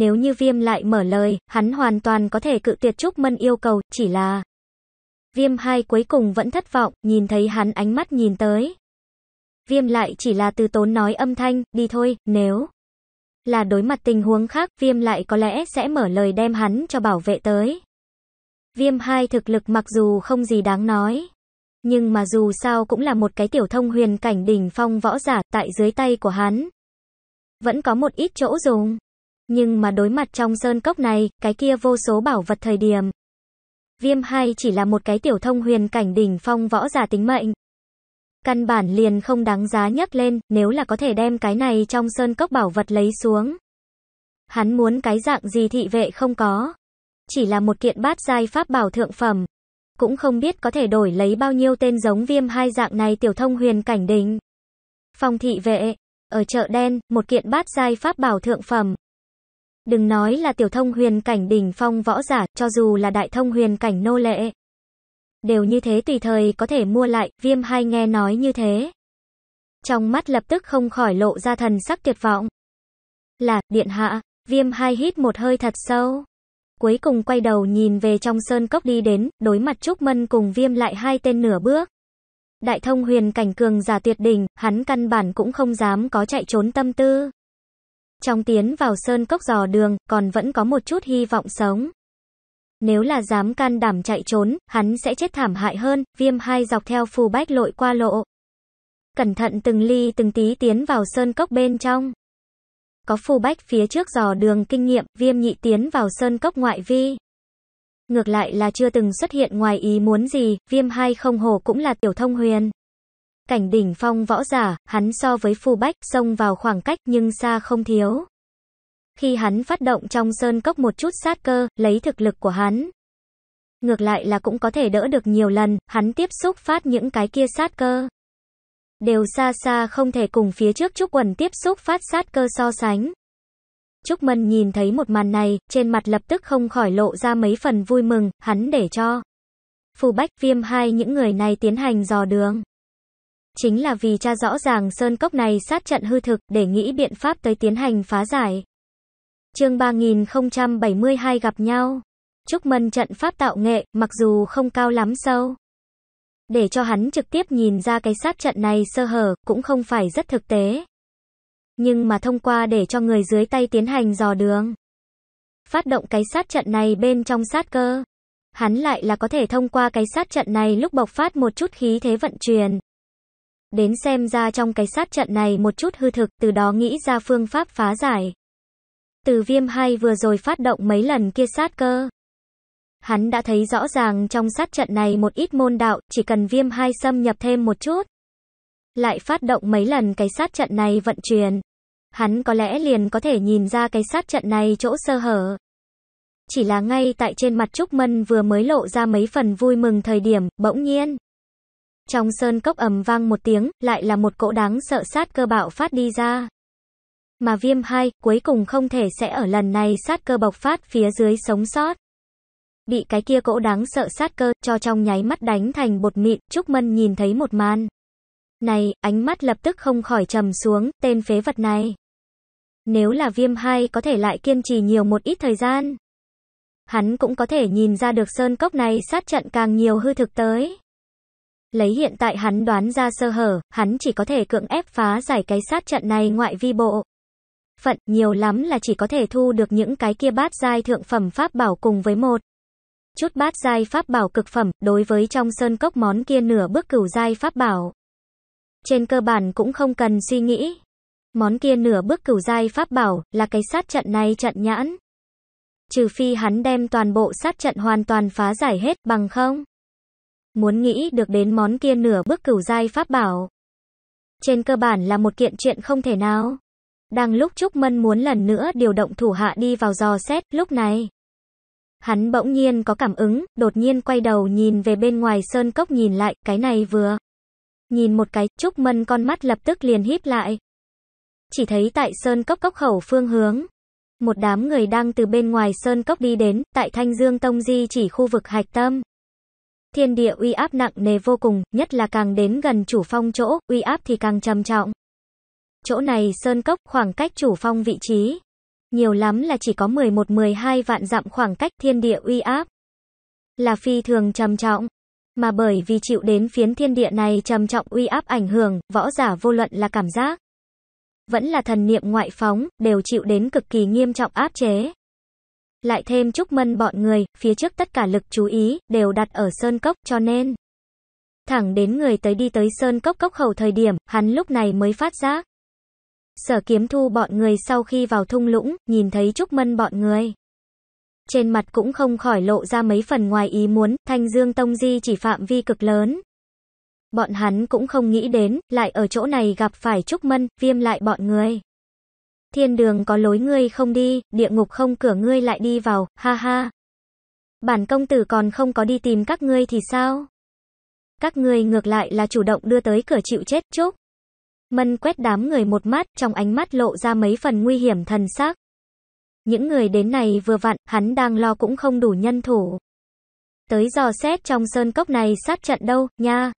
Nếu như Viêm lại mở lời, hắn hoàn toàn có thể cự tuyệt Trúc Mân yêu cầu, chỉ là... Viêm hai cuối cùng vẫn thất vọng, nhìn thấy hắn ánh mắt nhìn tới. Viêm lại chỉ là từ tốn nói âm thanh, đi thôi, nếu là đối mặt tình huống khác, viêm lại có lẽ sẽ mở lời đem hắn cho bảo vệ tới. Viêm hai thực lực mặc dù không gì đáng nói, nhưng mà dù sao cũng là một cái tiểu thông huyền cảnh đỉnh phong võ giả tại dưới tay của hắn. Vẫn có một ít chỗ dùng. Nhưng mà đối mặt trong sơn cốc này, cái kia vô số bảo vật thời điểm. Viêm hai chỉ là một cái tiểu thông huyền cảnh đỉnh phong võ giả tính mệnh. Căn bản liền không đáng giá nhắc lên, nếu là có thể đem cái này trong sơn cốc bảo vật lấy xuống. Hắn muốn cái dạng gì thị vệ không có. Chỉ là một kiện bát giai pháp bảo thượng phẩm. Cũng không biết có thể đổi lấy bao nhiêu tên giống viêm hai dạng này tiểu thông huyền cảnh đỉnh. phong thị vệ, ở chợ đen, một kiện bát giai pháp bảo thượng phẩm, Đừng nói là tiểu thông huyền cảnh đỉnh phong võ giả, cho dù là đại thông huyền cảnh nô lệ. Đều như thế tùy thời có thể mua lại, viêm hay nghe nói như thế. Trong mắt lập tức không khỏi lộ ra thần sắc tuyệt vọng. Là, điện hạ, viêm hai hít một hơi thật sâu. Cuối cùng quay đầu nhìn về trong sơn cốc đi đến, đối mặt Trúc Mân cùng viêm lại hai tên nửa bước. Đại thông huyền cảnh cường giả tuyệt đỉnh, hắn căn bản cũng không dám có chạy trốn tâm tư. Trong tiến vào sơn cốc dò đường, còn vẫn có một chút hy vọng sống. Nếu là dám can đảm chạy trốn, hắn sẽ chết thảm hại hơn, viêm hai dọc theo phù bách lội qua lộ. Cẩn thận từng ly từng tí tiến vào sơn cốc bên trong. Có phù bách phía trước dò đường kinh nghiệm, viêm nhị tiến vào sơn cốc ngoại vi. Ngược lại là chưa từng xuất hiện ngoài ý muốn gì, viêm hai không hồ cũng là tiểu thông huyền cảnh đỉnh phong võ giả, hắn so với Phù Bách xông vào khoảng cách nhưng xa không thiếu. Khi hắn phát động trong sơn cốc một chút sát cơ, lấy thực lực của hắn. Ngược lại là cũng có thể đỡ được nhiều lần, hắn tiếp xúc phát những cái kia sát cơ. Đều xa xa không thể cùng phía trước Trúc Quần tiếp xúc phát sát cơ so sánh. Trúc Mân nhìn thấy một màn này, trên mặt lập tức không khỏi lộ ra mấy phần vui mừng, hắn để cho. Phù Bách Viêm hai những người này tiến hành dò đường chính là vì cha rõ ràng sơn cốc này sát trận hư thực để nghĩ biện pháp tới tiến hành phá giải. Chương 3072 gặp nhau. chúc Mân trận pháp tạo nghệ, mặc dù không cao lắm sâu. Để cho hắn trực tiếp nhìn ra cái sát trận này sơ hở, cũng không phải rất thực tế. Nhưng mà thông qua để cho người dưới tay tiến hành dò đường. Phát động cái sát trận này bên trong sát cơ. Hắn lại là có thể thông qua cái sát trận này lúc bộc phát một chút khí thế vận chuyển, đến xem ra trong cái sát trận này một chút hư thực, từ đó nghĩ ra phương pháp phá giải. Từ viêm hay vừa rồi phát động mấy lần kia sát cơ. Hắn đã thấy rõ ràng trong sát trận này một ít môn đạo, chỉ cần viêm hai xâm nhập thêm một chút. Lại phát động mấy lần cái sát trận này vận chuyển. Hắn có lẽ liền có thể nhìn ra cái sát trận này chỗ sơ hở. Chỉ là ngay tại trên mặt Trúc Mân vừa mới lộ ra mấy phần vui mừng thời điểm, bỗng nhiên. Trong sơn cốc ầm vang một tiếng, lại là một cỗ đáng sợ sát cơ bạo phát đi ra. Mà viêm hai, cuối cùng không thể sẽ ở lần này sát cơ bộc phát phía dưới sống sót. Bị cái kia cỗ đáng sợ sát cơ, cho trong nháy mắt đánh thành bột mịn, Trúc Mân nhìn thấy một màn. Này, ánh mắt lập tức không khỏi trầm xuống, tên phế vật này. Nếu là viêm hai có thể lại kiên trì nhiều một ít thời gian. Hắn cũng có thể nhìn ra được sơn cốc này sát trận càng nhiều hư thực tới. Lấy hiện tại hắn đoán ra sơ hở, hắn chỉ có thể cưỡng ép phá giải cái sát trận này ngoại vi bộ. Phận nhiều lắm là chỉ có thể thu được những cái kia bát giai thượng phẩm pháp bảo cùng với một. Chút bát giai pháp bảo cực phẩm, đối với trong sơn cốc món kia nửa bước cửu giai pháp bảo. Trên cơ bản cũng không cần suy nghĩ. Món kia nửa bước cửu giai pháp bảo, là cái sát trận này trận nhãn. Trừ phi hắn đem toàn bộ sát trận hoàn toàn phá giải hết bằng không muốn nghĩ được đến món kia nửa bước cửu giai pháp bảo. Trên cơ bản là một kiện chuyện không thể nào. Đang lúc Trúc Mân muốn lần nữa điều động thủ hạ đi vào dò xét, lúc này. Hắn bỗng nhiên có cảm ứng, đột nhiên quay đầu nhìn về bên ngoài sơn cốc nhìn lại, cái này vừa. Nhìn một cái, Trúc Mân con mắt lập tức liền híp lại. Chỉ thấy tại sơn cốc cốc khẩu phương hướng. Một đám người đang từ bên ngoài sơn cốc đi đến, tại Thanh Dương Tông Di chỉ khu vực hạch tâm. Thiên địa uy áp nặng nề vô cùng, nhất là càng đến gần chủ phong chỗ, uy áp thì càng trầm trọng. Chỗ này sơn cốc khoảng cách chủ phong vị trí. Nhiều lắm là chỉ có 11-12 vạn dặm khoảng cách thiên địa uy áp. Là phi thường trầm trọng. Mà bởi vì chịu đến phiến thiên địa này trầm trọng uy áp ảnh hưởng, võ giả vô luận là cảm giác. Vẫn là thần niệm ngoại phóng, đều chịu đến cực kỳ nghiêm trọng áp chế. Lại thêm chúc Mân bọn người, phía trước tất cả lực chú ý, đều đặt ở Sơn Cốc, cho nên. Thẳng đến người tới đi tới Sơn Cốc Cốc Hầu thời điểm, hắn lúc này mới phát giác. Sở kiếm thu bọn người sau khi vào thung lũng, nhìn thấy chúc Mân bọn người. Trên mặt cũng không khỏi lộ ra mấy phần ngoài ý muốn, Thanh Dương Tông Di chỉ phạm vi cực lớn. Bọn hắn cũng không nghĩ đến, lại ở chỗ này gặp phải chúc Mân, viêm lại bọn người. Thiên đường có lối ngươi không đi, địa ngục không cửa ngươi lại đi vào, ha ha. Bản công tử còn không có đi tìm các ngươi thì sao? Các ngươi ngược lại là chủ động đưa tới cửa chịu chết chúc. Mân quét đám người một mắt, trong ánh mắt lộ ra mấy phần nguy hiểm thần sắc. Những người đến này vừa vặn, hắn đang lo cũng không đủ nhân thủ. Tới dò xét trong sơn cốc này sát trận đâu, nha.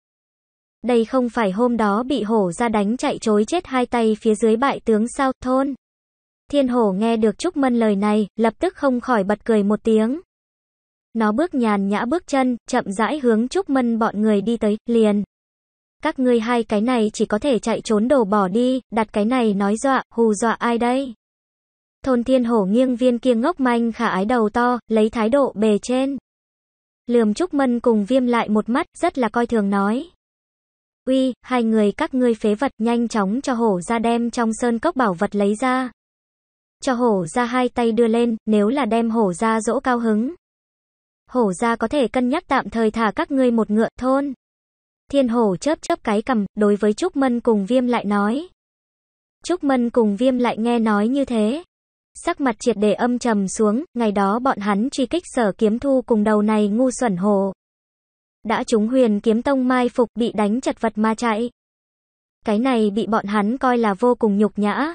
Đây không phải hôm đó bị hổ ra đánh chạy chối chết hai tay phía dưới bại tướng sao, thôn. Thiên hổ nghe được Trúc Mân lời này, lập tức không khỏi bật cười một tiếng. Nó bước nhàn nhã bước chân, chậm rãi hướng Trúc Mân bọn người đi tới, liền. Các ngươi hai cái này chỉ có thể chạy trốn đồ bỏ đi, đặt cái này nói dọa, hù dọa ai đây? Thôn thiên hổ nghiêng viên kiêng ngốc manh khả ái đầu to, lấy thái độ bề trên. Lườm Trúc Mân cùng viêm lại một mắt, rất là coi thường nói uy, hai người các ngươi phế vật nhanh chóng cho hổ ra đem trong sơn cốc bảo vật lấy ra. Cho hổ ra hai tay đưa lên, nếu là đem hổ ra dỗ cao hứng. Hổ ra có thể cân nhắc tạm thời thả các ngươi một ngựa thôn. Thiên hổ chớp chớp cái cầm, đối với Trúc Mân cùng viêm lại nói. Trúc Mân cùng viêm lại nghe nói như thế. Sắc mặt triệt để âm trầm xuống, ngày đó bọn hắn truy kích sở kiếm thu cùng đầu này ngu xuẩn hồ đã trúng huyền kiếm tông mai phục bị đánh chật vật ma chạy. Cái này bị bọn hắn coi là vô cùng nhục nhã.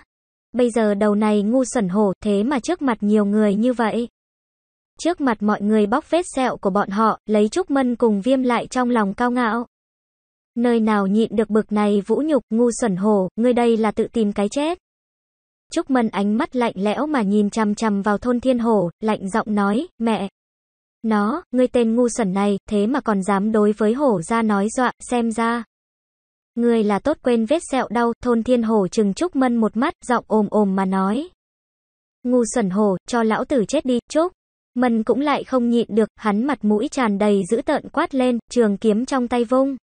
Bây giờ đầu này ngu sẩn hổ thế mà trước mặt nhiều người như vậy. Trước mặt mọi người bóc vết sẹo của bọn họ, lấy Trúc Mân cùng viêm lại trong lòng cao ngạo. Nơi nào nhịn được bực này vũ nhục ngu sẩn hổ, ngươi đây là tự tìm cái chết. Trúc Mân ánh mắt lạnh lẽo mà nhìn chằm chằm vào thôn thiên hổ, lạnh giọng nói, mẹ, nó, ngươi tên ngu sẩn này, thế mà còn dám đối với hổ ra nói dọa, xem ra. Ngươi là tốt quên vết sẹo đau, thôn thiên hổ chừng trúc mân một mắt, giọng ồm ồm mà nói. Ngu sẩn hổ, cho lão tử chết đi, chúc. Mân cũng lại không nhịn được, hắn mặt mũi tràn đầy dữ tợn quát lên, trường kiếm trong tay vung.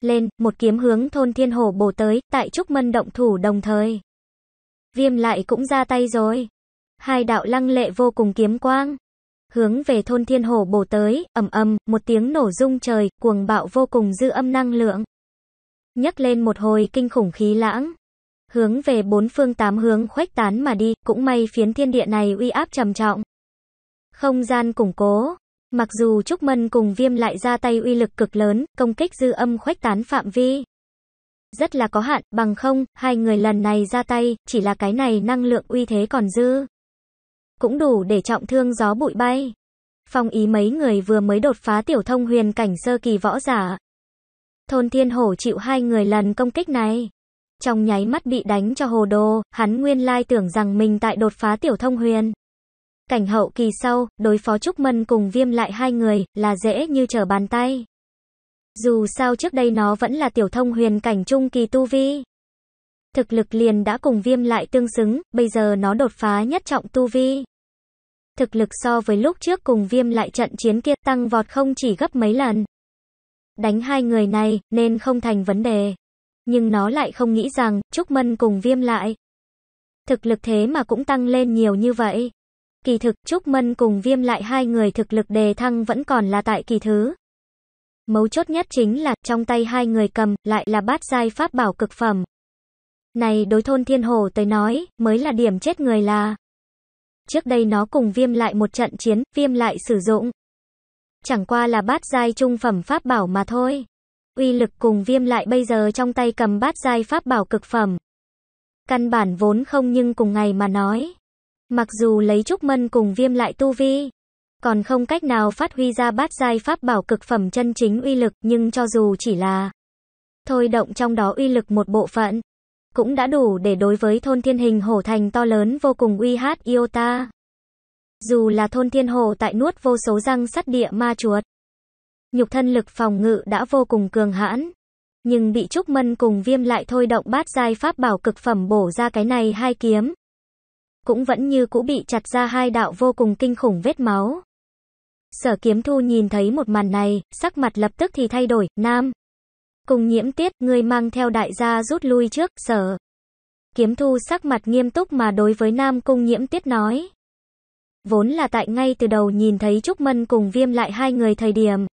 Lên, một kiếm hướng thôn thiên hổ bổ tới, tại trúc mân động thủ đồng thời. Viêm lại cũng ra tay rồi. Hai đạo lăng lệ vô cùng kiếm quang hướng về thôn thiên hồ bổ tới, ầm ầm, một tiếng nổ rung trời, cuồng bạo vô cùng dư âm năng lượng. Nhấc lên một hồi kinh khủng khí lãng, hướng về bốn phương tám hướng khuếch tán mà đi, cũng may phiến thiên địa này uy áp trầm trọng. Không gian củng cố, mặc dù Trúc Mân cùng Viêm lại ra tay uy lực cực lớn, công kích dư âm khuếch tán phạm vi. Rất là có hạn, bằng không, hai người lần này ra tay, chỉ là cái này năng lượng uy thế còn dư cũng đủ để trọng thương gió bụi bay. Phong ý mấy người vừa mới đột phá tiểu thông huyền cảnh sơ kỳ võ giả. Thôn thiên hổ chịu hai người lần công kích này. Trong nháy mắt bị đánh cho hồ đồ, hắn nguyên lai tưởng rằng mình tại đột phá tiểu thông huyền. Cảnh hậu kỳ sau, đối phó Trúc Mân cùng viêm lại hai người, là dễ như trở bàn tay. Dù sao trước đây nó vẫn là tiểu thông huyền cảnh trung kỳ tu vi. Thực lực liền đã cùng viêm lại tương xứng, bây giờ nó đột phá nhất trọng tu vi thực lực so với lúc trước cùng viêm lại trận chiến kia tăng vọt không chỉ gấp mấy lần. Đánh hai người này nên không thành vấn đề. Nhưng nó lại không nghĩ rằng Trúc Mân cùng viêm lại. Thực lực thế mà cũng tăng lên nhiều như vậy. Kỳ thực Trúc Mân cùng viêm lại hai người thực lực đề thăng vẫn còn là tại kỳ thứ. Mấu chốt nhất chính là trong tay hai người cầm lại là bát giai pháp bảo cực phẩm. Này đối thôn thiên hồ tới nói mới là điểm chết người là trước đây nó cùng viêm lại một trận chiến, viêm lại sử dụng. Chẳng qua là bát giai trung phẩm pháp bảo mà thôi. Uy lực cùng viêm lại bây giờ trong tay cầm bát giai pháp bảo cực phẩm. Căn bản vốn không nhưng cùng ngày mà nói. Mặc dù lấy trúc mân cùng viêm lại tu vi, còn không cách nào phát huy ra bát giai pháp bảo cực phẩm chân chính uy lực nhưng cho dù chỉ là thôi động trong đó uy lực một bộ phận, cũng đã đủ để đối với thôn thiên hình hổ thành to lớn vô cùng uy hát Iota. Dù là thôn thiên hổ tại nuốt vô số răng sắt địa ma chuột, nhục thân lực phòng ngự đã vô cùng cường hãn. Nhưng bị Trúc Mân cùng viêm lại thôi động bát giai pháp bảo cực phẩm bổ ra cái này hai kiếm. Cũng vẫn như cũ bị chặt ra hai đạo vô cùng kinh khủng vết máu. Sở kiếm thu nhìn thấy một màn này, sắc mặt lập tức thì thay đổi, nam. Cùng nhiễm tiết, người mang theo đại gia rút lui trước, sở. Kiếm thu sắc mặt nghiêm túc mà đối với nam cung nhiễm tiết nói. Vốn là tại ngay từ đầu nhìn thấy Trúc Mân cùng viêm lại hai người thời điểm.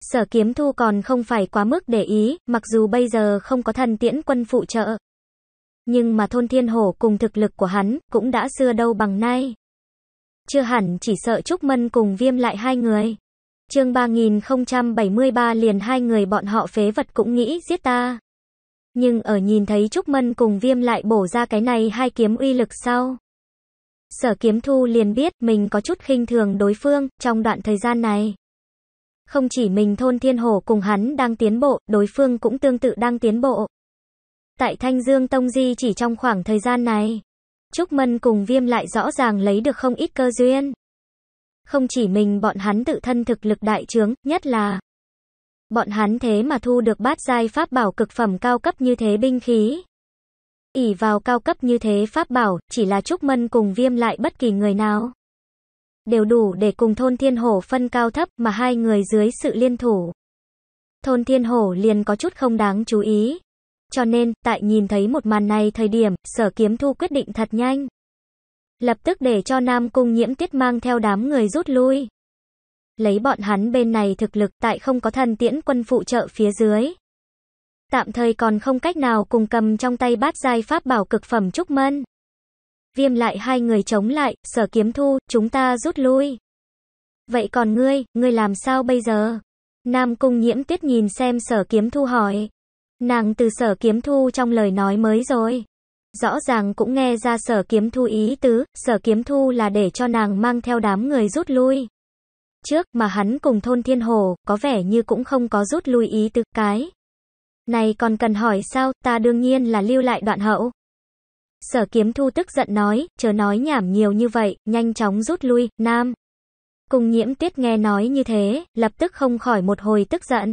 Sở kiếm thu còn không phải quá mức để ý, mặc dù bây giờ không có thần tiễn quân phụ trợ. Nhưng mà thôn thiên hổ cùng thực lực của hắn, cũng đã xưa đâu bằng nay. Chưa hẳn chỉ sợ Trúc Mân cùng viêm lại hai người chương 3073 liền hai người bọn họ phế vật cũng nghĩ giết ta. Nhưng ở nhìn thấy Trúc Mân cùng viêm lại bổ ra cái này hai kiếm uy lực sau. Sở kiếm thu liền biết mình có chút khinh thường đối phương trong đoạn thời gian này. Không chỉ mình thôn thiên hồ cùng hắn đang tiến bộ, đối phương cũng tương tự đang tiến bộ. Tại Thanh Dương Tông Di chỉ trong khoảng thời gian này, Trúc Mân cùng viêm lại rõ ràng lấy được không ít cơ duyên. Không chỉ mình bọn hắn tự thân thực lực đại trướng, nhất là bọn hắn thế mà thu được bát giai pháp bảo cực phẩm cao cấp như thế binh khí. ỉ vào cao cấp như thế pháp bảo, chỉ là chúc Mân cùng viêm lại bất kỳ người nào. Đều đủ để cùng thôn thiên hổ phân cao thấp mà hai người dưới sự liên thủ. Thôn thiên hổ liền có chút không đáng chú ý. Cho nên, tại nhìn thấy một màn này thời điểm, sở kiếm thu quyết định thật nhanh lập tức để cho Nam Cung Nhiễm Tiết mang theo đám người rút lui. Lấy bọn hắn bên này thực lực tại không có thần tiễn quân phụ trợ phía dưới. Tạm thời còn không cách nào cùng cầm trong tay bát giai pháp bảo cực phẩm trúc mân. Viêm lại hai người chống lại, sở kiếm thu, chúng ta rút lui. Vậy còn ngươi, ngươi làm sao bây giờ? Nam Cung Nhiễm Tiết nhìn xem sở kiếm thu hỏi. Nàng từ sở kiếm thu trong lời nói mới rồi. Rõ ràng cũng nghe ra sở kiếm thu ý tứ, sở kiếm thu là để cho nàng mang theo đám người rút lui. Trước mà hắn cùng thôn thiên hồ, có vẻ như cũng không có rút lui ý tứ cái. Này còn cần hỏi sao, ta đương nhiên là lưu lại đoạn hậu. Sở kiếm thu tức giận nói, chờ nói nhảm nhiều như vậy, nhanh chóng rút lui, nam. Cùng nhiễm tuyết nghe nói như thế, lập tức không khỏi một hồi tức giận.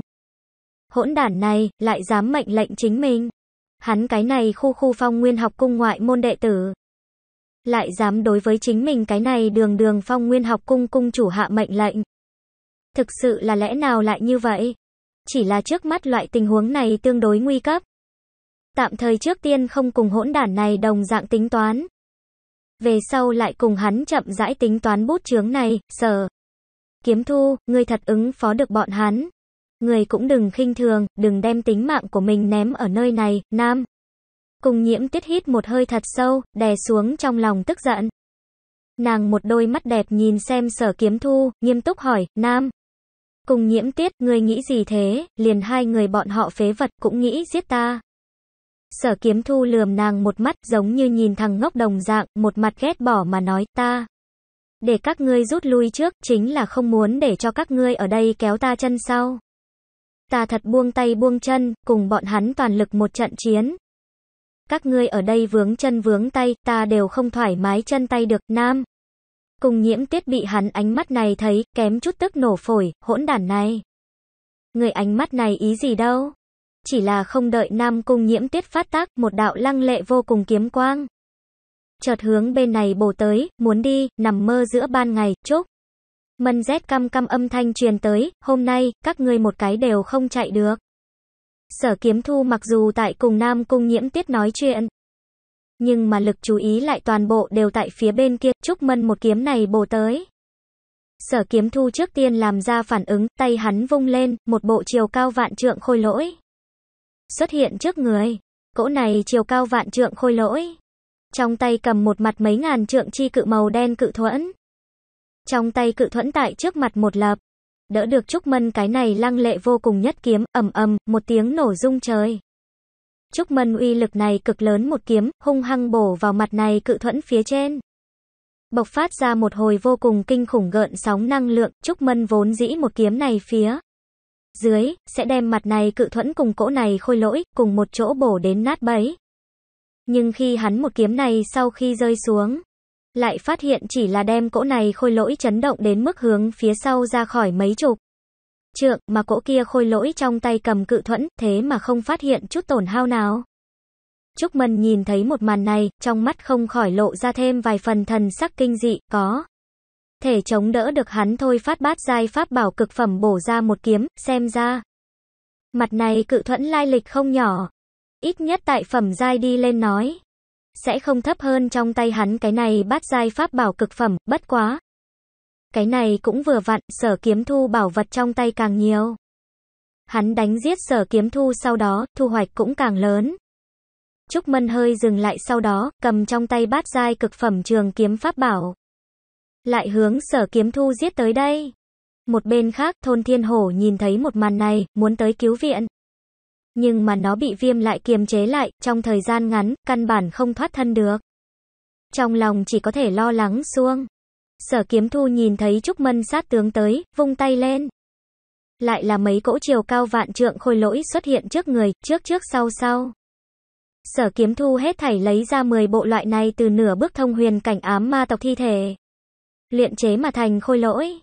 Hỗn đản này, lại dám mệnh lệnh chính mình hắn cái này khu khu phong nguyên học cung ngoại môn đệ tử. Lại dám đối với chính mình cái này đường đường phong nguyên học cung cung chủ hạ mệnh lệnh. Thực sự là lẽ nào lại như vậy? Chỉ là trước mắt loại tình huống này tương đối nguy cấp. Tạm thời trước tiên không cùng hỗn đản này đồng dạng tính toán. Về sau lại cùng hắn chậm rãi tính toán bút chướng này, sờ. Kiếm thu, ngươi thật ứng phó được bọn hắn. Người cũng đừng khinh thường, đừng đem tính mạng của mình ném ở nơi này, nam. Cùng nhiễm tiết hít một hơi thật sâu, đè xuống trong lòng tức giận. Nàng một đôi mắt đẹp nhìn xem sở kiếm thu, nghiêm túc hỏi, nam. Cùng nhiễm tiết, người nghĩ gì thế, liền hai người bọn họ phế vật cũng nghĩ giết ta. Sở kiếm thu lườm nàng một mắt giống như nhìn thằng ngốc đồng dạng, một mặt ghét bỏ mà nói ta. Để các ngươi rút lui trước, chính là không muốn để cho các ngươi ở đây kéo ta chân sau ta thật buông tay buông chân, cùng bọn hắn toàn lực một trận chiến. Các ngươi ở đây vướng chân vướng tay, ta đều không thoải mái chân tay được, nam. Cùng nhiễm tiết bị hắn ánh mắt này thấy, kém chút tức nổ phổi, hỗn đản này. Người ánh mắt này ý gì đâu? Chỉ là không đợi nam cung nhiễm tiết phát tác, một đạo lăng lệ vô cùng kiếm quang. Chợt hướng bên này bổ tới, muốn đi, nằm mơ giữa ban ngày, chốc. Mân rét căm căm âm thanh truyền tới, hôm nay, các ngươi một cái đều không chạy được. Sở kiếm thu mặc dù tại cùng Nam Cung nhiễm tiết nói chuyện, nhưng mà lực chú ý lại toàn bộ đều tại phía bên kia, chúc Mân một kiếm này bổ tới. Sở kiếm thu trước tiên làm ra phản ứng, tay hắn vung lên, một bộ chiều cao vạn trượng khôi lỗi. Xuất hiện trước người, cỗ này chiều cao vạn trượng khôi lỗi. Trong tay cầm một mặt mấy ngàn trượng chi cự màu đen cự thuẫn. Trong tay cự thuẫn tại trước mặt một lập. Đỡ được Trúc Mân cái này lăng lệ vô cùng nhất kiếm, ầm ầm, một tiếng nổ rung trời. Trúc Mân uy lực này cực lớn một kiếm, hung hăng bổ vào mặt này cự thuẫn phía trên. Bộc phát ra một hồi vô cùng kinh khủng gợn sóng năng lượng, Trúc Mân vốn dĩ một kiếm này phía dưới, sẽ đem mặt này cự thuẫn cùng cỗ này khôi lỗi, cùng một chỗ bổ đến nát bấy. Nhưng khi hắn một kiếm này sau khi rơi xuống, lại phát hiện chỉ là đem cỗ này khôi lỗi chấn động đến mức hướng phía sau ra khỏi mấy chục trượng, mà cỗ kia khôi lỗi trong tay cầm cự thuẫn, thế mà không phát hiện chút tổn hao nào. Trúc Mân nhìn thấy một màn này, trong mắt không khỏi lộ ra thêm vài phần thần sắc kinh dị, có. Thể chống đỡ được hắn thôi phát bát giai pháp bảo cực phẩm bổ ra một kiếm, xem ra. Mặt này cự thuẫn lai lịch không nhỏ. Ít nhất tại phẩm giai đi lên nói sẽ không thấp hơn trong tay hắn cái này bát giai pháp bảo cực phẩm, bất quá. Cái này cũng vừa vặn, sở kiếm thu bảo vật trong tay càng nhiều. Hắn đánh giết sở kiếm thu sau đó, thu hoạch cũng càng lớn. Trúc Mân hơi dừng lại sau đó, cầm trong tay bát giai cực phẩm trường kiếm pháp bảo. Lại hướng sở kiếm thu giết tới đây. Một bên khác, thôn thiên hổ nhìn thấy một màn này, muốn tới cứu viện nhưng mà nó bị viêm lại kiềm chế lại, trong thời gian ngắn, căn bản không thoát thân được. Trong lòng chỉ có thể lo lắng xuông. Sở kiếm thu nhìn thấy Trúc Mân sát tướng tới, vung tay lên. Lại là mấy cỗ chiều cao vạn trượng khôi lỗi xuất hiện trước người, trước trước sau sau. Sở kiếm thu hết thảy lấy ra 10 bộ loại này từ nửa bước thông huyền cảnh ám ma tộc thi thể. Luyện chế mà thành khôi lỗi.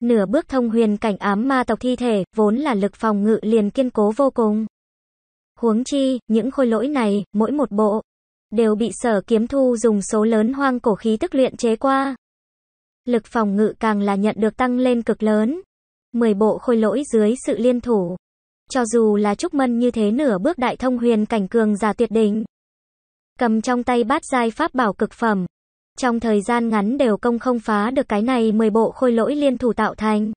Nửa bước thông huyền cảnh ám ma tộc thi thể, vốn là lực phòng ngự liền kiên cố vô cùng. Huống chi, những khôi lỗi này, mỗi một bộ, đều bị sở kiếm thu dùng số lớn hoang cổ khí tức luyện chế qua. Lực phòng ngự càng là nhận được tăng lên cực lớn. 10 bộ khôi lỗi dưới sự liên thủ. Cho dù là Trúc Mân như thế nửa bước đại thông huyền cảnh cường giả tuyệt đỉnh. Cầm trong tay bát giai pháp bảo cực phẩm. Trong thời gian ngắn đều công không phá được cái này 10 bộ khôi lỗi liên thủ tạo thành.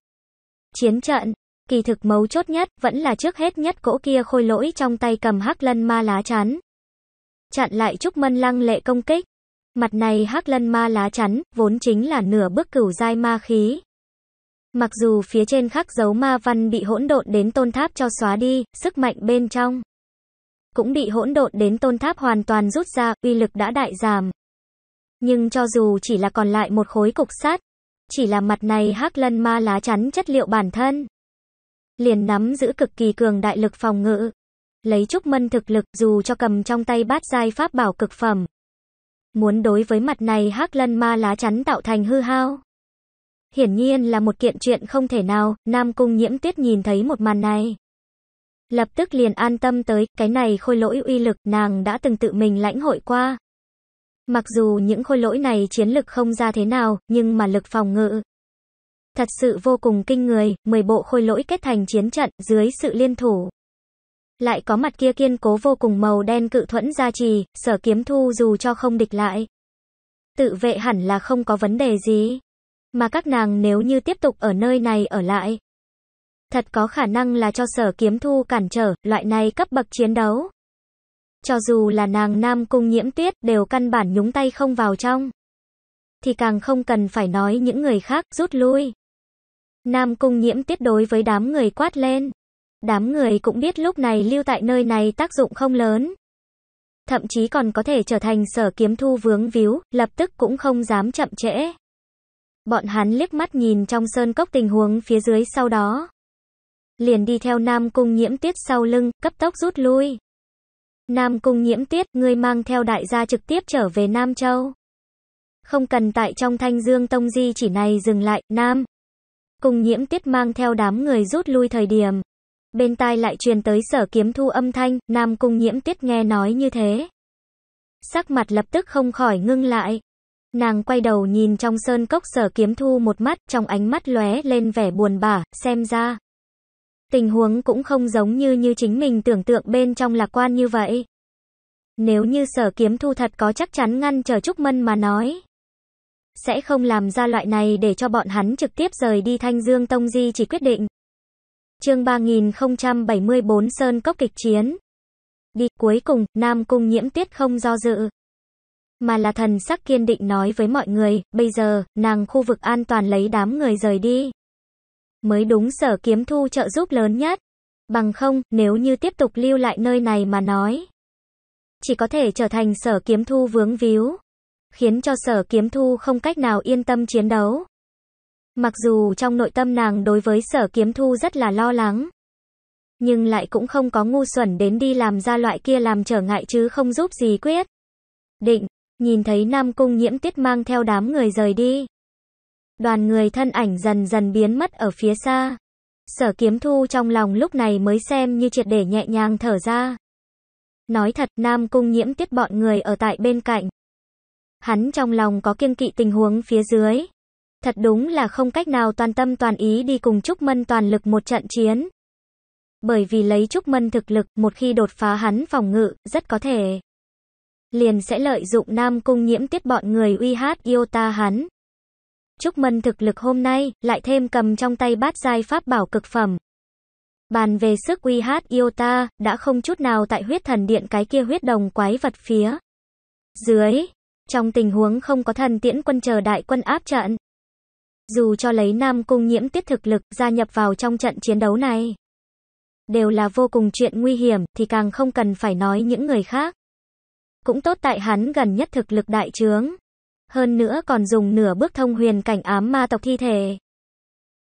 Chiến trận, kỳ thực mấu chốt nhất vẫn là trước hết nhất cỗ kia khôi lỗi trong tay cầm hắc lân ma lá chắn. Chặn lại Trúc Mân lăng lệ công kích. Mặt này hắc lân ma lá chắn, vốn chính là nửa bước cửu giai ma khí. Mặc dù phía trên khắc dấu ma văn bị hỗn độn đến tôn tháp cho xóa đi, sức mạnh bên trong cũng bị hỗn độn đến tôn tháp hoàn toàn rút ra, uy lực đã đại giảm. Nhưng cho dù chỉ là còn lại một khối cục sắt, chỉ là mặt này hắc lân ma lá chắn chất liệu bản thân, liền nắm giữ cực kỳ cường đại lực phòng ngự. Lấy trúc mân thực lực dù cho cầm trong tay bát giai pháp bảo cực phẩm. Muốn đối với mặt này hắc lân ma lá chắn tạo thành hư hao. Hiển nhiên là một kiện chuyện không thể nào, Nam Cung nhiễm tuyết nhìn thấy một màn này. Lập tức liền an tâm tới, cái này khôi lỗi uy lực nàng đã từng tự mình lãnh hội qua. Mặc dù những khôi lỗi này chiến lực không ra thế nào, nhưng mà lực phòng ngự, Thật sự vô cùng kinh người, 10 bộ khôi lỗi kết thành chiến trận, dưới sự liên thủ. Lại có mặt kia kiên cố vô cùng màu đen cự thuẫn gia trì, sở kiếm thu dù cho không địch lại. Tự vệ hẳn là không có vấn đề gì. Mà các nàng nếu như tiếp tục ở nơi này ở lại. Thật có khả năng là cho sở kiếm thu cản trở, loại này cấp bậc chiến đấu. Cho dù là nàng nam cung nhiễm tuyết đều căn bản nhúng tay không vào trong. Thì càng không cần phải nói những người khác rút lui. Nam Cung Nhiễm Tiết đối với đám người quát lên. Đám người cũng biết lúc này lưu tại nơi này tác dụng không lớn. Thậm chí còn có thể trở thành sở kiếm thu vướng víu, lập tức cũng không dám chậm trễ. Bọn hắn liếc mắt nhìn trong sơn cốc tình huống phía dưới sau đó. Liền đi theo Nam Cung Nhiễm Tiết sau lưng, cấp tốc rút lui. Nam Cung Nhiễm Tiết ngươi mang theo đại gia trực tiếp trở về Nam Châu. Không cần tại trong thanh dương tông di chỉ này dừng lại, Nam. Cùng nhiễm Tiết mang theo đám người rút lui thời điểm. Bên tai lại truyền tới sở kiếm thu âm thanh, nam cung nhiễm Tiết nghe nói như thế. Sắc mặt lập tức không khỏi ngưng lại. Nàng quay đầu nhìn trong sơn cốc sở kiếm thu một mắt, trong ánh mắt lóe lên vẻ buồn bã, xem ra. Tình huống cũng không giống như như chính mình tưởng tượng bên trong lạc quan như vậy. Nếu như sở kiếm thu thật có chắc chắn ngăn trở Trúc Mân mà nói sẽ không làm ra loại này để cho bọn hắn trực tiếp rời đi Thanh Dương Tông Di chỉ quyết định. Chương 3074 Sơn Cốc kịch chiến. Đi cuối cùng, Nam Cung Nhiễm Tuyết không do dự, mà là thần sắc kiên định nói với mọi người, bây giờ, nàng khu vực an toàn lấy đám người rời đi. Mới đúng sở kiếm thu trợ giúp lớn nhất. Bằng không, nếu như tiếp tục lưu lại nơi này mà nói. Chỉ có thể trở thành sở kiếm thu vướng víu khiến cho sở kiếm thu không cách nào yên tâm chiến đấu. Mặc dù trong nội tâm nàng đối với sở kiếm thu rất là lo lắng, nhưng lại cũng không có ngu xuẩn đến đi làm ra loại kia làm trở ngại chứ không giúp gì quyết. Định, nhìn thấy Nam Cung nhiễm tiết mang theo đám người rời đi. Đoàn người thân ảnh dần dần biến mất ở phía xa. Sở kiếm thu trong lòng lúc này mới xem như triệt để nhẹ nhàng thở ra. Nói thật Nam Cung nhiễm tiết bọn người ở tại bên cạnh. Hắn trong lòng có kiêng kỵ tình huống phía dưới. Thật đúng là không cách nào toàn tâm toàn ý đi cùng Trúc Mân toàn lực một trận chiến. Bởi vì lấy Trúc Mân thực lực, một khi đột phá hắn phòng ngự, rất có thể. Liền sẽ lợi dụng Nam Cung nhiễm tiết bọn người uy hát yêu ta hắn. Trúc Mân thực lực hôm nay, lại thêm cầm trong tay bát giai pháp bảo cực phẩm. Bàn về sức uy hát yêu ta, đã không chút nào tại huyết thần điện cái kia huyết đồng quái vật phía. Dưới, trong tình huống không có thần tiễn quân chờ đại quân áp trận, dù cho lấy Nam Cung nhiễm tiết thực lực gia nhập vào trong trận chiến đấu này, đều là vô cùng chuyện nguy hiểm thì càng không cần phải nói những người khác. Cũng tốt tại hắn gần nhất thực lực đại trướng. Hơn nữa còn dùng nửa bước thông huyền cảnh ám ma tộc thi thể.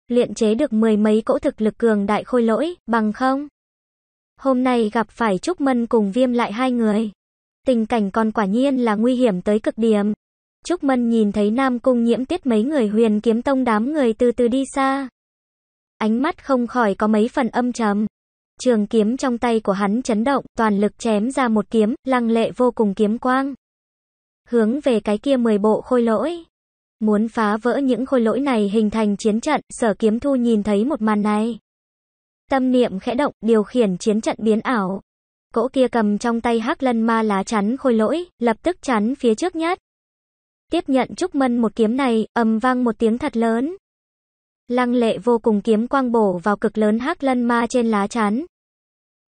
Luyện chế được mười mấy cỗ thực lực cường đại khôi lỗi, bằng không? Hôm nay gặp phải Trúc Mân cùng Viêm lại hai người. Tình cảnh còn quả nhiên là nguy hiểm tới cực điểm. Trúc Mân nhìn thấy Nam Cung nhiễm tiết mấy người huyền kiếm tông đám người từ từ đi xa. Ánh mắt không khỏi có mấy phần âm trầm. Trường kiếm trong tay của hắn chấn động, toàn lực chém ra một kiếm, lăng lệ vô cùng kiếm quang. Hướng về cái kia 10 bộ khôi lỗi. Muốn phá vỡ những khôi lỗi này hình thành chiến trận, sở kiếm thu nhìn thấy một màn này. Tâm niệm khẽ động, điều khiển chiến trận biến ảo cỗ kia cầm trong tay hắc lân ma lá chắn khôi lỗi, lập tức chắn phía trước nhát. Tiếp nhận Trúc Mân một kiếm này, ầm vang một tiếng thật lớn. Lăng lệ vô cùng kiếm quang bổ vào cực lớn hắc lân ma trên lá chắn.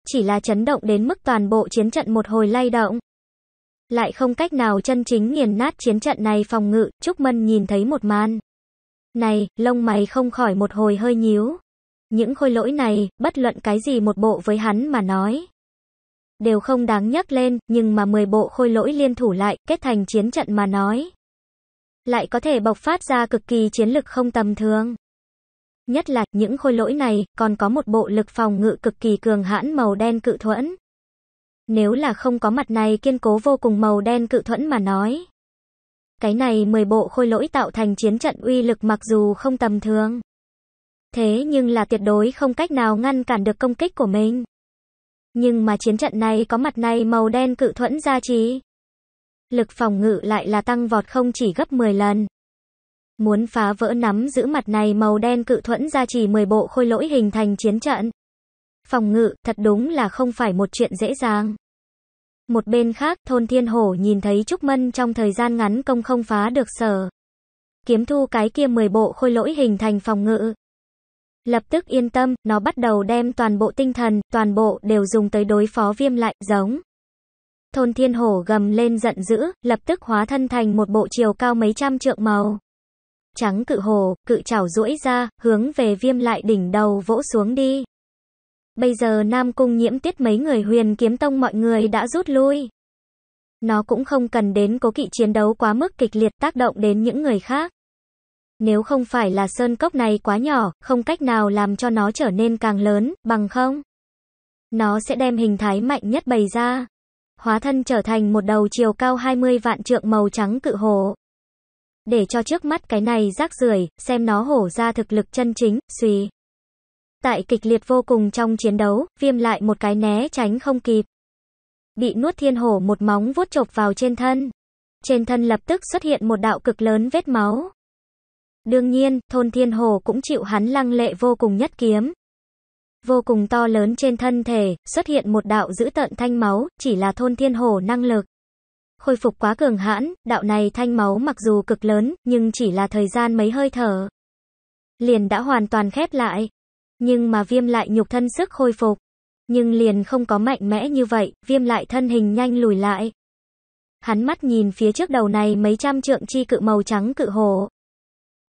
Chỉ là chấn động đến mức toàn bộ chiến trận một hồi lay động. Lại không cách nào chân chính nghiền nát chiến trận này phòng ngự, Trúc Mân nhìn thấy một màn. Này, lông mày không khỏi một hồi hơi nhíu. Những khôi lỗi này, bất luận cái gì một bộ với hắn mà nói, đều không đáng nhắc lên, nhưng mà 10 bộ khôi lỗi liên thủ lại, kết thành chiến trận mà nói. Lại có thể bộc phát ra cực kỳ chiến lực không tầm thường. Nhất là, những khôi lỗi này, còn có một bộ lực phòng ngự cực kỳ cường hãn màu đen cự thuẫn. Nếu là không có mặt này kiên cố vô cùng màu đen cự thuẫn mà nói. Cái này 10 bộ khôi lỗi tạo thành chiến trận uy lực mặc dù không tầm thường. Thế nhưng là tuyệt đối không cách nào ngăn cản được công kích của mình. Nhưng mà chiến trận này có mặt này màu đen cự thuẫn gia trì. Lực phòng ngự lại là tăng vọt không chỉ gấp 10 lần. Muốn phá vỡ nắm giữ mặt này màu đen cự thuẫn gia trì 10 bộ khôi lỗi hình thành chiến trận. Phòng ngự, thật đúng là không phải một chuyện dễ dàng. Một bên khác, thôn thiên hổ nhìn thấy Trúc Mân trong thời gian ngắn công không phá được sở. Kiếm thu cái kia 10 bộ khôi lỗi hình thành phòng ngự, Lập tức yên tâm, nó bắt đầu đem toàn bộ tinh thần, toàn bộ đều dùng tới đối phó viêm lại, giống. Thôn thiên hổ gầm lên giận dữ, lập tức hóa thân thành một bộ chiều cao mấy trăm trượng màu. Trắng cự hổ, cự chảo duỗi ra, hướng về viêm lại đỉnh đầu vỗ xuống đi. Bây giờ Nam Cung nhiễm tiết mấy người huyền kiếm tông mọi người đã rút lui. Nó cũng không cần đến cố kỵ chiến đấu quá mức kịch liệt tác động đến những người khác. Nếu không phải là sơn cốc này quá nhỏ, không cách nào làm cho nó trở nên càng lớn, bằng không. Nó sẽ đem hình thái mạnh nhất bày ra. Hóa thân trở thành một đầu chiều cao 20 vạn trượng màu trắng cự hổ. Để cho trước mắt cái này rác rưởi xem nó hổ ra thực lực chân chính, suy. Tại kịch liệt vô cùng trong chiến đấu, viêm lại một cái né tránh không kịp. Bị nuốt thiên hổ một móng vuốt chộp vào trên thân. Trên thân lập tức xuất hiện một đạo cực lớn vết máu. Đương nhiên, thôn thiên hồ cũng chịu hắn lăng lệ vô cùng nhất kiếm. Vô cùng to lớn trên thân thể, xuất hiện một đạo giữ tận thanh máu, chỉ là thôn thiên hồ năng lực. Khôi phục quá cường hãn, đạo này thanh máu mặc dù cực lớn, nhưng chỉ là thời gian mấy hơi thở. Liền đã hoàn toàn khép lại. Nhưng mà viêm lại nhục thân sức khôi phục. Nhưng liền không có mạnh mẽ như vậy, viêm lại thân hình nhanh lùi lại. Hắn mắt nhìn phía trước đầu này mấy trăm trượng chi cự màu trắng cự hồ,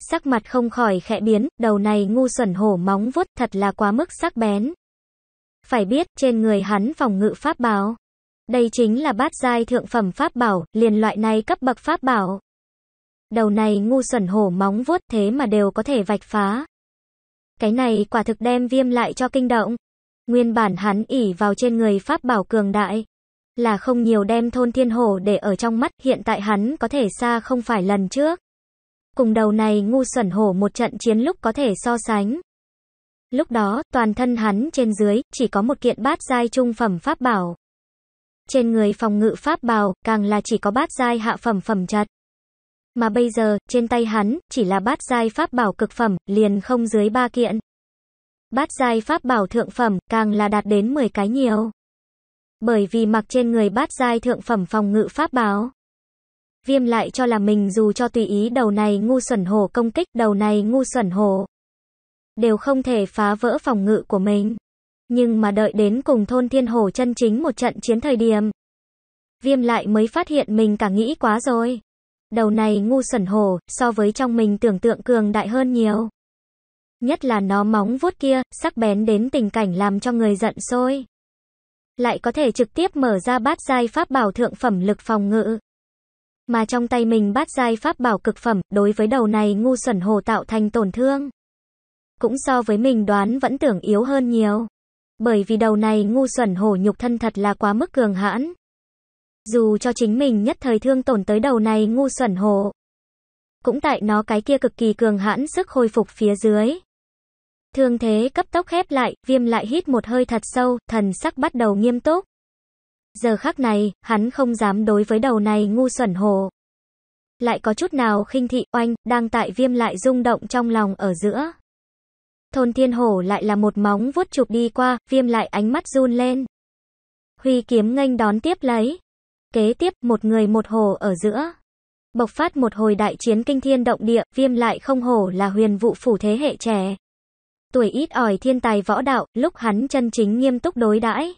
sắc mặt không khỏi khẽ biến, đầu này ngu xuẩn hổ móng vuốt thật là quá mức sắc bén. Phải biết, trên người hắn phòng ngự pháp bảo. Đây chính là bát giai thượng phẩm pháp bảo, liền loại này cấp bậc pháp bảo. Đầu này ngu xuẩn hổ móng vuốt thế mà đều có thể vạch phá. Cái này quả thực đem viêm lại cho kinh động. Nguyên bản hắn ỉ vào trên người pháp bảo cường đại. Là không nhiều đem thôn thiên hổ để ở trong mắt, hiện tại hắn có thể xa không phải lần trước cùng đầu này ngu xuẩn hổ một trận chiến lúc có thể so sánh. Lúc đó, toàn thân hắn trên dưới, chỉ có một kiện bát giai trung phẩm pháp bảo. Trên người phòng ngự pháp bảo, càng là chỉ có bát giai hạ phẩm phẩm chất Mà bây giờ, trên tay hắn, chỉ là bát giai pháp bảo cực phẩm, liền không dưới ba kiện. Bát giai pháp bảo thượng phẩm, càng là đạt đến 10 cái nhiều. Bởi vì mặc trên người bát giai thượng phẩm phòng ngự pháp bảo. Viêm lại cho là mình dù cho tùy ý đầu này ngu xuẩn hổ công kích, đầu này ngu xuẩn hổ. Đều không thể phá vỡ phòng ngự của mình. Nhưng mà đợi đến cùng thôn thiên hổ chân chính một trận chiến thời điểm. Viêm lại mới phát hiện mình cả nghĩ quá rồi. Đầu này ngu xuẩn hổ, so với trong mình tưởng tượng cường đại hơn nhiều. Nhất là nó móng vuốt kia, sắc bén đến tình cảnh làm cho người giận sôi. Lại có thể trực tiếp mở ra bát giai pháp bảo thượng phẩm lực phòng ngự mà trong tay mình bát giai pháp bảo cực phẩm, đối với đầu này ngu xuẩn hồ tạo thành tổn thương. Cũng so với mình đoán vẫn tưởng yếu hơn nhiều. Bởi vì đầu này ngu xuẩn hổ nhục thân thật là quá mức cường hãn. Dù cho chính mình nhất thời thương tổn tới đầu này ngu xuẩn hổ. Cũng tại nó cái kia cực kỳ cường hãn sức hồi phục phía dưới. Thương thế cấp tốc khép lại, viêm lại hít một hơi thật sâu, thần sắc bắt đầu nghiêm túc. Giờ khác này, hắn không dám đối với đầu này ngu xuẩn hồ. Lại có chút nào khinh thị oanh, đang tại viêm lại rung động trong lòng ở giữa. Thôn thiên hổ lại là một móng vuốt chụp đi qua, viêm lại ánh mắt run lên. Huy kiếm nghênh đón tiếp lấy. Kế tiếp, một người một hồ ở giữa. Bộc phát một hồi đại chiến kinh thiên động địa, viêm lại không hổ là huyền vụ phủ thế hệ trẻ. Tuổi ít ỏi thiên tài võ đạo, lúc hắn chân chính nghiêm túc đối đãi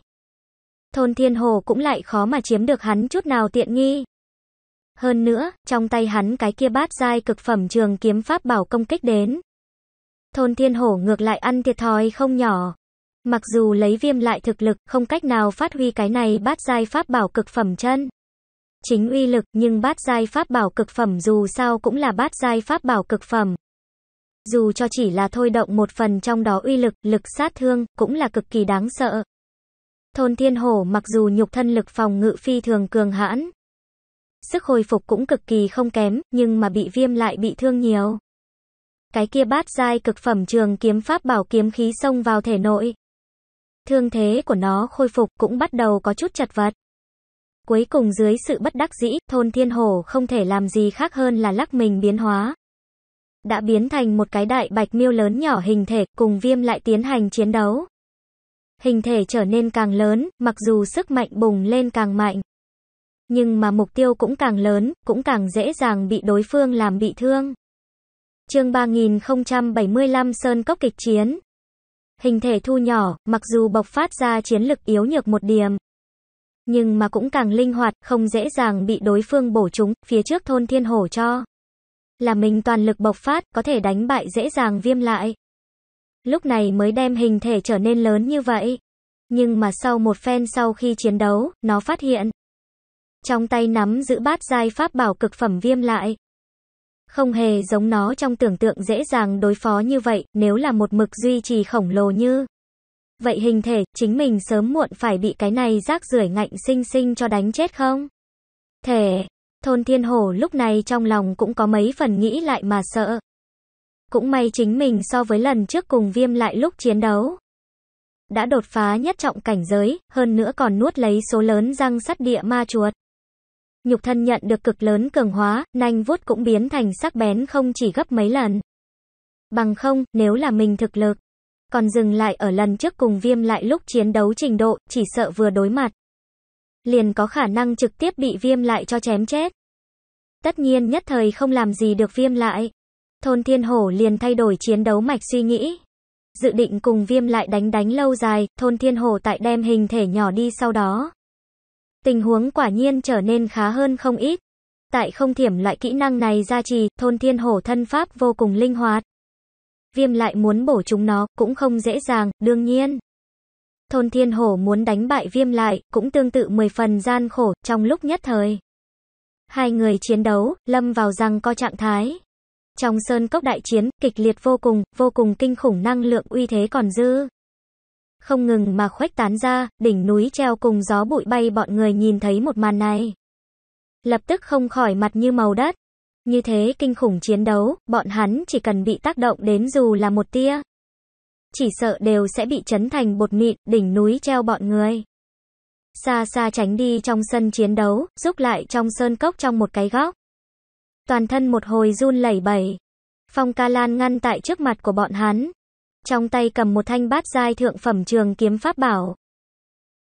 thôn Thiên Hồ cũng lại khó mà chiếm được hắn chút nào tiện nghi. Hơn nữa, trong tay hắn cái kia bát giai cực phẩm trường kiếm pháp bảo công kích đến. Thôn Thiên Hổ ngược lại ăn thiệt thòi không nhỏ. Mặc dù lấy viêm lại thực lực, không cách nào phát huy cái này bát giai pháp bảo cực phẩm chân. Chính uy lực, nhưng bát giai pháp bảo cực phẩm dù sao cũng là bát giai pháp bảo cực phẩm. Dù cho chỉ là thôi động một phần trong đó uy lực, lực sát thương, cũng là cực kỳ đáng sợ. Thôn Thiên Hổ mặc dù nhục thân lực phòng ngự phi thường cường hãn, sức hồi phục cũng cực kỳ không kém, nhưng mà bị viêm lại bị thương nhiều. Cái kia bát giai cực phẩm trường kiếm pháp bảo kiếm khí xông vào thể nội. Thương thế của nó khôi phục cũng bắt đầu có chút chật vật. Cuối cùng dưới sự bất đắc dĩ, thôn thiên hổ không thể làm gì khác hơn là lắc mình biến hóa. Đã biến thành một cái đại bạch miêu lớn nhỏ hình thể, cùng viêm lại tiến hành chiến đấu hình thể trở nên càng lớn, mặc dù sức mạnh bùng lên càng mạnh. Nhưng mà mục tiêu cũng càng lớn, cũng càng dễ dàng bị đối phương làm bị thương. Chương 3075 Sơn Cốc Kịch Chiến Hình thể thu nhỏ, mặc dù bộc phát ra chiến lực yếu nhược một điểm, nhưng mà cũng càng linh hoạt, không dễ dàng bị đối phương bổ trúng, phía trước thôn thiên hổ cho. Là mình toàn lực bộc phát, có thể đánh bại dễ dàng viêm lại lúc này mới đem hình thể trở nên lớn như vậy. Nhưng mà sau một phen sau khi chiến đấu, nó phát hiện. Trong tay nắm giữ bát giai pháp bảo cực phẩm viêm lại. Không hề giống nó trong tưởng tượng dễ dàng đối phó như vậy, nếu là một mực duy trì khổng lồ như. Vậy hình thể, chính mình sớm muộn phải bị cái này rác rưởi ngạnh sinh sinh cho đánh chết không? Thể, thôn thiên hồ lúc này trong lòng cũng có mấy phần nghĩ lại mà sợ. Cũng may chính mình so với lần trước cùng viêm lại lúc chiến đấu. Đã đột phá nhất trọng cảnh giới, hơn nữa còn nuốt lấy số lớn răng sắt địa ma chuột. Nhục thân nhận được cực lớn cường hóa, nanh vuốt cũng biến thành sắc bén không chỉ gấp mấy lần. Bằng không, nếu là mình thực lực, còn dừng lại ở lần trước cùng viêm lại lúc chiến đấu trình độ, chỉ sợ vừa đối mặt. Liền có khả năng trực tiếp bị viêm lại cho chém chết. Tất nhiên nhất thời không làm gì được viêm lại. Thôn Thiên Hổ liền thay đổi chiến đấu mạch suy nghĩ. Dự định cùng viêm lại đánh đánh lâu dài, thôn Thiên Hổ tại đem hình thể nhỏ đi sau đó. Tình huống quả nhiên trở nên khá hơn không ít. Tại không thiểm loại kỹ năng này ra trì, thôn Thiên Hổ thân pháp vô cùng linh hoạt. Viêm lại muốn bổ chúng nó, cũng không dễ dàng, đương nhiên. Thôn Thiên Hổ muốn đánh bại viêm lại, cũng tương tự 10 phần gian khổ, trong lúc nhất thời. Hai người chiến đấu, lâm vào rằng co trạng thái. Trong sơn cốc đại chiến, kịch liệt vô cùng, vô cùng kinh khủng năng lượng uy thế còn dư. Không ngừng mà khuếch tán ra, đỉnh núi treo cùng gió bụi bay bọn người nhìn thấy một màn này. Lập tức không khỏi mặt như màu đất. Như thế kinh khủng chiến đấu, bọn hắn chỉ cần bị tác động đến dù là một tia. Chỉ sợ đều sẽ bị chấn thành bột mịn, đỉnh núi treo bọn người. Xa xa tránh đi trong sân chiến đấu, rút lại trong sơn cốc trong một cái góc toàn thân một hồi run lẩy bẩy. Phong Ca Lan ngăn tại trước mặt của bọn hắn, trong tay cầm một thanh bát giai thượng phẩm trường kiếm pháp bảo.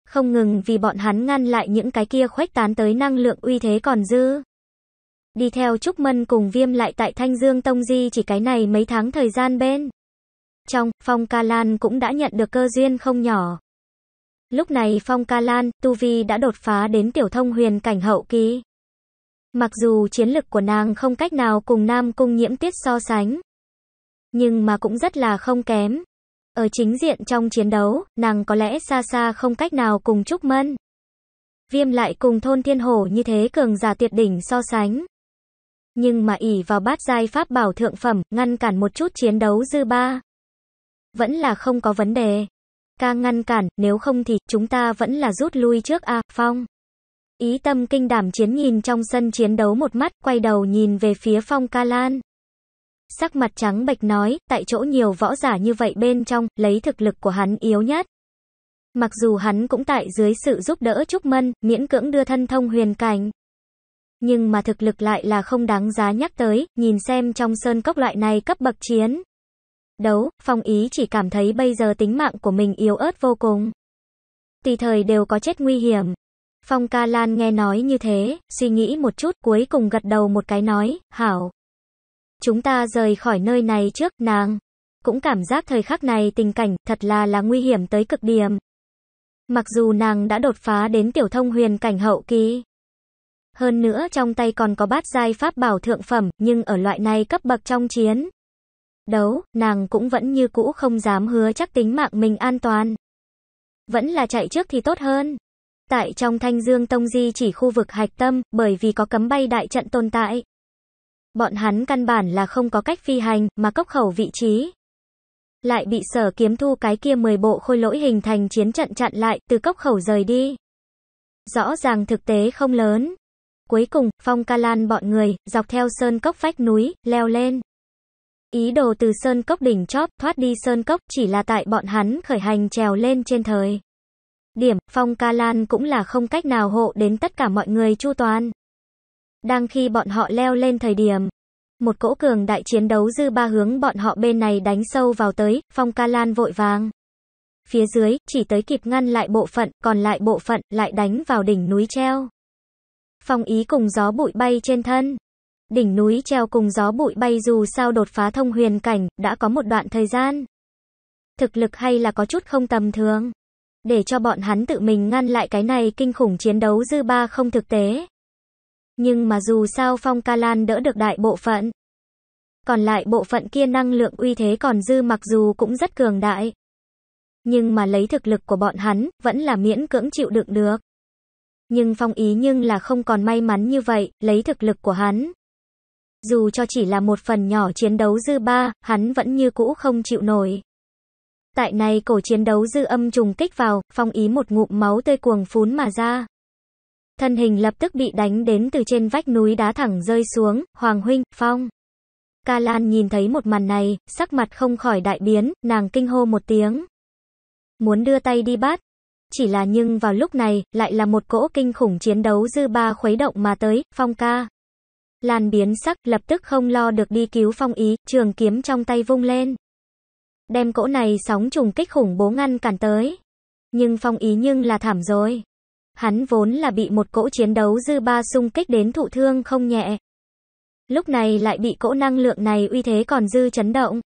Không ngừng vì bọn hắn ngăn lại những cái kia khuếch tán tới năng lượng uy thế còn dư. Đi theo Trúc Mân cùng Viêm lại tại Thanh Dương Tông Di chỉ cái này mấy tháng thời gian bên. Trong, Phong Ca Lan cũng đã nhận được cơ duyên không nhỏ. Lúc này Phong Ca Lan, Tu Vi đã đột phá đến tiểu thông huyền cảnh hậu kỳ. Mặc dù chiến lực của nàng không cách nào cùng Nam Cung Nhiễm Tuyết so sánh, nhưng mà cũng rất là không kém. Ở chính diện trong chiến đấu, nàng có lẽ xa xa không cách nào cùng Trúc Mân. Viêm lại cùng thôn thiên hổ như thế cường giả tuyệt đỉnh so sánh. Nhưng mà ỷ vào bát giai pháp bảo thượng phẩm, ngăn cản một chút chiến đấu dư ba. Vẫn là không có vấn đề. Ca ngăn cản, nếu không thì, chúng ta vẫn là rút lui trước A, Phong. Ý tâm kinh đảm chiến nhìn trong sân chiến đấu một mắt, quay đầu nhìn về phía phong ca lan. Sắc mặt trắng bệch nói, tại chỗ nhiều võ giả như vậy bên trong, lấy thực lực của hắn yếu nhất. Mặc dù hắn cũng tại dưới sự giúp đỡ Trúc Mân, miễn cưỡng đưa thân thông huyền cảnh. Nhưng mà thực lực lại là không đáng giá nhắc tới, nhìn xem trong sơn cốc loại này cấp bậc chiến. Đấu, phong ý chỉ cảm thấy bây giờ tính mạng của mình yếu ớt vô cùng. Tùy thời đều có chết nguy hiểm, Phong Ca Lan nghe nói như thế, suy nghĩ một chút cuối cùng gật đầu một cái nói, hảo. Chúng ta rời khỏi nơi này trước, nàng. Cũng cảm giác thời khắc này tình cảnh thật là là nguy hiểm tới cực điểm. Mặc dù nàng đã đột phá đến tiểu thông huyền cảnh hậu kỳ. Hơn nữa trong tay còn có bát giai pháp bảo thượng phẩm, nhưng ở loại này cấp bậc trong chiến. Đấu, nàng cũng vẫn như cũ không dám hứa chắc tính mạng mình an toàn. Vẫn là chạy trước thì tốt hơn tại trong Thanh Dương Tông di chỉ khu vực hạch tâm, bởi vì có cấm bay đại trận tồn tại. Bọn hắn căn bản là không có cách phi hành, mà cốc khẩu vị trí. Lại bị sở kiếm thu cái kia 10 bộ khôi lỗi hình thành chiến trận chặn lại, từ cốc khẩu rời đi. Rõ ràng thực tế không lớn. Cuối cùng, Phong Ca Lan bọn người, dọc theo sơn cốc vách núi, leo lên. Ý đồ từ sơn cốc đỉnh chóp thoát đi sơn cốc chỉ là tại bọn hắn khởi hành trèo lên trên thời điểm, Phong Ca Lan cũng là không cách nào hộ đến tất cả mọi người chu toàn. Đang khi bọn họ leo lên thời điểm, một cỗ cường đại chiến đấu dư ba hướng bọn họ bên này đánh sâu vào tới, Phong Ca Lan vội vàng. Phía dưới, chỉ tới kịp ngăn lại bộ phận, còn lại bộ phận, lại đánh vào đỉnh núi treo. Phong ý cùng gió bụi bay trên thân. Đỉnh núi treo cùng gió bụi bay dù sao đột phá thông huyền cảnh, đã có một đoạn thời gian. Thực lực hay là có chút không tầm thường để cho bọn hắn tự mình ngăn lại cái này kinh khủng chiến đấu dư ba không thực tế. Nhưng mà dù sao Phong Ca Lan đỡ được đại bộ phận. Còn lại bộ phận kia năng lượng uy thế còn dư mặc dù cũng rất cường đại. Nhưng mà lấy thực lực của bọn hắn, vẫn là miễn cưỡng chịu đựng được. Nhưng Phong ý nhưng là không còn may mắn như vậy, lấy thực lực của hắn. Dù cho chỉ là một phần nhỏ chiến đấu dư ba, hắn vẫn như cũ không chịu nổi. Tại này cổ chiến đấu dư âm trùng kích vào, phong ý một ngụm máu tươi cuồng phún mà ra. Thân hình lập tức bị đánh đến từ trên vách núi đá thẳng rơi xuống, Hoàng Huynh, Phong. Ca Lan nhìn thấy một màn này, sắc mặt không khỏi đại biến, nàng kinh hô một tiếng. Muốn đưa tay đi bắt. Chỉ là nhưng vào lúc này, lại là một cỗ kinh khủng chiến đấu dư ba khuấy động mà tới, Phong ca. Lan biến sắc, lập tức không lo được đi cứu Phong ý, trường kiếm trong tay vung lên đem cỗ này sóng trùng kích khủng bố ngăn cản tới. Nhưng phong ý nhưng là thảm rồi. Hắn vốn là bị một cỗ chiến đấu dư ba xung kích đến thụ thương không nhẹ. Lúc này lại bị cỗ năng lượng này uy thế còn dư chấn động.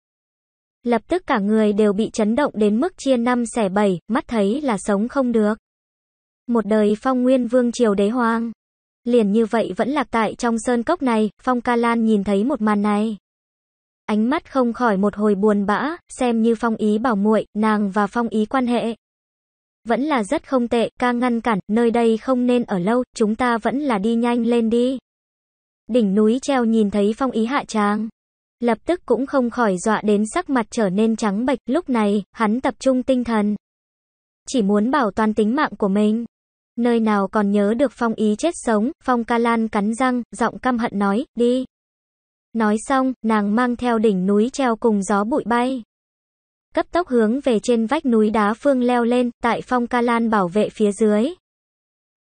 Lập tức cả người đều bị chấn động đến mức chia năm xẻ bảy, mắt thấy là sống không được. Một đời phong nguyên vương triều đế hoang. Liền như vậy vẫn lạc tại trong sơn cốc này, phong ca lan nhìn thấy một màn này ánh mắt không khỏi một hồi buồn bã, xem như phong ý bảo muội, nàng và phong ý quan hệ. Vẫn là rất không tệ, ca ngăn cản, nơi đây không nên ở lâu, chúng ta vẫn là đi nhanh lên đi. Đỉnh núi treo nhìn thấy phong ý hạ tràng. Lập tức cũng không khỏi dọa đến sắc mặt trở nên trắng bệch, lúc này, hắn tập trung tinh thần. Chỉ muốn bảo toàn tính mạng của mình. Nơi nào còn nhớ được phong ý chết sống, phong ca lan cắn răng, giọng căm hận nói, đi. Nói xong, nàng mang theo đỉnh núi treo cùng gió bụi bay. Cấp tốc hướng về trên vách núi đá phương leo lên, tại phong ca lan bảo vệ phía dưới.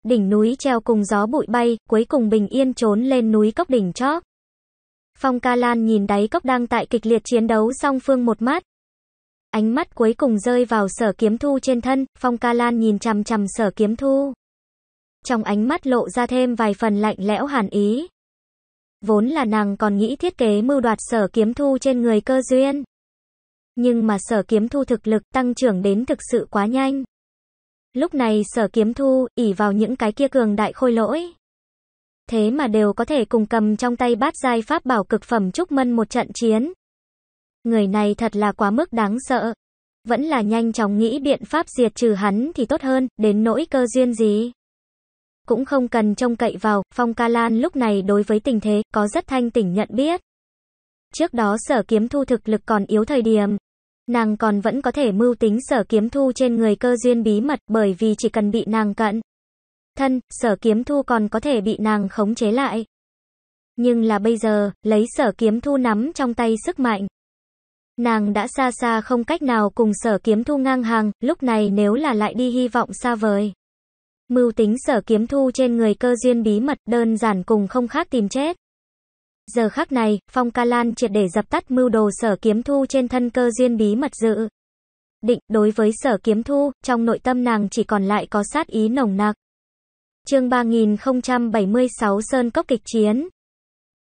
Đỉnh núi treo cùng gió bụi bay, cuối cùng bình yên trốn lên núi cốc đỉnh chóp. Phong ca lan nhìn đáy cốc đang tại kịch liệt chiến đấu song phương một mắt. Ánh mắt cuối cùng rơi vào sở kiếm thu trên thân, phong ca lan nhìn chằm chằm sở kiếm thu. Trong ánh mắt lộ ra thêm vài phần lạnh lẽo hàn ý. Vốn là nàng còn nghĩ thiết kế mưu đoạt sở kiếm thu trên người cơ duyên. Nhưng mà sở kiếm thu thực lực tăng trưởng đến thực sự quá nhanh. Lúc này sở kiếm thu, ỉ vào những cái kia cường đại khôi lỗi. Thế mà đều có thể cùng cầm trong tay bát giai pháp bảo cực phẩm chúc mân một trận chiến. Người này thật là quá mức đáng sợ. Vẫn là nhanh chóng nghĩ biện pháp diệt trừ hắn thì tốt hơn, đến nỗi cơ duyên gì cũng không cần trông cậy vào, Phong Ca Lan lúc này đối với tình thế, có rất thanh tỉnh nhận biết. Trước đó sở kiếm thu thực lực còn yếu thời điểm, nàng còn vẫn có thể mưu tính sở kiếm thu trên người cơ duyên bí mật bởi vì chỉ cần bị nàng cận. Thân, sở kiếm thu còn có thể bị nàng khống chế lại. Nhưng là bây giờ, lấy sở kiếm thu nắm trong tay sức mạnh. Nàng đã xa xa không cách nào cùng sở kiếm thu ngang hàng, lúc này nếu là lại đi hy vọng xa vời. Mưu tính sở kiếm thu trên người cơ duyên bí mật đơn giản cùng không khác tìm chết. Giờ khắc này, Phong Ca Lan triệt để dập tắt mưu đồ sở kiếm thu trên thân cơ duyên bí mật dự. Định, đối với sở kiếm thu, trong nội tâm nàng chỉ còn lại có sát ý nồng nặc. chương 3076 Sơn Cốc Kịch Chiến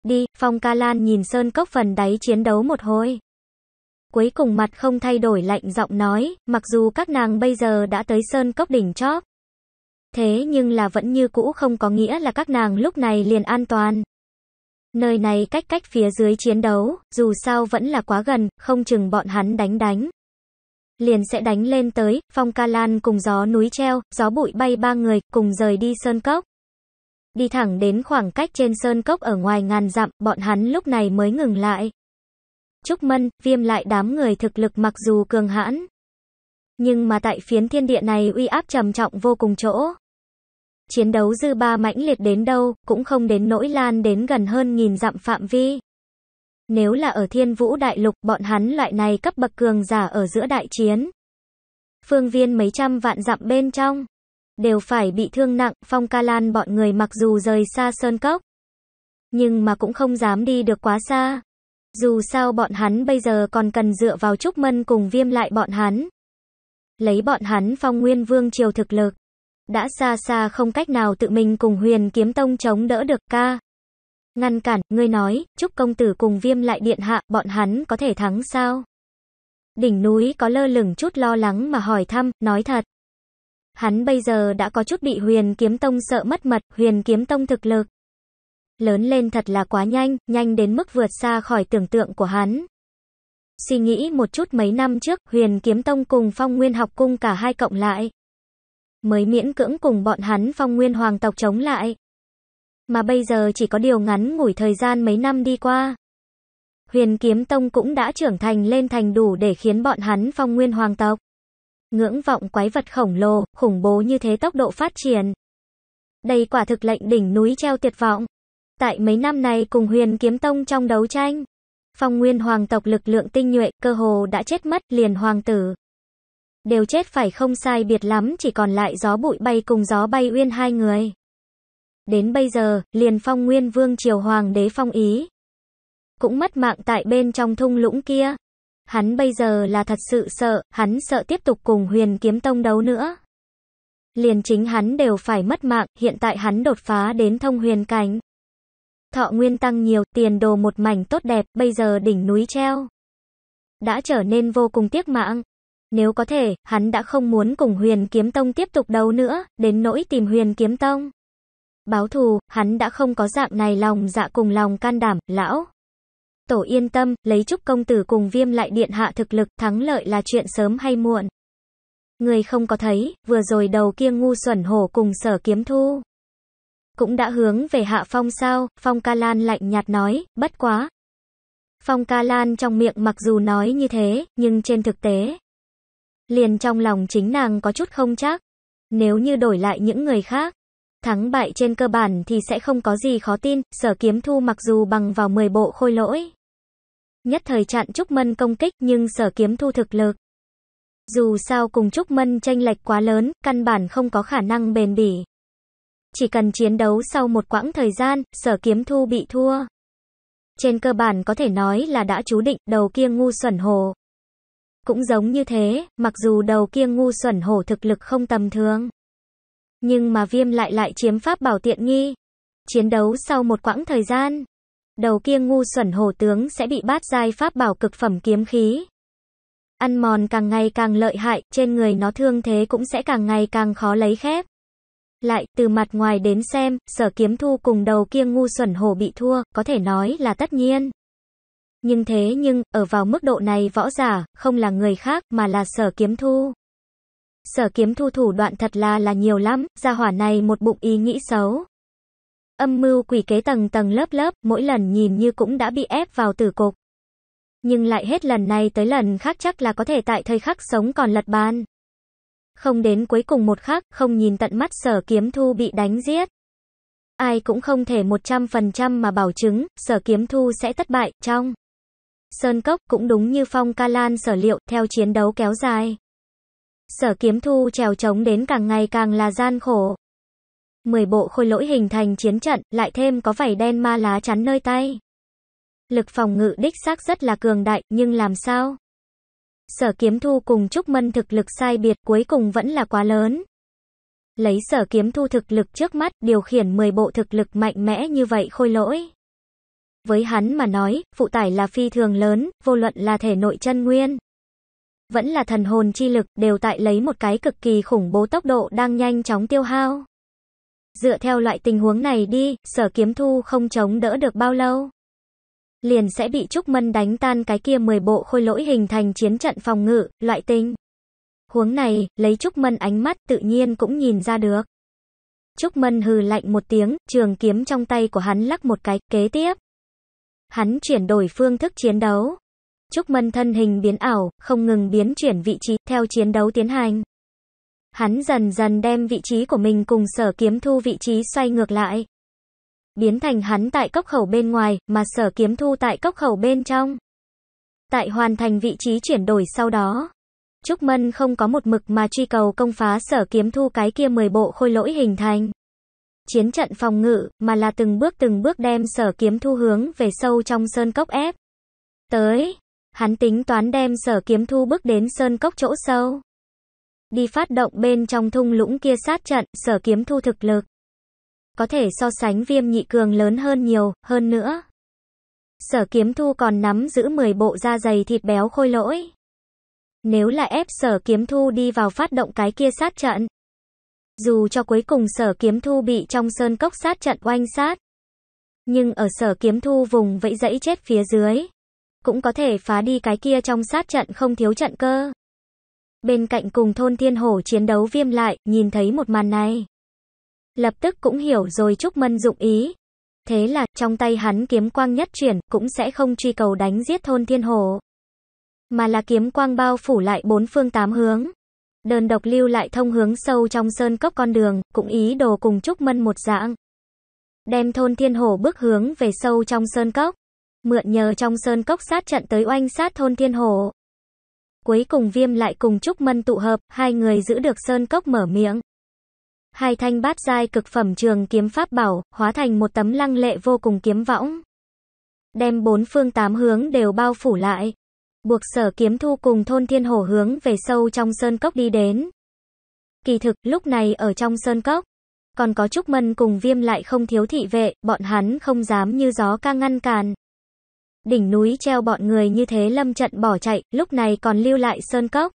Đi, Phong Ca Lan nhìn Sơn Cốc phần đáy chiến đấu một hồi. Cuối cùng mặt không thay đổi lạnh giọng nói, mặc dù các nàng bây giờ đã tới Sơn Cốc đỉnh chóp. Thế nhưng là vẫn như cũ không có nghĩa là các nàng lúc này liền an toàn. Nơi này cách cách phía dưới chiến đấu, dù sao vẫn là quá gần, không chừng bọn hắn đánh đánh. Liền sẽ đánh lên tới, phong ca lan cùng gió núi treo, gió bụi bay ba người, cùng rời đi sơn cốc. Đi thẳng đến khoảng cách trên sơn cốc ở ngoài ngàn dặm, bọn hắn lúc này mới ngừng lại. Trúc Mân, viêm lại đám người thực lực mặc dù cường hãn. Nhưng mà tại phiến thiên địa này uy áp trầm trọng vô cùng chỗ. Chiến đấu dư ba mãnh liệt đến đâu, cũng không đến nỗi lan đến gần hơn nghìn dặm phạm vi. Nếu là ở thiên vũ đại lục, bọn hắn loại này cấp bậc cường giả ở giữa đại chiến. Phương viên mấy trăm vạn dặm bên trong, đều phải bị thương nặng, phong ca lan bọn người mặc dù rời xa sơn cốc, nhưng mà cũng không dám đi được quá xa. Dù sao bọn hắn bây giờ còn cần dựa vào Trúc Mân cùng viêm lại bọn hắn. Lấy bọn hắn phong nguyên vương triều thực lực đã xa xa không cách nào tự mình cùng huyền kiếm tông chống đỡ được ca. Ngăn cản, ngươi nói, chúc công tử cùng viêm lại điện hạ, bọn hắn có thể thắng sao? Đỉnh núi có lơ lửng chút lo lắng mà hỏi thăm, nói thật. Hắn bây giờ đã có chút bị huyền kiếm tông sợ mất mật, huyền kiếm tông thực lực. Lớn lên thật là quá nhanh, nhanh đến mức vượt xa khỏi tưởng tượng của hắn. Suy nghĩ một chút mấy năm trước, huyền kiếm tông cùng phong nguyên học cung cả hai cộng lại mới miễn cưỡng cùng bọn hắn phong nguyên hoàng tộc chống lại. Mà bây giờ chỉ có điều ngắn ngủi thời gian mấy năm đi qua. Huyền kiếm tông cũng đã trưởng thành lên thành đủ để khiến bọn hắn phong nguyên hoàng tộc. Ngưỡng vọng quái vật khổng lồ, khủng bố như thế tốc độ phát triển. Đây quả thực lệnh đỉnh núi treo tuyệt vọng. Tại mấy năm này cùng huyền kiếm tông trong đấu tranh. Phong nguyên hoàng tộc lực lượng tinh nhuệ cơ hồ đã chết mất liền hoàng tử. Đều chết phải không sai biệt lắm chỉ còn lại gió bụi bay cùng gió bay uyên hai người. Đến bây giờ, liền phong nguyên vương triều hoàng đế phong ý. Cũng mất mạng tại bên trong thung lũng kia. Hắn bây giờ là thật sự sợ, hắn sợ tiếp tục cùng huyền kiếm tông đấu nữa. Liền chính hắn đều phải mất mạng, hiện tại hắn đột phá đến thông huyền cánh Thọ nguyên tăng nhiều, tiền đồ một mảnh tốt đẹp, bây giờ đỉnh núi treo. Đã trở nên vô cùng tiếc mạng. Nếu có thể, hắn đã không muốn cùng huyền kiếm tông tiếp tục đấu nữa, đến nỗi tìm huyền kiếm tông. Báo thù, hắn đã không có dạng này lòng dạ cùng lòng can đảm, lão. Tổ yên tâm, lấy chúc công tử cùng viêm lại điện hạ thực lực, thắng lợi là chuyện sớm hay muộn. Người không có thấy, vừa rồi đầu kia ngu xuẩn hổ cùng sở kiếm thu. Cũng đã hướng về hạ phong sao, phong ca lan lạnh nhạt nói, bất quá. Phong ca lan trong miệng mặc dù nói như thế, nhưng trên thực tế, liền trong lòng chính nàng có chút không chắc. Nếu như đổi lại những người khác, thắng bại trên cơ bản thì sẽ không có gì khó tin, sở kiếm thu mặc dù bằng vào 10 bộ khôi lỗi. Nhất thời chặn Trúc Mân công kích nhưng sở kiếm thu thực lực. Dù sao cùng Trúc Mân tranh lệch quá lớn, căn bản không có khả năng bền bỉ. Chỉ cần chiến đấu sau một quãng thời gian, sở kiếm thu bị thua. Trên cơ bản có thể nói là đã chú định đầu kia ngu xuẩn hồ. Cũng giống như thế, mặc dù đầu kia ngu xuẩn hổ thực lực không tầm thường. Nhưng mà viêm lại lại chiếm pháp bảo tiện nghi. Chiến đấu sau một quãng thời gian, đầu kia ngu xuẩn hổ tướng sẽ bị bát giai pháp bảo cực phẩm kiếm khí. Ăn mòn càng ngày càng lợi hại, trên người nó thương thế cũng sẽ càng ngày càng khó lấy khép. Lại, từ mặt ngoài đến xem, sở kiếm thu cùng đầu kia ngu xuẩn hổ bị thua, có thể nói là tất nhiên. Nhưng thế nhưng, ở vào mức độ này võ giả, không là người khác mà là sở kiếm thu. Sở kiếm thu thủ đoạn thật là là nhiều lắm, gia hỏa này một bụng ý nghĩ xấu. Âm mưu quỷ kế tầng tầng lớp lớp, mỗi lần nhìn như cũng đã bị ép vào tử cục. Nhưng lại hết lần này tới lần khác chắc là có thể tại thời khắc sống còn lật bàn. Không đến cuối cùng một khắc, không nhìn tận mắt sở kiếm thu bị đánh giết. Ai cũng không thể 100% mà bảo chứng, sở kiếm thu sẽ thất bại, trong. Sơn Cốc cũng đúng như Phong Ca Lan sở liệu, theo chiến đấu kéo dài. Sở kiếm thu trèo trống đến càng ngày càng là gian khổ. Mười bộ khôi lỗi hình thành chiến trận, lại thêm có vảy đen ma lá chắn nơi tay. Lực phòng ngự đích xác rất là cường đại, nhưng làm sao? Sở kiếm thu cùng Trúc Mân thực lực sai biệt cuối cùng vẫn là quá lớn. Lấy sở kiếm thu thực lực trước mắt, điều khiển 10 bộ thực lực mạnh mẽ như vậy khôi lỗi. Với hắn mà nói, phụ tải là phi thường lớn, vô luận là thể nội chân nguyên, vẫn là thần hồn chi lực đều tại lấy một cái cực kỳ khủng bố tốc độ đang nhanh chóng tiêu hao. Dựa theo loại tình huống này đi, sở kiếm thu không chống đỡ được bao lâu. Liền sẽ bị Trúc Mân đánh tan cái kia 10 bộ khôi lỗi hình thành chiến trận phòng ngự, loại tình. Huống này, lấy Trúc Mân ánh mắt tự nhiên cũng nhìn ra được. Trúc Mân hừ lạnh một tiếng, trường kiếm trong tay của hắn lắc một cái, kế tiếp hắn chuyển đổi phương thức chiến đấu. Trúc Mân thân hình biến ảo, không ngừng biến chuyển vị trí theo chiến đấu tiến hành. Hắn dần dần đem vị trí của mình cùng sở kiếm thu vị trí xoay ngược lại. Biến thành hắn tại cốc khẩu bên ngoài, mà sở kiếm thu tại cốc khẩu bên trong. Tại hoàn thành vị trí chuyển đổi sau đó. Trúc Mân không có một mực mà truy cầu công phá sở kiếm thu cái kia 10 bộ khôi lỗi hình thành chiến trận phòng ngự, mà là từng bước từng bước đem sở kiếm thu hướng về sâu trong sơn cốc ép. Tới, hắn tính toán đem sở kiếm thu bước đến sơn cốc chỗ sâu. Đi phát động bên trong thung lũng kia sát trận, sở kiếm thu thực lực. Có thể so sánh viêm nhị cường lớn hơn nhiều, hơn nữa. Sở kiếm thu còn nắm giữ 10 bộ da dày thịt béo khôi lỗi. Nếu là ép sở kiếm thu đi vào phát động cái kia sát trận, dù cho cuối cùng sở kiếm thu bị trong sơn cốc sát trận oanh sát, nhưng ở sở kiếm thu vùng vẫy dãy chết phía dưới, cũng có thể phá đi cái kia trong sát trận không thiếu trận cơ. Bên cạnh cùng thôn thiên hổ chiến đấu viêm lại, nhìn thấy một màn này. Lập tức cũng hiểu rồi chúc Mân dụng ý. Thế là, trong tay hắn kiếm quang nhất chuyển, cũng sẽ không truy cầu đánh giết thôn thiên hổ. Mà là kiếm quang bao phủ lại bốn phương tám hướng. Đơn độc lưu lại thông hướng sâu trong sơn cốc con đường, cũng ý đồ cùng Trúc Mân một dạng. Đem thôn thiên hổ bước hướng về sâu trong sơn cốc. Mượn nhờ trong sơn cốc sát trận tới oanh sát thôn thiên hổ. Cuối cùng viêm lại cùng Trúc Mân tụ hợp, hai người giữ được sơn cốc mở miệng. Hai thanh bát giai cực phẩm trường kiếm pháp bảo, hóa thành một tấm lăng lệ vô cùng kiếm võng. Đem bốn phương tám hướng đều bao phủ lại buộc sở kiếm thu cùng thôn thiên hồ hướng về sâu trong sơn cốc đi đến. Kỳ thực, lúc này ở trong sơn cốc, còn có Trúc Mân cùng viêm lại không thiếu thị vệ, bọn hắn không dám như gió ca ngăn càn. Đỉnh núi treo bọn người như thế lâm trận bỏ chạy, lúc này còn lưu lại sơn cốc.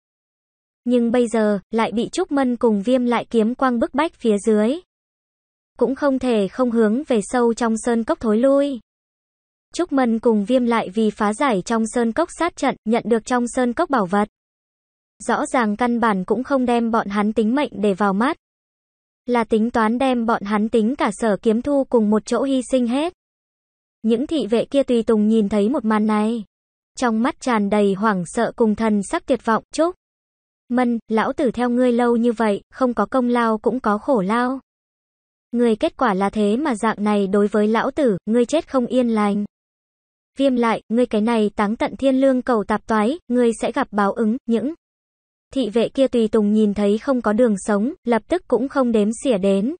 Nhưng bây giờ, lại bị Trúc Mân cùng viêm lại kiếm quang bức bách phía dưới. Cũng không thể không hướng về sâu trong sơn cốc thối lui. Trúc Mân cùng viêm lại vì phá giải trong sơn cốc sát trận, nhận được trong sơn cốc bảo vật. Rõ ràng căn bản cũng không đem bọn hắn tính mệnh để vào mắt. Là tính toán đem bọn hắn tính cả sở kiếm thu cùng một chỗ hy sinh hết. Những thị vệ kia tùy tùng nhìn thấy một màn này. Trong mắt tràn đầy hoảng sợ cùng thần sắc tuyệt vọng, Trúc. Mân, lão tử theo ngươi lâu như vậy, không có công lao cũng có khổ lao. Người kết quả là thế mà dạng này đối với lão tử, ngươi chết không yên lành. Viêm lại, ngươi cái này táng tận thiên lương cầu tạp toái, ngươi sẽ gặp báo ứng, những thị vệ kia tùy tùng nhìn thấy không có đường sống, lập tức cũng không đếm xỉa đến.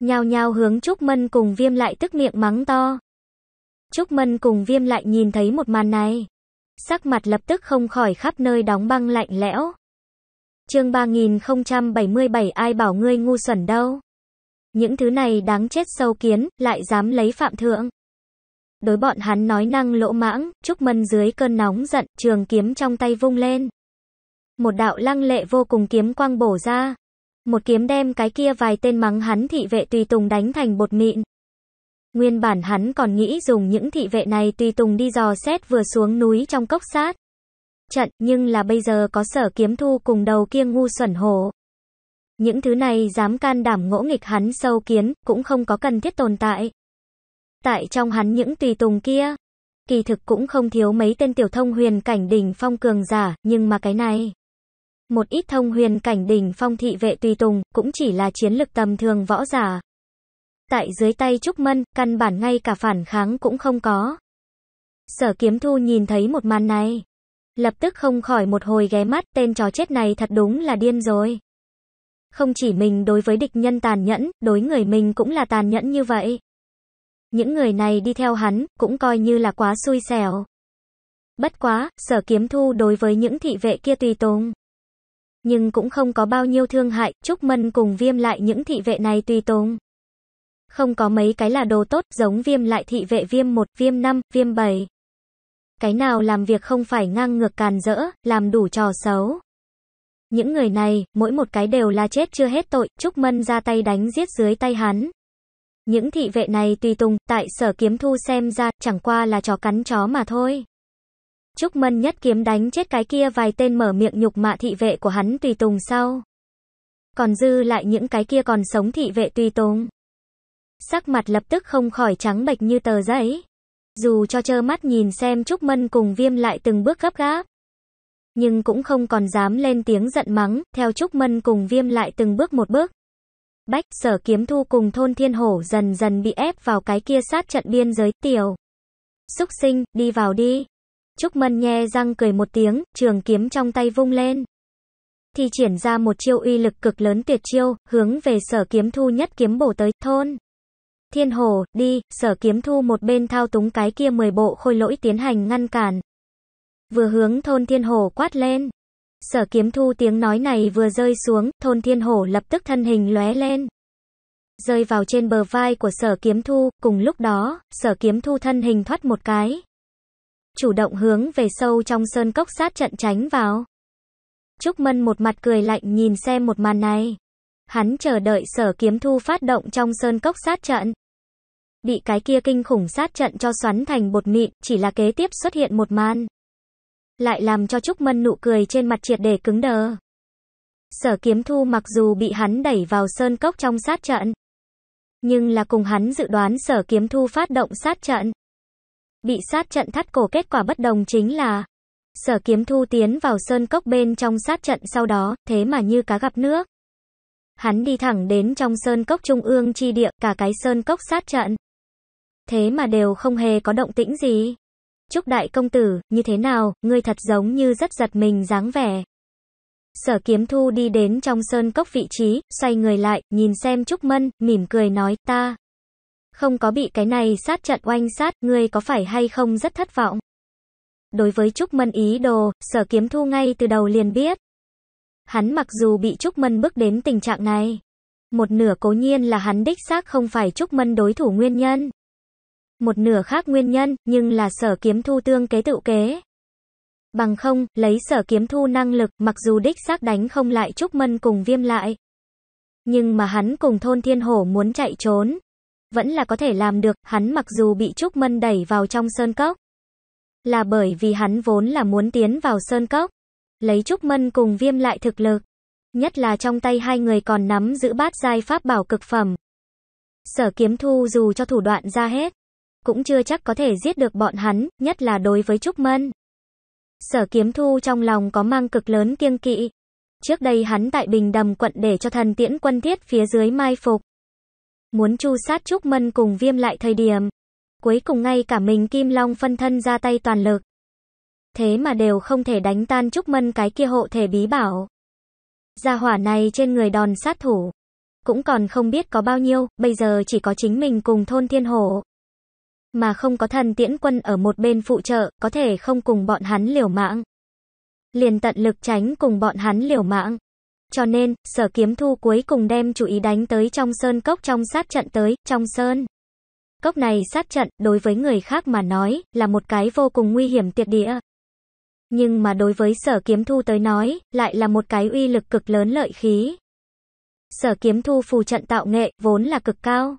Nhao nhao hướng Trúc Mân cùng viêm lại tức miệng mắng to. Trúc Mân cùng viêm lại nhìn thấy một màn này. Sắc mặt lập tức không khỏi khắp nơi đóng băng lạnh lẽo. chương 3077 ai bảo ngươi ngu xuẩn đâu. Những thứ này đáng chết sâu kiến, lại dám lấy phạm thượng. Đối bọn hắn nói năng lỗ mãng, Trúc Mân dưới cơn nóng giận, trường kiếm trong tay vung lên. Một đạo lăng lệ vô cùng kiếm quang bổ ra. Một kiếm đem cái kia vài tên mắng hắn thị vệ tùy tùng đánh thành bột mịn. Nguyên bản hắn còn nghĩ dùng những thị vệ này tùy tùng đi dò xét vừa xuống núi trong cốc sát. Trận, nhưng là bây giờ có sở kiếm thu cùng đầu kia ngu xuẩn hổ. Những thứ này dám can đảm ngỗ nghịch hắn sâu kiến, cũng không có cần thiết tồn tại. Tại trong hắn những tùy tùng kia, kỳ thực cũng không thiếu mấy tên tiểu thông huyền cảnh đỉnh phong cường giả, nhưng mà cái này. Một ít thông huyền cảnh đỉnh phong thị vệ tùy tùng, cũng chỉ là chiến lực tầm thường võ giả. Tại dưới tay Trúc Mân, căn bản ngay cả phản kháng cũng không có. Sở kiếm thu nhìn thấy một màn này. Lập tức không khỏi một hồi ghé mắt, tên chó chết này thật đúng là điên rồi. Không chỉ mình đối với địch nhân tàn nhẫn, đối người mình cũng là tàn nhẫn như vậy. Những người này đi theo hắn, cũng coi như là quá xui xẻo. Bất quá, sở kiếm thu đối với những thị vệ kia tùy tùng. Nhưng cũng không có bao nhiêu thương hại, chúc Mân cùng viêm lại những thị vệ này tùy tùng. Không có mấy cái là đồ tốt, giống viêm lại thị vệ viêm 1, viêm 5, viêm 7. Cái nào làm việc không phải ngang ngược càn rỡ, làm đủ trò xấu. Những người này, mỗi một cái đều là chết chưa hết tội, chúc Mân ra tay đánh giết dưới tay hắn. Những thị vệ này tùy tùng, tại sở kiếm thu xem ra, chẳng qua là chó cắn chó mà thôi. Trúc Mân nhất kiếm đánh chết cái kia vài tên mở miệng nhục mạ thị vệ của hắn tùy tùng sau. Còn dư lại những cái kia còn sống thị vệ tùy tùng. Sắc mặt lập tức không khỏi trắng bệch như tờ giấy. Dù cho trơ mắt nhìn xem Trúc Mân cùng viêm lại từng bước gấp gáp. Nhưng cũng không còn dám lên tiếng giận mắng, theo Trúc Mân cùng viêm lại từng bước một bước. Bách sở kiếm thu cùng thôn thiên hổ dần dần bị ép vào cái kia sát trận biên giới tiểu. Xúc sinh, đi vào đi. Trúc Mân nhe răng cười một tiếng, trường kiếm trong tay vung lên. Thì triển ra một chiêu uy lực cực lớn tuyệt chiêu, hướng về sở kiếm thu nhất kiếm bổ tới, thôn. Thiên hồ, đi, sở kiếm thu một bên thao túng cái kia 10 bộ khôi lỗi tiến hành ngăn cản. Vừa hướng thôn thiên hồ quát lên. Sở kiếm thu tiếng nói này vừa rơi xuống, thôn thiên hổ lập tức thân hình lóe lên. Rơi vào trên bờ vai của sở kiếm thu, cùng lúc đó, sở kiếm thu thân hình thoát một cái. Chủ động hướng về sâu trong sơn cốc sát trận tránh vào. Trúc Mân một mặt cười lạnh nhìn xem một màn này. Hắn chờ đợi sở kiếm thu phát động trong sơn cốc sát trận. Bị cái kia kinh khủng sát trận cho xoắn thành bột mịn, chỉ là kế tiếp xuất hiện một màn lại làm cho Trúc Mân nụ cười trên mặt triệt để cứng đờ. Sở kiếm thu mặc dù bị hắn đẩy vào sơn cốc trong sát trận, nhưng là cùng hắn dự đoán sở kiếm thu phát động sát trận. Bị sát trận thắt cổ kết quả bất đồng chính là, sở kiếm thu tiến vào sơn cốc bên trong sát trận sau đó, thế mà như cá gặp nước. Hắn đi thẳng đến trong sơn cốc trung ương chi địa, cả cái sơn cốc sát trận. Thế mà đều không hề có động tĩnh gì chúc đại công tử, như thế nào, ngươi thật giống như rất giật mình dáng vẻ. Sở kiếm thu đi đến trong sơn cốc vị trí, xoay người lại, nhìn xem Trúc Mân, mỉm cười nói, ta. Không có bị cái này sát trận oanh sát, ngươi có phải hay không rất thất vọng. Đối với Trúc Mân ý đồ, sở kiếm thu ngay từ đầu liền biết. Hắn mặc dù bị Trúc Mân bước đến tình trạng này. Một nửa cố nhiên là hắn đích xác không phải Trúc Mân đối thủ nguyên nhân một nửa khác nguyên nhân, nhưng là sở kiếm thu tương kế tự kế. Bằng không, lấy sở kiếm thu năng lực, mặc dù đích xác đánh không lại Trúc Mân cùng viêm lại. Nhưng mà hắn cùng thôn thiên hổ muốn chạy trốn. Vẫn là có thể làm được, hắn mặc dù bị Trúc Mân đẩy vào trong sơn cốc. Là bởi vì hắn vốn là muốn tiến vào sơn cốc. Lấy Trúc Mân cùng viêm lại thực lực. Nhất là trong tay hai người còn nắm giữ bát giai pháp bảo cực phẩm. Sở kiếm thu dù cho thủ đoạn ra hết, cũng chưa chắc có thể giết được bọn hắn, nhất là đối với Trúc Mân. Sở kiếm thu trong lòng có mang cực lớn kiêng kỵ. Trước đây hắn tại Bình Đầm quận để cho thần tiễn quân thiết phía dưới mai phục. Muốn chu sát Trúc Mân cùng viêm lại thời điểm. Cuối cùng ngay cả mình Kim Long phân thân ra tay toàn lực. Thế mà đều không thể đánh tan Trúc Mân cái kia hộ thể bí bảo. Gia hỏa này trên người đòn sát thủ. Cũng còn không biết có bao nhiêu, bây giờ chỉ có chính mình cùng thôn thiên hổ mà không có thần tiễn quân ở một bên phụ trợ, có thể không cùng bọn hắn liều mạng. Liền tận lực tránh cùng bọn hắn liều mạng. Cho nên, sở kiếm thu cuối cùng đem chú ý đánh tới trong sơn cốc trong sát trận tới, trong sơn. Cốc này sát trận, đối với người khác mà nói, là một cái vô cùng nguy hiểm tuyệt địa. Nhưng mà đối với sở kiếm thu tới nói, lại là một cái uy lực cực lớn lợi khí. Sở kiếm thu phù trận tạo nghệ, vốn là cực cao.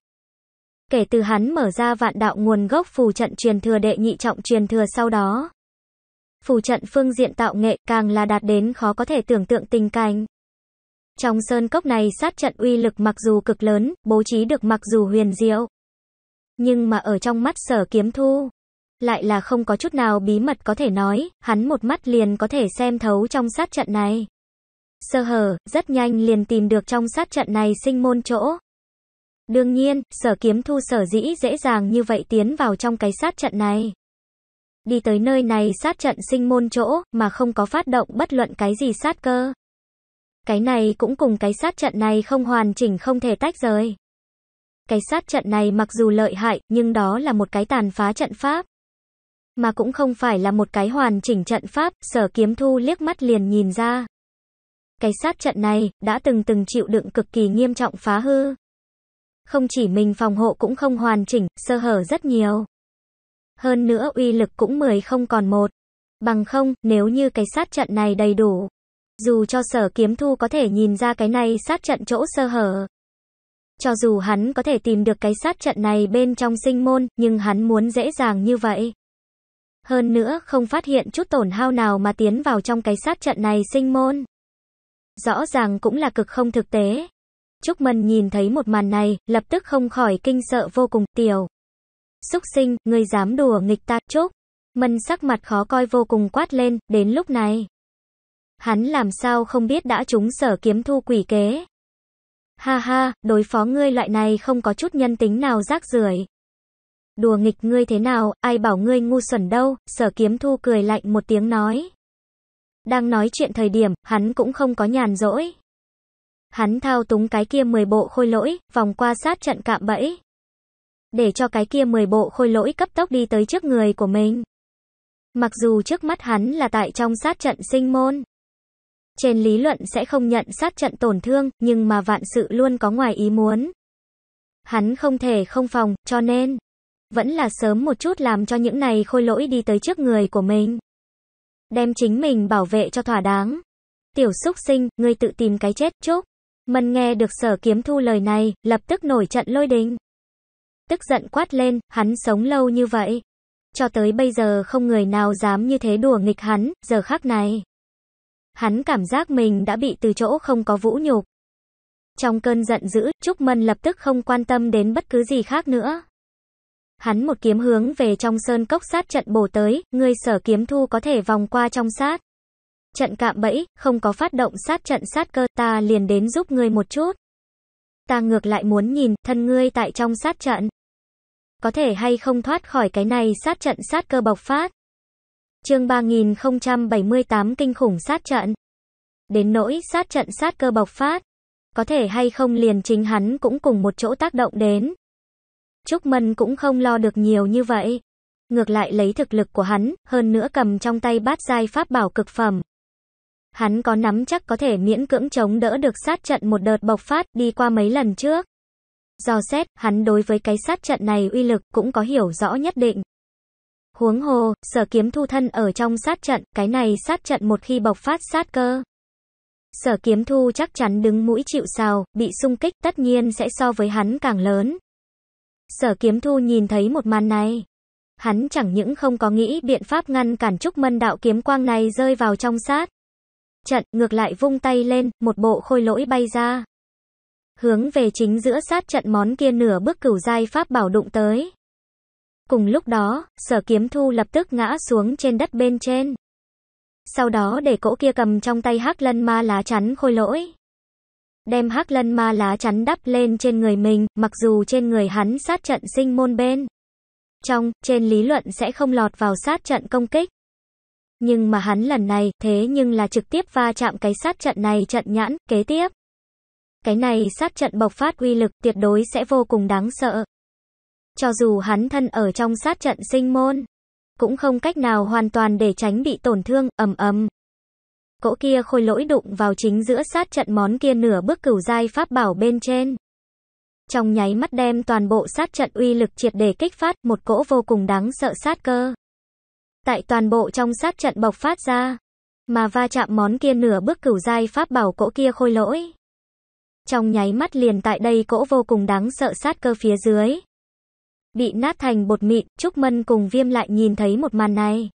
Kể từ hắn mở ra vạn đạo nguồn gốc phù trận truyền thừa đệ nhị trọng truyền thừa sau đó. Phù trận phương diện tạo nghệ càng là đạt đến khó có thể tưởng tượng tình cảnh. Trong sơn cốc này sát trận uy lực mặc dù cực lớn, bố trí được mặc dù huyền diệu. Nhưng mà ở trong mắt sở kiếm thu, lại là không có chút nào bí mật có thể nói, hắn một mắt liền có thể xem thấu trong sát trận này. Sơ hở, rất nhanh liền tìm được trong sát trận này sinh môn chỗ. Đương nhiên, sở kiếm thu sở dĩ dễ dàng như vậy tiến vào trong cái sát trận này. Đi tới nơi này sát trận sinh môn chỗ, mà không có phát động bất luận cái gì sát cơ. Cái này cũng cùng cái sát trận này không hoàn chỉnh không thể tách rời. Cái sát trận này mặc dù lợi hại, nhưng đó là một cái tàn phá trận pháp. Mà cũng không phải là một cái hoàn chỉnh trận pháp, sở kiếm thu liếc mắt liền nhìn ra. Cái sát trận này, đã từng từng chịu đựng cực kỳ nghiêm trọng phá hư không chỉ mình phòng hộ cũng không hoàn chỉnh, sơ hở rất nhiều. Hơn nữa uy lực cũng 10 không còn một. Bằng không, nếu như cái sát trận này đầy đủ, dù cho sở kiếm thu có thể nhìn ra cái này sát trận chỗ sơ hở. Cho dù hắn có thể tìm được cái sát trận này bên trong sinh môn, nhưng hắn muốn dễ dàng như vậy. Hơn nữa, không phát hiện chút tổn hao nào mà tiến vào trong cái sát trận này sinh môn. Rõ ràng cũng là cực không thực tế. Trúc Mân nhìn thấy một màn này, lập tức không khỏi kinh sợ vô cùng, tiểu. Xúc sinh, người dám đùa nghịch ta, Trúc. Mân sắc mặt khó coi vô cùng quát lên, đến lúc này. Hắn làm sao không biết đã trúng sở kiếm thu quỷ kế. Ha ha, đối phó ngươi loại này không có chút nhân tính nào rác rưởi. Đùa nghịch ngươi thế nào, ai bảo ngươi ngu xuẩn đâu, sở kiếm thu cười lạnh một tiếng nói. Đang nói chuyện thời điểm, hắn cũng không có nhàn rỗi. Hắn thao túng cái kia 10 bộ khôi lỗi, vòng qua sát trận cạm bẫy. Để cho cái kia 10 bộ khôi lỗi cấp tốc đi tới trước người của mình. Mặc dù trước mắt hắn là tại trong sát trận sinh môn. Trên lý luận sẽ không nhận sát trận tổn thương, nhưng mà vạn sự luôn có ngoài ý muốn. Hắn không thể không phòng, cho nên, vẫn là sớm một chút làm cho những này khôi lỗi đi tới trước người của mình. Đem chính mình bảo vệ cho thỏa đáng. Tiểu xúc sinh, ngươi tự tìm cái chết chúc Mần nghe được sở kiếm thu lời này, lập tức nổi trận lôi đình. Tức giận quát lên, hắn sống lâu như vậy. Cho tới bây giờ không người nào dám như thế đùa nghịch hắn, giờ khác này. Hắn cảm giác mình đã bị từ chỗ không có vũ nhục. Trong cơn giận dữ, Trúc Mân lập tức không quan tâm đến bất cứ gì khác nữa. Hắn một kiếm hướng về trong sơn cốc sát trận bổ tới, người sở kiếm thu có thể vòng qua trong sát trận cạm bẫy, không có phát động sát trận sát cơ, ta liền đến giúp ngươi một chút. Ta ngược lại muốn nhìn, thân ngươi tại trong sát trận. Có thể hay không thoát khỏi cái này sát trận sát cơ bộc phát. Chương 3078 kinh khủng sát trận. Đến nỗi sát trận sát cơ bộc phát. Có thể hay không liền chính hắn cũng cùng một chỗ tác động đến. Trúc Mân cũng không lo được nhiều như vậy. Ngược lại lấy thực lực của hắn, hơn nữa cầm trong tay bát giai pháp bảo cực phẩm, hắn có nắm chắc có thể miễn cưỡng chống đỡ được sát trận một đợt bộc phát đi qua mấy lần trước. Do xét, hắn đối với cái sát trận này uy lực cũng có hiểu rõ nhất định. Huống hồ, sở kiếm thu thân ở trong sát trận, cái này sát trận một khi bộc phát sát cơ. Sở kiếm thu chắc chắn đứng mũi chịu sào, bị sung kích tất nhiên sẽ so với hắn càng lớn. Sở kiếm thu nhìn thấy một màn này. Hắn chẳng những không có nghĩ biện pháp ngăn cản trúc mân đạo kiếm quang này rơi vào trong sát trận, ngược lại vung tay lên, một bộ khôi lỗi bay ra. Hướng về chính giữa sát trận món kia nửa bước cửu giai pháp bảo đụng tới. Cùng lúc đó, sở kiếm thu lập tức ngã xuống trên đất bên trên. Sau đó để cỗ kia cầm trong tay hắc lân ma lá chắn khôi lỗi. Đem hắc lân ma lá chắn đắp lên trên người mình, mặc dù trên người hắn sát trận sinh môn bên. Trong, trên lý luận sẽ không lọt vào sát trận công kích. Nhưng mà hắn lần này, thế nhưng là trực tiếp va chạm cái sát trận này trận nhãn, kế tiếp. Cái này sát trận bộc phát uy lực tuyệt đối sẽ vô cùng đáng sợ. Cho dù hắn thân ở trong sát trận sinh môn, cũng không cách nào hoàn toàn để tránh bị tổn thương, ầm ầm. Cỗ kia khôi lỗi đụng vào chính giữa sát trận món kia nửa bước cửu giai pháp bảo bên trên. Trong nháy mắt đem toàn bộ sát trận uy lực triệt để kích phát một cỗ vô cùng đáng sợ sát cơ tại toàn bộ trong sát trận bộc phát ra, mà va chạm món kia nửa bước cửu giai pháp bảo cỗ kia khôi lỗi. Trong nháy mắt liền tại đây cỗ vô cùng đáng sợ sát cơ phía dưới. Bị nát thành bột mịn, Trúc Mân cùng Viêm lại nhìn thấy một màn này.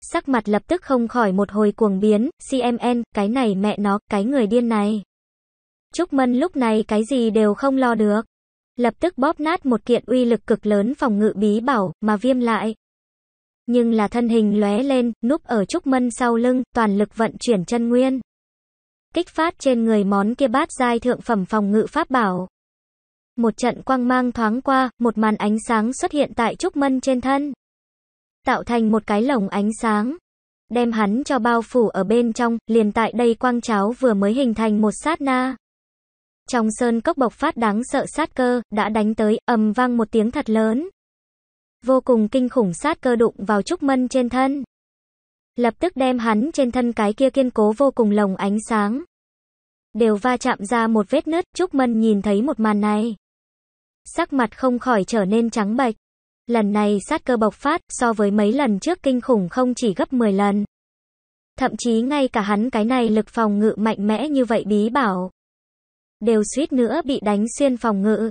Sắc mặt lập tức không khỏi một hồi cuồng biến, CMN, cái này mẹ nó, cái người điên này. Trúc Mân lúc này cái gì đều không lo được. Lập tức bóp nát một kiện uy lực cực lớn phòng ngự bí bảo, mà viêm lại, nhưng là thân hình lóe lên, núp ở Trúc Mân sau lưng, toàn lực vận chuyển chân nguyên. Kích phát trên người món kia bát giai thượng phẩm phòng ngự pháp bảo. Một trận quang mang thoáng qua, một màn ánh sáng xuất hiện tại Trúc Mân trên thân. Tạo thành một cái lồng ánh sáng. Đem hắn cho bao phủ ở bên trong, liền tại đây quang cháo vừa mới hình thành một sát na. Trong sơn cốc bộc phát đáng sợ sát cơ, đã đánh tới, ầm vang một tiếng thật lớn vô cùng kinh khủng sát cơ đụng vào Trúc Mân trên thân. Lập tức đem hắn trên thân cái kia kiên cố vô cùng lồng ánh sáng. Đều va chạm ra một vết nứt, Trúc Mân nhìn thấy một màn này. Sắc mặt không khỏi trở nên trắng bệch. Lần này sát cơ bộc phát so với mấy lần trước kinh khủng không chỉ gấp 10 lần. Thậm chí ngay cả hắn cái này lực phòng ngự mạnh mẽ như vậy bí bảo. Đều suýt nữa bị đánh xuyên phòng ngự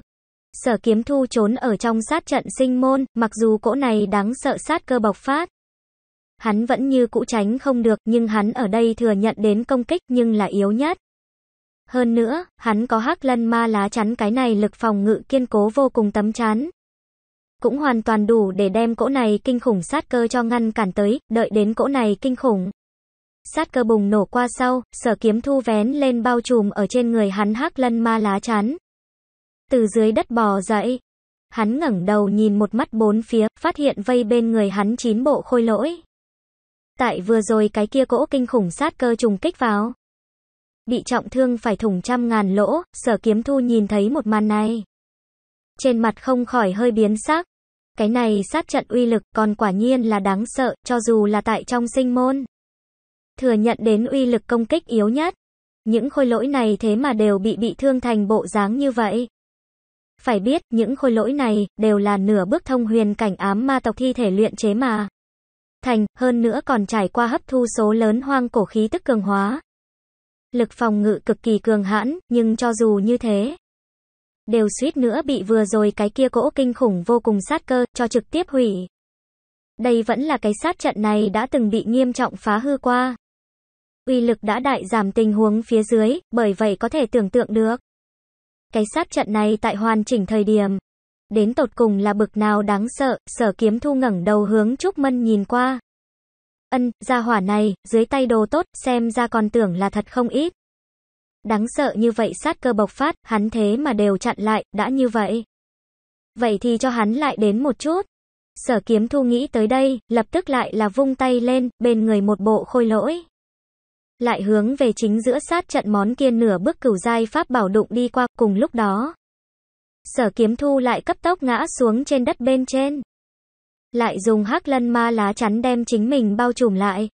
sở kiếm thu trốn ở trong sát trận sinh môn, mặc dù cỗ này đáng sợ sát cơ bộc phát. Hắn vẫn như cũ tránh không được, nhưng hắn ở đây thừa nhận đến công kích nhưng là yếu nhất. Hơn nữa, hắn có hắc lân ma lá chắn cái này lực phòng ngự kiên cố vô cùng tấm chắn. Cũng hoàn toàn đủ để đem cỗ này kinh khủng sát cơ cho ngăn cản tới, đợi đến cỗ này kinh khủng. Sát cơ bùng nổ qua sau, sở kiếm thu vén lên bao trùm ở trên người hắn hắc lân ma lá chắn từ dưới đất bò dậy. Hắn ngẩng đầu nhìn một mắt bốn phía, phát hiện vây bên người hắn chín bộ khôi lỗi. Tại vừa rồi cái kia cỗ kinh khủng sát cơ trùng kích vào. Bị trọng thương phải thủng trăm ngàn lỗ, sở kiếm thu nhìn thấy một màn này. Trên mặt không khỏi hơi biến sắc. Cái này sát trận uy lực còn quả nhiên là đáng sợ, cho dù là tại trong sinh môn. Thừa nhận đến uy lực công kích yếu nhất. Những khôi lỗi này thế mà đều bị bị thương thành bộ dáng như vậy. Phải biết, những khôi lỗi này, đều là nửa bước thông huyền cảnh ám ma tộc thi thể luyện chế mà. Thành, hơn nữa còn trải qua hấp thu số lớn hoang cổ khí tức cường hóa. Lực phòng ngự cực kỳ cường hãn, nhưng cho dù như thế, đều suýt nữa bị vừa rồi cái kia cỗ kinh khủng vô cùng sát cơ, cho trực tiếp hủy. Đây vẫn là cái sát trận này đã từng bị nghiêm trọng phá hư qua. Uy lực đã đại giảm tình huống phía dưới, bởi vậy có thể tưởng tượng được. Cái sát trận này tại hoàn chỉnh thời điểm. Đến tột cùng là bực nào đáng sợ, sở kiếm thu ngẩng đầu hướng Trúc Mân nhìn qua. Ân, gia hỏa này, dưới tay đồ tốt, xem ra còn tưởng là thật không ít. Đáng sợ như vậy sát cơ bộc phát, hắn thế mà đều chặn lại, đã như vậy. Vậy thì cho hắn lại đến một chút. Sở kiếm thu nghĩ tới đây, lập tức lại là vung tay lên, bên người một bộ khôi lỗi lại hướng về chính giữa sát trận món kia nửa bước cửu giai pháp bảo đụng đi qua, cùng lúc đó. Sở kiếm thu lại cấp tốc ngã xuống trên đất bên trên. Lại dùng hắc lân ma lá chắn đem chính mình bao trùm lại.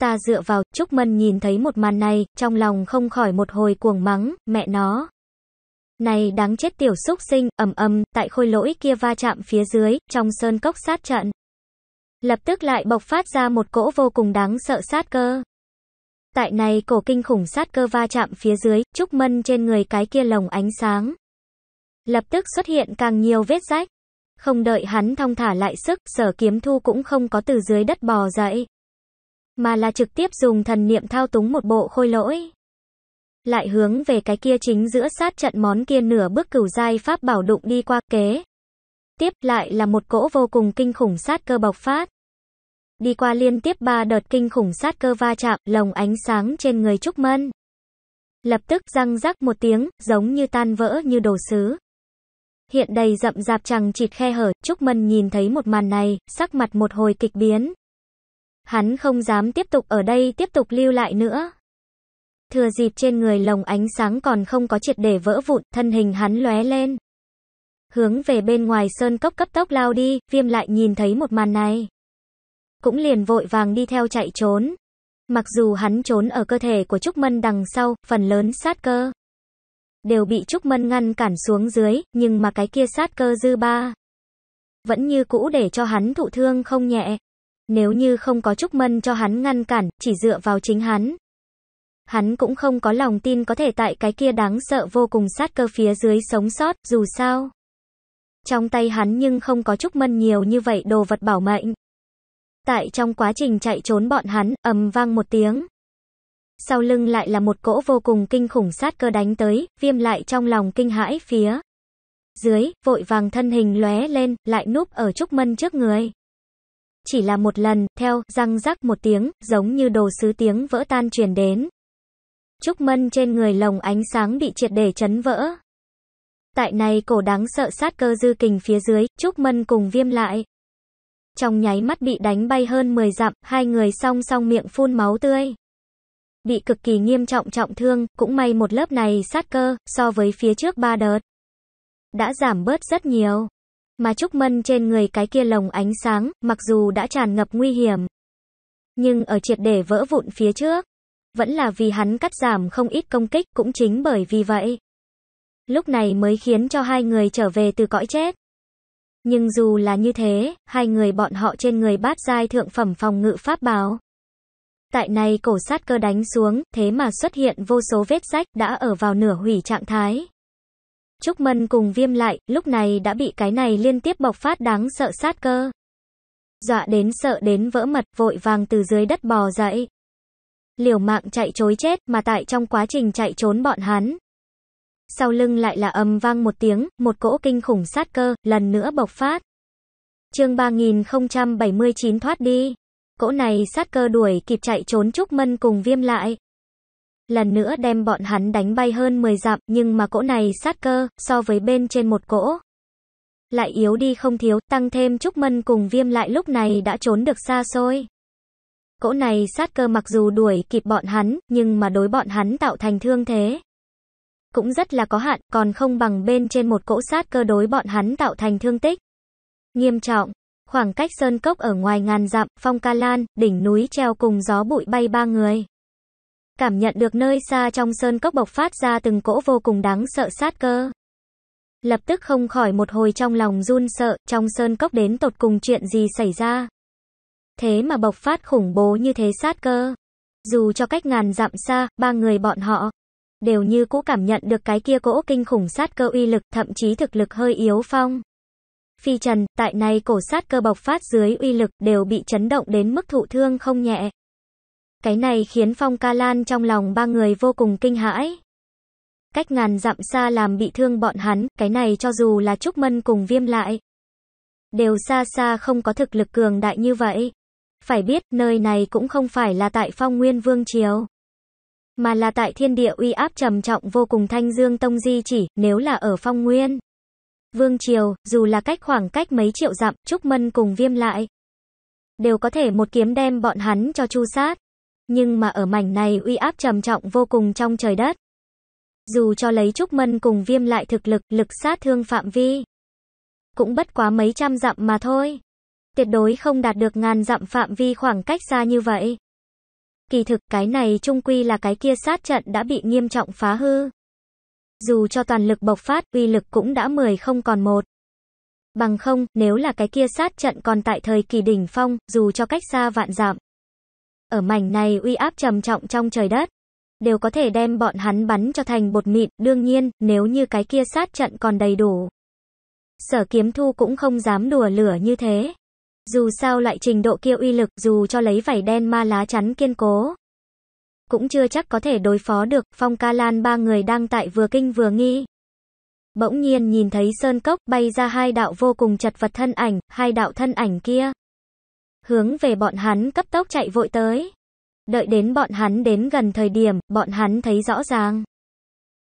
Ta dựa vào, Trúc Mân nhìn thấy một màn này, trong lòng không khỏi một hồi cuồng mắng, mẹ nó. Này đáng chết tiểu xúc sinh, ầm ầm, tại khôi lỗi kia va chạm phía dưới, trong sơn cốc sát trận. Lập tức lại bộc phát ra một cỗ vô cùng đáng sợ sát cơ. Tại này cổ kinh khủng sát cơ va chạm phía dưới, Trúc Mân trên người cái kia lồng ánh sáng. Lập tức xuất hiện càng nhiều vết rách. Không đợi hắn thong thả lại sức, sở kiếm thu cũng không có từ dưới đất bò dậy. Mà là trực tiếp dùng thần niệm thao túng một bộ khôi lỗi. Lại hướng về cái kia chính giữa sát trận món kia nửa bước cửu giai pháp bảo đụng đi qua kế. Tiếp lại là một cỗ vô cùng kinh khủng sát cơ bộc phát. Đi qua liên tiếp ba đợt kinh khủng sát cơ va chạm, lồng ánh sáng trên người Trúc Mân. Lập tức răng rắc một tiếng, giống như tan vỡ như đồ sứ. Hiện đầy rậm rạp chẳng chịt khe hở, Trúc Mân nhìn thấy một màn này, sắc mặt một hồi kịch biến. Hắn không dám tiếp tục ở đây tiếp tục lưu lại nữa. Thừa dịp trên người lồng ánh sáng còn không có triệt để vỡ vụn, thân hình hắn lóe lên. Hướng về bên ngoài sơn cốc cấp tốc lao đi, viêm lại nhìn thấy một màn này cũng liền vội vàng đi theo chạy trốn. Mặc dù hắn trốn ở cơ thể của Trúc Mân đằng sau, phần lớn sát cơ đều bị Trúc Mân ngăn cản xuống dưới, nhưng mà cái kia sát cơ dư ba vẫn như cũ để cho hắn thụ thương không nhẹ. Nếu như không có Trúc Mân cho hắn ngăn cản, chỉ dựa vào chính hắn. Hắn cũng không có lòng tin có thể tại cái kia đáng sợ vô cùng sát cơ phía dưới sống sót, dù sao. Trong tay hắn nhưng không có Trúc Mân nhiều như vậy đồ vật bảo mệnh. Tại trong quá trình chạy trốn bọn hắn, ầm vang một tiếng. Sau lưng lại là một cỗ vô cùng kinh khủng sát cơ đánh tới, viêm lại trong lòng kinh hãi phía. Dưới, vội vàng thân hình lóe lên, lại núp ở Trúc Mân trước người. Chỉ là một lần, theo, răng rắc một tiếng, giống như đồ sứ tiếng vỡ tan truyền đến. Trúc Mân trên người lồng ánh sáng bị triệt để chấn vỡ. Tại này cổ đáng sợ sát cơ dư kình phía dưới, Trúc Mân cùng viêm lại trong nháy mắt bị đánh bay hơn 10 dặm, hai người song song miệng phun máu tươi. Bị cực kỳ nghiêm trọng trọng thương, cũng may một lớp này sát cơ, so với phía trước ba đợt. Đã giảm bớt rất nhiều. Mà Trúc Mân trên người cái kia lồng ánh sáng, mặc dù đã tràn ngập nguy hiểm. Nhưng ở triệt để vỡ vụn phía trước, vẫn là vì hắn cắt giảm không ít công kích cũng chính bởi vì vậy. Lúc này mới khiến cho hai người trở về từ cõi chết. Nhưng dù là như thế, hai người bọn họ trên người bát giai thượng phẩm phòng ngự pháp bảo. Tại này cổ sát cơ đánh xuống, thế mà xuất hiện vô số vết rách đã ở vào nửa hủy trạng thái. Trúc Mân cùng viêm lại, lúc này đã bị cái này liên tiếp bộc phát đáng sợ sát cơ. Dọa đến sợ đến vỡ mật vội vàng từ dưới đất bò dậy. Liều mạng chạy chối chết mà tại trong quá trình chạy trốn bọn hắn, sau lưng lại là âm vang một tiếng, một cỗ kinh khủng sát cơ, lần nữa bộc phát. chương 3079 thoát đi. Cỗ này sát cơ đuổi kịp chạy trốn Trúc Mân cùng viêm lại. Lần nữa đem bọn hắn đánh bay hơn 10 dặm, nhưng mà cỗ này sát cơ, so với bên trên một cỗ. Lại yếu đi không thiếu, tăng thêm Trúc Mân cùng viêm lại lúc này đã trốn được xa xôi. Cỗ này sát cơ mặc dù đuổi kịp bọn hắn, nhưng mà đối bọn hắn tạo thành thương thế cũng rất là có hạn, còn không bằng bên trên một cỗ sát cơ đối bọn hắn tạo thành thương tích. Nghiêm trọng, khoảng cách sơn cốc ở ngoài ngàn dặm, phong ca lan, đỉnh núi treo cùng gió bụi bay ba người. Cảm nhận được nơi xa trong sơn cốc bộc phát ra từng cỗ vô cùng đáng sợ sát cơ. Lập tức không khỏi một hồi trong lòng run sợ, trong sơn cốc đến tột cùng chuyện gì xảy ra. Thế mà bộc phát khủng bố như thế sát cơ. Dù cho cách ngàn dặm xa, ba người bọn họ, đều như cũ cảm nhận được cái kia cỗ kinh khủng sát cơ uy lực, thậm chí thực lực hơi yếu phong. Phi Trần, tại này cổ sát cơ bộc phát dưới uy lực đều bị chấn động đến mức thụ thương không nhẹ. Cái này khiến Phong Ca Lan trong lòng ba người vô cùng kinh hãi. Cách ngàn dặm xa làm bị thương bọn hắn, cái này cho dù là Trúc Mân cùng viêm lại. Đều xa xa không có thực lực cường đại như vậy. Phải biết, nơi này cũng không phải là tại Phong Nguyên Vương Triều mà là tại thiên địa uy áp trầm trọng vô cùng Thanh Dương Tông di chỉ, nếu là ở phong nguyên. Vương Triều, dù là cách khoảng cách mấy triệu dặm, Trúc Mân cùng viêm lại. Đều có thể một kiếm đem bọn hắn cho chu sát. Nhưng mà ở mảnh này uy áp trầm trọng vô cùng trong trời đất. Dù cho lấy Trúc Mân cùng viêm lại thực lực, lực sát thương phạm vi. Cũng bất quá mấy trăm dặm mà thôi. Tuyệt đối không đạt được ngàn dặm phạm vi khoảng cách xa như vậy. Kỳ thực cái này trung quy là cái kia sát trận đã bị nghiêm trọng phá hư. Dù cho toàn lực bộc phát, uy lực cũng đã 10 không còn một. Bằng không, nếu là cái kia sát trận còn tại thời kỳ đỉnh phong, dù cho cách xa vạn dặm, Ở mảnh này uy áp trầm trọng trong trời đất, đều có thể đem bọn hắn bắn cho thành bột mịn, đương nhiên, nếu như cái kia sát trận còn đầy đủ. Sở kiếm thu cũng không dám đùa lửa như thế. Dù sao loại trình độ kia uy lực, dù cho lấy vải đen ma lá chắn kiên cố, cũng chưa chắc có thể đối phó được, Phong Ca Lan ba người đang tại vừa kinh vừa nghi. Bỗng nhiên nhìn thấy sơn cốc bay ra hai đạo vô cùng chật vật thân ảnh, hai đạo thân ảnh kia. Hướng về bọn hắn cấp tốc chạy vội tới. Đợi đến bọn hắn đến gần thời điểm, bọn hắn thấy rõ ràng.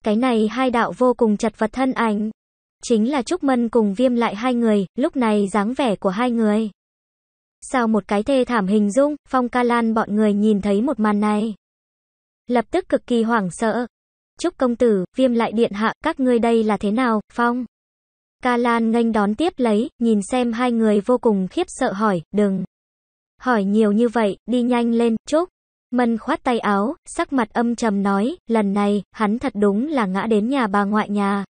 Cái này hai đạo vô cùng chật vật thân ảnh. Chính là Trúc Mân cùng Viêm lại hai người, lúc này dáng vẻ của hai người sao một cái thê thảm hình dung, Phong Ca Lan bọn người nhìn thấy một màn này. Lập tức cực kỳ hoảng sợ. trúc công tử, viêm lại điện hạ, các ngươi đây là thế nào, Phong? Ca Lan nghênh đón tiếp lấy, nhìn xem hai người vô cùng khiếp sợ hỏi, đừng. Hỏi nhiều như vậy, đi nhanh lên, chúc. Mân khoát tay áo, sắc mặt âm trầm nói, lần này, hắn thật đúng là ngã đến nhà bà ngoại nhà.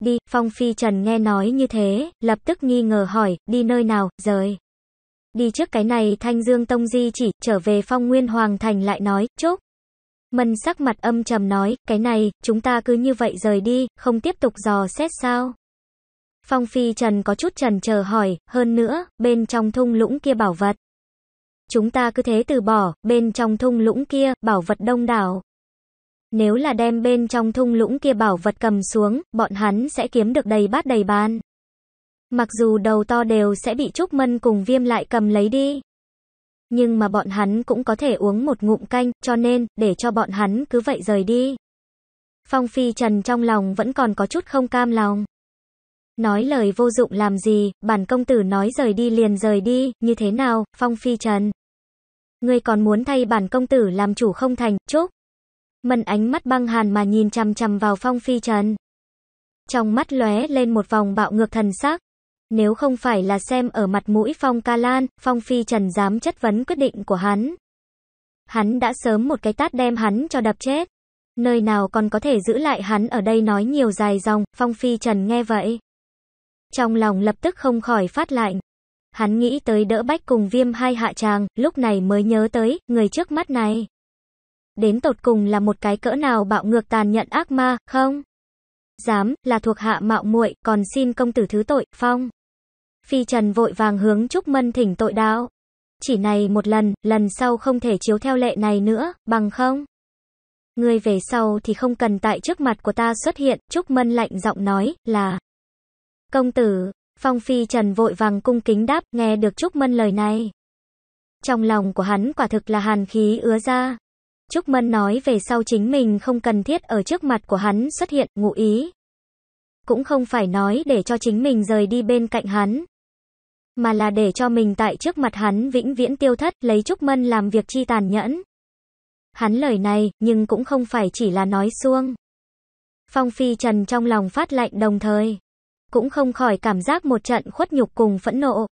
Đi, Phong Phi Trần nghe nói như thế, lập tức nghi ngờ hỏi, đi nơi nào, rời đi trước cái này Thanh Dương Tông di chỉ, trở về phong nguyên hoàng thành lại nói, chốt. Mân sắc mặt âm trầm nói, cái này, chúng ta cứ như vậy rời đi, không tiếp tục dò xét sao. Phong Phi Trần có chút trần chờ hỏi, hơn nữa, bên trong thung lũng kia bảo vật. Chúng ta cứ thế từ bỏ, bên trong thung lũng kia, bảo vật đông đảo. Nếu là đem bên trong thung lũng kia bảo vật cầm xuống, bọn hắn sẽ kiếm được đầy bát đầy bàn. Mặc dù đầu to đều sẽ bị Trúc Mân cùng Viêm lại cầm lấy đi. Nhưng mà bọn hắn cũng có thể uống một ngụm canh, cho nên, để cho bọn hắn cứ vậy rời đi. Phong Phi Trần trong lòng vẫn còn có chút không cam lòng. Nói lời vô dụng làm gì, bản công tử nói rời đi liền rời đi, như thế nào, Phong Phi Trần. Ngươi còn muốn thay bản công tử làm chủ không thành, Trúc. Mân ánh mắt băng hàn mà nhìn chằm chằm vào Phong Phi Trần. Trong mắt lóe lên một vòng bạo ngược thần sắc. Nếu không phải là xem ở mặt mũi Phong Ca Lan, Phong Phi Trần dám chất vấn quyết định của hắn. Hắn đã sớm một cái tát đem hắn cho đập chết. Nơi nào còn có thể giữ lại hắn ở đây nói nhiều dài dòng, Phong Phi Trần nghe vậy. Trong lòng lập tức không khỏi phát lạnh. Hắn nghĩ tới đỡ bách cùng viêm hai hạ tràng, lúc này mới nhớ tới, người trước mắt này. Đến tột cùng là một cái cỡ nào bạo ngược tàn nhận ác ma, không? Dám, là thuộc hạ mạo muội còn xin công tử thứ tội, phong. Phi Trần vội vàng hướng Trúc Mân thỉnh tội đạo. Chỉ này một lần, lần sau không thể chiếu theo lệ này nữa, bằng không? Ngươi về sau thì không cần tại trước mặt của ta xuất hiện, Trúc Mân lạnh giọng nói, là Công tử, Phong Phi Trần vội vàng cung kính đáp, nghe được Trúc Mân lời này. Trong lòng của hắn quả thực là hàn khí ứa ra. Trúc Mân nói về sau chính mình không cần thiết ở trước mặt của hắn xuất hiện, ngụ ý. Cũng không phải nói để cho chính mình rời đi bên cạnh hắn, mà là để cho mình tại trước mặt hắn vĩnh viễn tiêu thất, lấy Trúc Mân làm việc chi tàn nhẫn. Hắn lời này, nhưng cũng không phải chỉ là nói xuông. Phong Phi Trần trong lòng phát lạnh đồng thời, cũng không khỏi cảm giác một trận khuất nhục cùng phẫn nộ.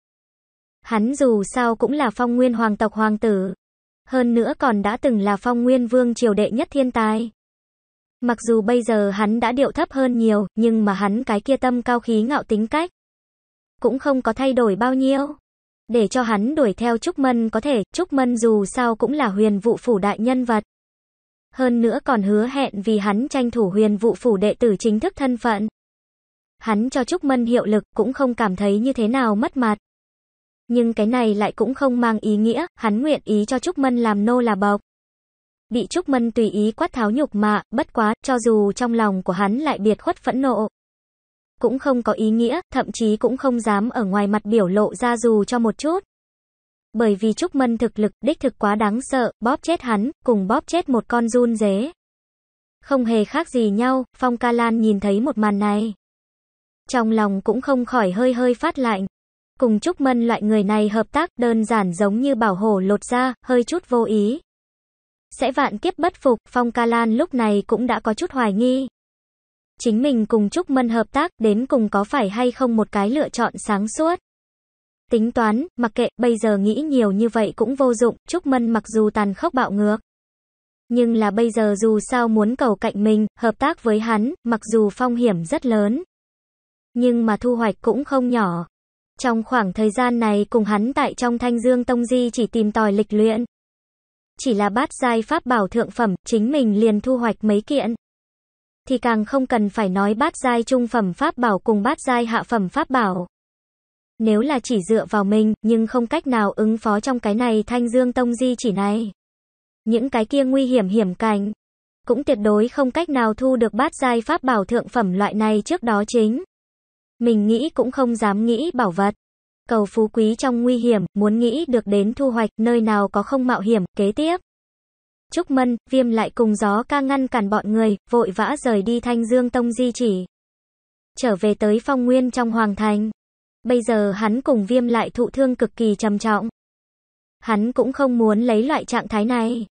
Hắn dù sao cũng là phong nguyên hoàng tộc hoàng tử, hơn nữa còn đã từng là phong nguyên vương triều đệ nhất thiên tài. Mặc dù bây giờ hắn đã điệu thấp hơn nhiều, nhưng mà hắn cái kia tâm cao khí ngạo tính cách, cũng không có thay đổi bao nhiêu. Để cho hắn đuổi theo Trúc Mân có thể, Trúc Mân dù sao cũng là huyền vụ phủ đại nhân vật. Hơn nữa còn hứa hẹn vì hắn tranh thủ huyền vụ phủ đệ tử chính thức thân phận. Hắn cho Trúc Mân hiệu lực cũng không cảm thấy như thế nào mất mặt. Nhưng cái này lại cũng không mang ý nghĩa, hắn nguyện ý cho Trúc Mân làm nô là bọc. Bị Trúc Mân tùy ý quát tháo nhục mạ, bất quá, cho dù trong lòng của hắn lại biệt khuất phẫn nộ, cũng không có ý nghĩa, thậm chí cũng không dám ở ngoài mặt biểu lộ ra dù cho một chút. Bởi vì Trúc Mân thực lực, đích thực quá đáng sợ, bóp chết hắn, cùng bóp chết một con run dế. Không hề khác gì nhau, Phong Ca Lan nhìn thấy một màn này. Trong lòng cũng không khỏi hơi hơi phát lạnh. Cùng Trúc Mân loại người này hợp tác đơn giản giống như bảo hổ lột ra, hơi chút vô ý. Sẽ vạn kiếp bất phục, Phong Ca Lan lúc này cũng đã có chút hoài nghi chính mình cùng Trúc Mân hợp tác đến cùng có phải hay không một cái lựa chọn sáng suốt. Tính toán, mặc kệ, bây giờ nghĩ nhiều như vậy cũng vô dụng, Trúc Mân mặc dù tàn khốc bạo ngược. Nhưng là bây giờ dù sao muốn cầu cạnh mình, hợp tác với hắn, mặc dù phong hiểm rất lớn. Nhưng mà thu hoạch cũng không nhỏ. Trong khoảng thời gian này cùng hắn tại trong thanh dương tông di chỉ tìm tòi lịch luyện. Chỉ là bát giai pháp bảo thượng phẩm, chính mình liền thu hoạch mấy kiện thì càng không cần phải nói bát giai trung phẩm pháp bảo cùng bát giai hạ phẩm pháp bảo. Nếu là chỉ dựa vào mình, nhưng không cách nào ứng phó trong cái này thanh dương tông di chỉ này. Những cái kia nguy hiểm hiểm cảnh, cũng tuyệt đối không cách nào thu được bát giai pháp bảo thượng phẩm loại này trước đó chính. Mình nghĩ cũng không dám nghĩ bảo vật. Cầu phú quý trong nguy hiểm, muốn nghĩ được đến thu hoạch, nơi nào có không mạo hiểm, kế tiếp. Trúc Mân, Viêm lại cùng gió ca ngăn cản bọn người, vội vã rời đi Thanh Dương Tông di chỉ. Trở về tới phong nguyên trong hoàng thành. Bây giờ hắn cùng Viêm lại thụ thương cực kỳ trầm trọng. Hắn cũng không muốn lấy loại trạng thái này.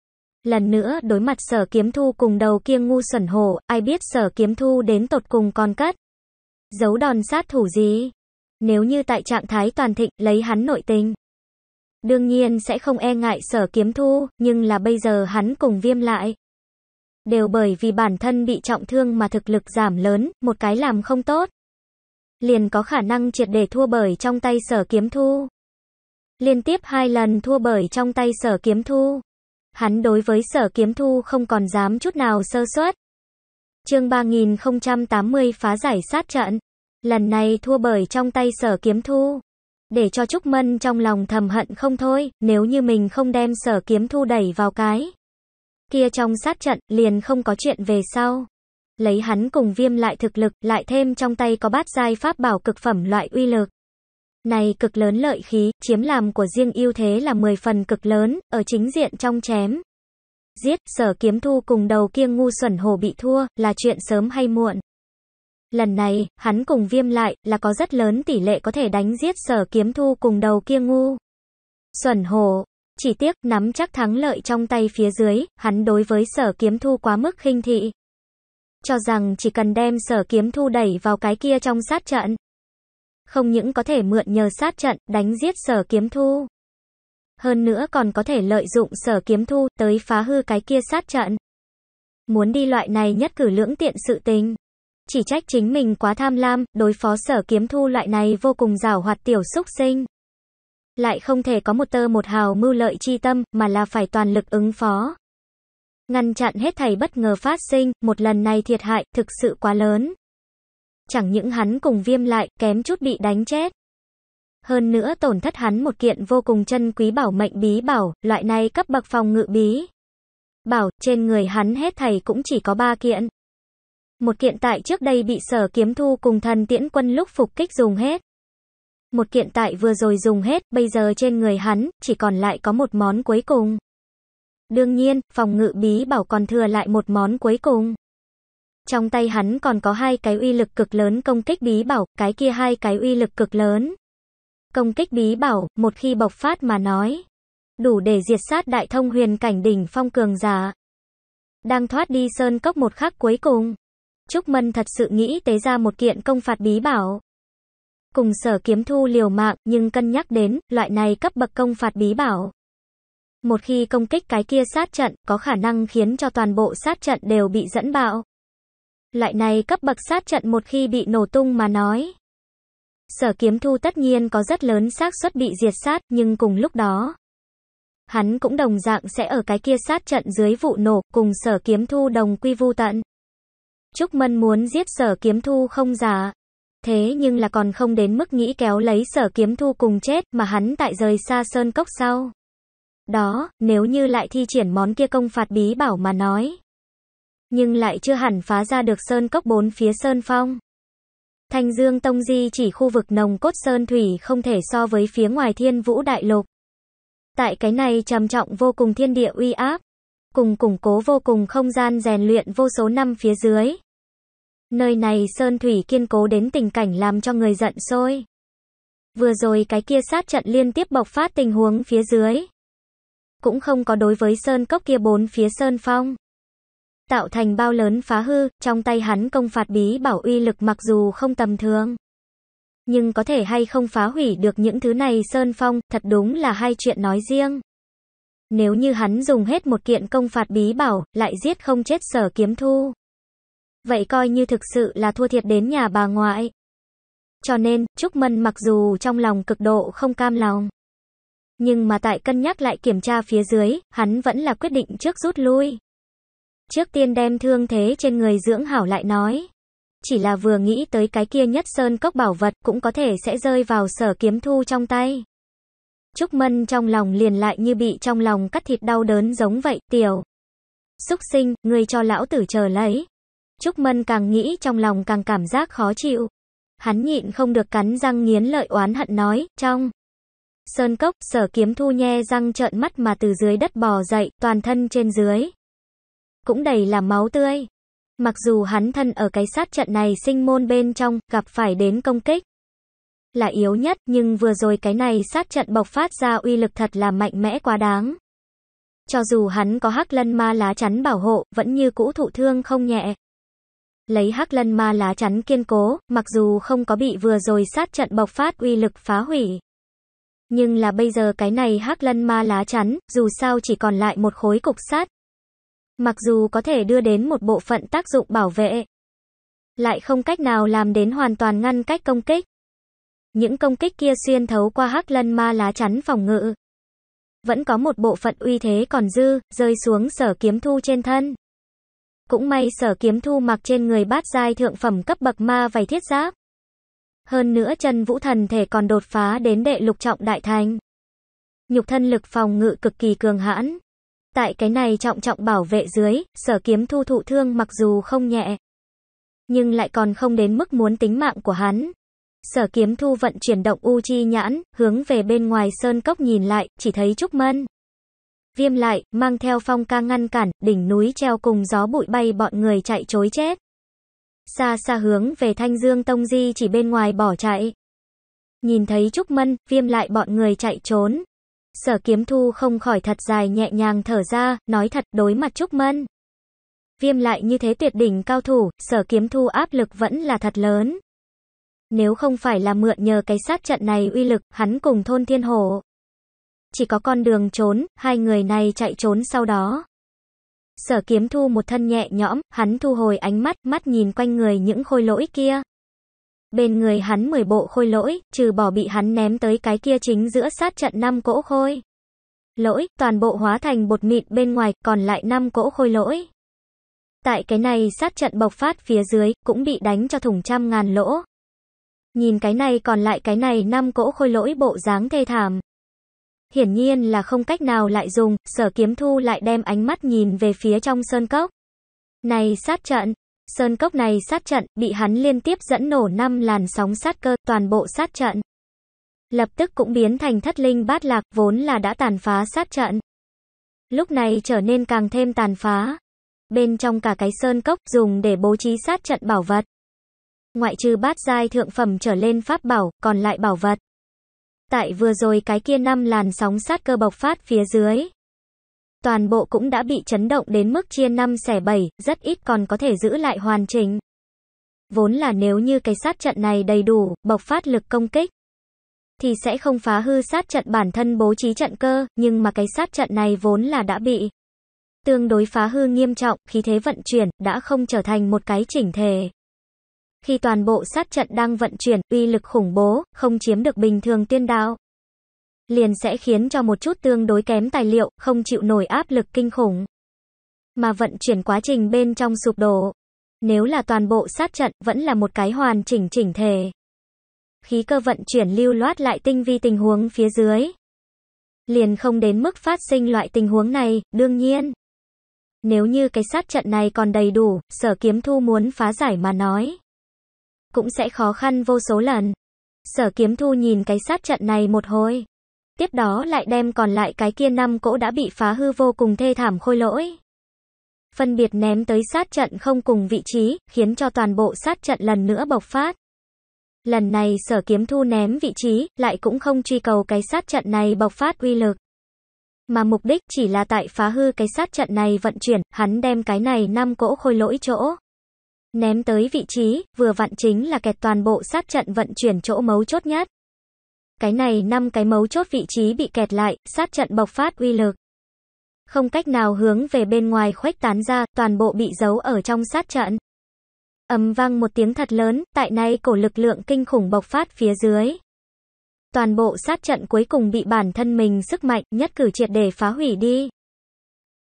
Lần nữa đối mặt sở kiếm thu cùng đầu kia ngu xuẩn hổ, ai biết sở kiếm thu đến tột cùng con cất. Giấu đòn sát thủ gì? Nếu như tại trạng thái toàn thịnh, lấy hắn nội tình. Đương nhiên sẽ không e ngại sở kiếm thu, nhưng là bây giờ hắn cùng viêm lại. Đều bởi vì bản thân bị trọng thương mà thực lực giảm lớn, một cái làm không tốt. Liền có khả năng triệt để thua bởi trong tay sở kiếm thu. Liên tiếp hai lần thua bởi trong tay sở kiếm thu. Hắn đối với sở kiếm thu không còn dám chút nào sơ suất. Chương 3080 phá giải sát trận. Lần này thua bởi trong tay sở kiếm thu để cho Trúc Mân trong lòng thầm hận không thôi, nếu như mình không đem sở kiếm thu đẩy vào cái. Kia trong sát trận, liền không có chuyện về sau. Lấy hắn cùng viêm lại thực lực, lại thêm trong tay có bát giai pháp bảo cực phẩm loại uy lực. Này cực lớn lợi khí, chiếm làm của riêng ưu thế là 10 phần cực lớn, ở chính diện trong chém. Giết, sở kiếm thu cùng đầu kia ngu xuẩn hồ bị thua, là chuyện sớm hay muộn. Lần này, hắn cùng viêm lại, là có rất lớn tỷ lệ có thể đánh giết sở kiếm thu cùng đầu kia ngu. Xuẩn hồ chỉ tiếc nắm chắc thắng lợi trong tay phía dưới, hắn đối với sở kiếm thu quá mức khinh thị. Cho rằng chỉ cần đem sở kiếm thu đẩy vào cái kia trong sát trận. Không những có thể mượn nhờ sát trận, đánh giết sở kiếm thu. Hơn nữa còn có thể lợi dụng sở kiếm thu, tới phá hư cái kia sát trận. Muốn đi loại này nhất cử lưỡng tiện sự tình chỉ trách chính mình quá tham lam, đối phó sở kiếm thu loại này vô cùng rảo hoạt tiểu xúc sinh. Lại không thể có một tơ một hào mưu lợi chi tâm, mà là phải toàn lực ứng phó. Ngăn chặn hết thầy bất ngờ phát sinh, một lần này thiệt hại, thực sự quá lớn. Chẳng những hắn cùng viêm lại, kém chút bị đánh chết. Hơn nữa tổn thất hắn một kiện vô cùng chân quý bảo mệnh bí bảo, loại này cấp bậc phòng ngự bí. Bảo, trên người hắn hết thầy cũng chỉ có ba kiện. Một kiện tại trước đây bị sở kiếm thu cùng thần tiễn quân lúc phục kích dùng hết. Một kiện tại vừa rồi dùng hết, bây giờ trên người hắn, chỉ còn lại có một món cuối cùng. Đương nhiên, phòng ngự bí bảo còn thừa lại một món cuối cùng. Trong tay hắn còn có hai cái uy lực cực lớn công kích bí bảo, cái kia hai cái uy lực cực lớn. Công kích bí bảo, một khi bộc phát mà nói, đủ để diệt sát đại thông huyền cảnh đỉnh phong cường giả. Đang thoát đi sơn cốc một khắc cuối cùng, Trúc Mân thật sự nghĩ tế ra một kiện công phạt bí bảo. Cùng sở kiếm thu liều mạng, nhưng cân nhắc đến, loại này cấp bậc công phạt bí bảo. Một khi công kích cái kia sát trận, có khả năng khiến cho toàn bộ sát trận đều bị dẫn bạo. Loại này cấp bậc sát trận một khi bị nổ tung mà nói. Sở kiếm thu tất nhiên có rất lớn xác suất bị diệt sát, nhưng cùng lúc đó. Hắn cũng đồng dạng sẽ ở cái kia sát trận dưới vụ nổ, cùng sở kiếm thu đồng quy vu tận. Trúc Mân muốn giết sở kiếm thu không giả. Thế nhưng là còn không đến mức nghĩ kéo lấy sở kiếm thu cùng chết mà hắn tại rời xa sơn cốc sau. Đó, nếu như lại thi triển món kia công phạt bí bảo mà nói. Nhưng lại chưa hẳn phá ra được sơn cốc bốn phía sơn phong. Thanh Dương Tông Di chỉ khu vực nồng cốt sơn thủy không thể so với phía ngoài thiên vũ đại lục. Tại cái này trầm trọng vô cùng thiên địa uy áp, cùng củng cố vô cùng không gian rèn luyện vô số năm phía dưới. Nơi này sơn thủy kiên cố đến tình cảnh làm cho người giận sôi. Vừa rồi cái kia sát trận liên tiếp bộc phát tình huống phía dưới. Cũng không có đối với sơn cốc kia bốn phía sơn phong. Tạo thành bao lớn phá hư, trong tay hắn công phạt bí bảo uy lực mặc dù không tầm thường. Nhưng có thể hay không phá hủy được những thứ này sơn phong, thật đúng là hai chuyện nói riêng. Nếu như hắn dùng hết một kiện công phạt bí bảo, lại giết không chết sở kiếm thu. Vậy coi như thực sự là thua thiệt đến nhà bà ngoại. Cho nên, Trúc Mân mặc dù trong lòng cực độ không cam lòng. Nhưng mà tại cân nhắc lại kiểm tra phía dưới, hắn vẫn là quyết định trước rút lui. Trước tiên đem thương thế trên người dưỡng hảo lại nói. Chỉ là vừa nghĩ tới cái kia nhất sơn cốc bảo vật cũng có thể sẽ rơi vào sở kiếm thu trong tay. Trúc Mân trong lòng liền lại như bị trong lòng cắt thịt đau đớn giống vậy, tiểu. Xúc sinh, người cho lão tử chờ lấy. Trúc Mân càng nghĩ trong lòng càng cảm giác khó chịu. Hắn nhịn không được cắn răng nghiến lợi oán hận nói, trong. Sơn cốc, sở kiếm thu nhe răng trợn mắt mà từ dưới đất bò dậy, toàn thân trên dưới. Cũng đầy là máu tươi. Mặc dù hắn thân ở cái sát trận này sinh môn bên trong, gặp phải đến công kích là yếu nhất, nhưng vừa rồi cái này sát trận bộc phát ra uy lực thật là mạnh mẽ quá đáng. Cho dù hắn có hắc lân ma lá chắn bảo hộ, vẫn như cũ thụ thương không nhẹ. Lấy hắc lân ma lá chắn kiên cố, mặc dù không có bị vừa rồi sát trận bộc phát uy lực phá hủy. Nhưng là bây giờ cái này hắc lân ma lá chắn, dù sao chỉ còn lại một khối cục sát. Mặc dù có thể đưa đến một bộ phận tác dụng bảo vệ, lại không cách nào làm đến hoàn toàn ngăn cách công kích. Những công kích kia xuyên thấu qua hắc lân ma lá chắn phòng ngự. Vẫn có một bộ phận uy thế còn dư, rơi xuống sở kiếm thu trên thân. Cũng may sở kiếm thu mặc trên người bát giai thượng phẩm cấp bậc ma vầy thiết giáp. Hơn nữa chân vũ thần thể còn đột phá đến đệ lục trọng đại thành. Nhục thân lực phòng ngự cực kỳ cường hãn. Tại cái này trọng trọng bảo vệ dưới, sở kiếm thu thụ thương mặc dù không nhẹ. Nhưng lại còn không đến mức muốn tính mạng của hắn. Sở kiếm thu vận chuyển động u chi nhãn, hướng về bên ngoài sơn cốc nhìn lại, chỉ thấy Trúc Mân. Viêm lại, mang theo phong ca ngăn cản, đỉnh núi treo cùng gió bụi bay bọn người chạy chối chết. Xa xa hướng về Thanh Dương Tông Di chỉ bên ngoài bỏ chạy. Nhìn thấy Trúc Mân, viêm lại bọn người chạy trốn. Sở kiếm thu không khỏi thật dài nhẹ nhàng thở ra, nói thật đối mặt Trúc Mân. Viêm lại như thế tuyệt đỉnh cao thủ, sở kiếm thu áp lực vẫn là thật lớn. Nếu không phải là mượn nhờ cái sát trận này uy lực, hắn cùng thôn thiên hổ. Chỉ có con đường trốn, hai người này chạy trốn sau đó. Sở kiếm thu một thân nhẹ nhõm, hắn thu hồi ánh mắt, mắt nhìn quanh người những khôi lỗi kia. Bên người hắn mười bộ khôi lỗi, trừ bỏ bị hắn ném tới cái kia chính giữa sát trận năm cỗ khôi. Lỗi, toàn bộ hóa thành bột mịn bên ngoài, còn lại năm cỗ khôi lỗi. Tại cái này sát trận bộc phát phía dưới, cũng bị đánh cho thủng trăm ngàn lỗ. Nhìn cái này còn lại cái này năm cỗ khôi lỗi bộ dáng thê thảm. Hiển nhiên là không cách nào lại dùng, sở kiếm thu lại đem ánh mắt nhìn về phía trong sơn cốc. Này sát trận, sơn cốc này sát trận, bị hắn liên tiếp dẫn nổ năm làn sóng sát cơ, toàn bộ sát trận. Lập tức cũng biến thành thất linh bát lạc, vốn là đã tàn phá sát trận. Lúc này trở nên càng thêm tàn phá. Bên trong cả cái sơn cốc dùng để bố trí sát trận bảo vật. Ngoại trừ bát giai thượng phẩm trở lên pháp bảo, còn lại bảo vật. Tại vừa rồi cái kia năm làn sóng sát cơ bộc phát phía dưới. Toàn bộ cũng đã bị chấn động đến mức chia năm xẻ bảy, rất ít còn có thể giữ lại hoàn chỉnh. Vốn là nếu như cái sát trận này đầy đủ, bộc phát lực công kích, thì sẽ không phá hư sát trận bản thân bố trí trận cơ, nhưng mà cái sát trận này vốn là đã bị tương đối phá hư nghiêm trọng, khí thế vận chuyển đã không trở thành một cái chỉnh thể. Khi toàn bộ sát trận đang vận chuyển, uy lực khủng bố, không chiếm được bình thường tiên đạo. Liền sẽ khiến cho một chút tương đối kém tài liệu, không chịu nổi áp lực kinh khủng. Mà vận chuyển quá trình bên trong sụp đổ. Nếu là toàn bộ sát trận, vẫn là một cái hoàn chỉnh chỉnh thể. Khí cơ vận chuyển lưu loát lại tinh vi tình huống phía dưới. Liền không đến mức phát sinh loại tình huống này, đương nhiên. Nếu như cái sát trận này còn đầy đủ, sở kiếm thu muốn phá giải mà nói cũng sẽ khó khăn vô số lần. Sở kiếm thu nhìn cái sát trận này một hồi. Tiếp đó lại đem còn lại cái kia năm cỗ đã bị phá hư vô cùng thê thảm khôi lỗi. Phân biệt ném tới sát trận không cùng vị trí, khiến cho toàn bộ sát trận lần nữa bộc phát. Lần này sở kiếm thu ném vị trí, lại cũng không truy cầu cái sát trận này bộc phát uy lực. Mà mục đích chỉ là tại phá hư cái sát trận này vận chuyển, hắn đem cái này năm cỗ khôi lỗi chỗ. Ném tới vị trí, vừa vặn chính là kẹt toàn bộ sát trận vận chuyển chỗ mấu chốt nhất. Cái này năm cái mấu chốt vị trí bị kẹt lại, sát trận bộc phát uy lực. Không cách nào hướng về bên ngoài khuếch tán ra, toàn bộ bị giấu ở trong sát trận. Ầm vang một tiếng thật lớn, tại nay cổ lực lượng kinh khủng bộc phát phía dưới. Toàn bộ sát trận cuối cùng bị bản thân mình sức mạnh nhất cử triệt để phá hủy đi.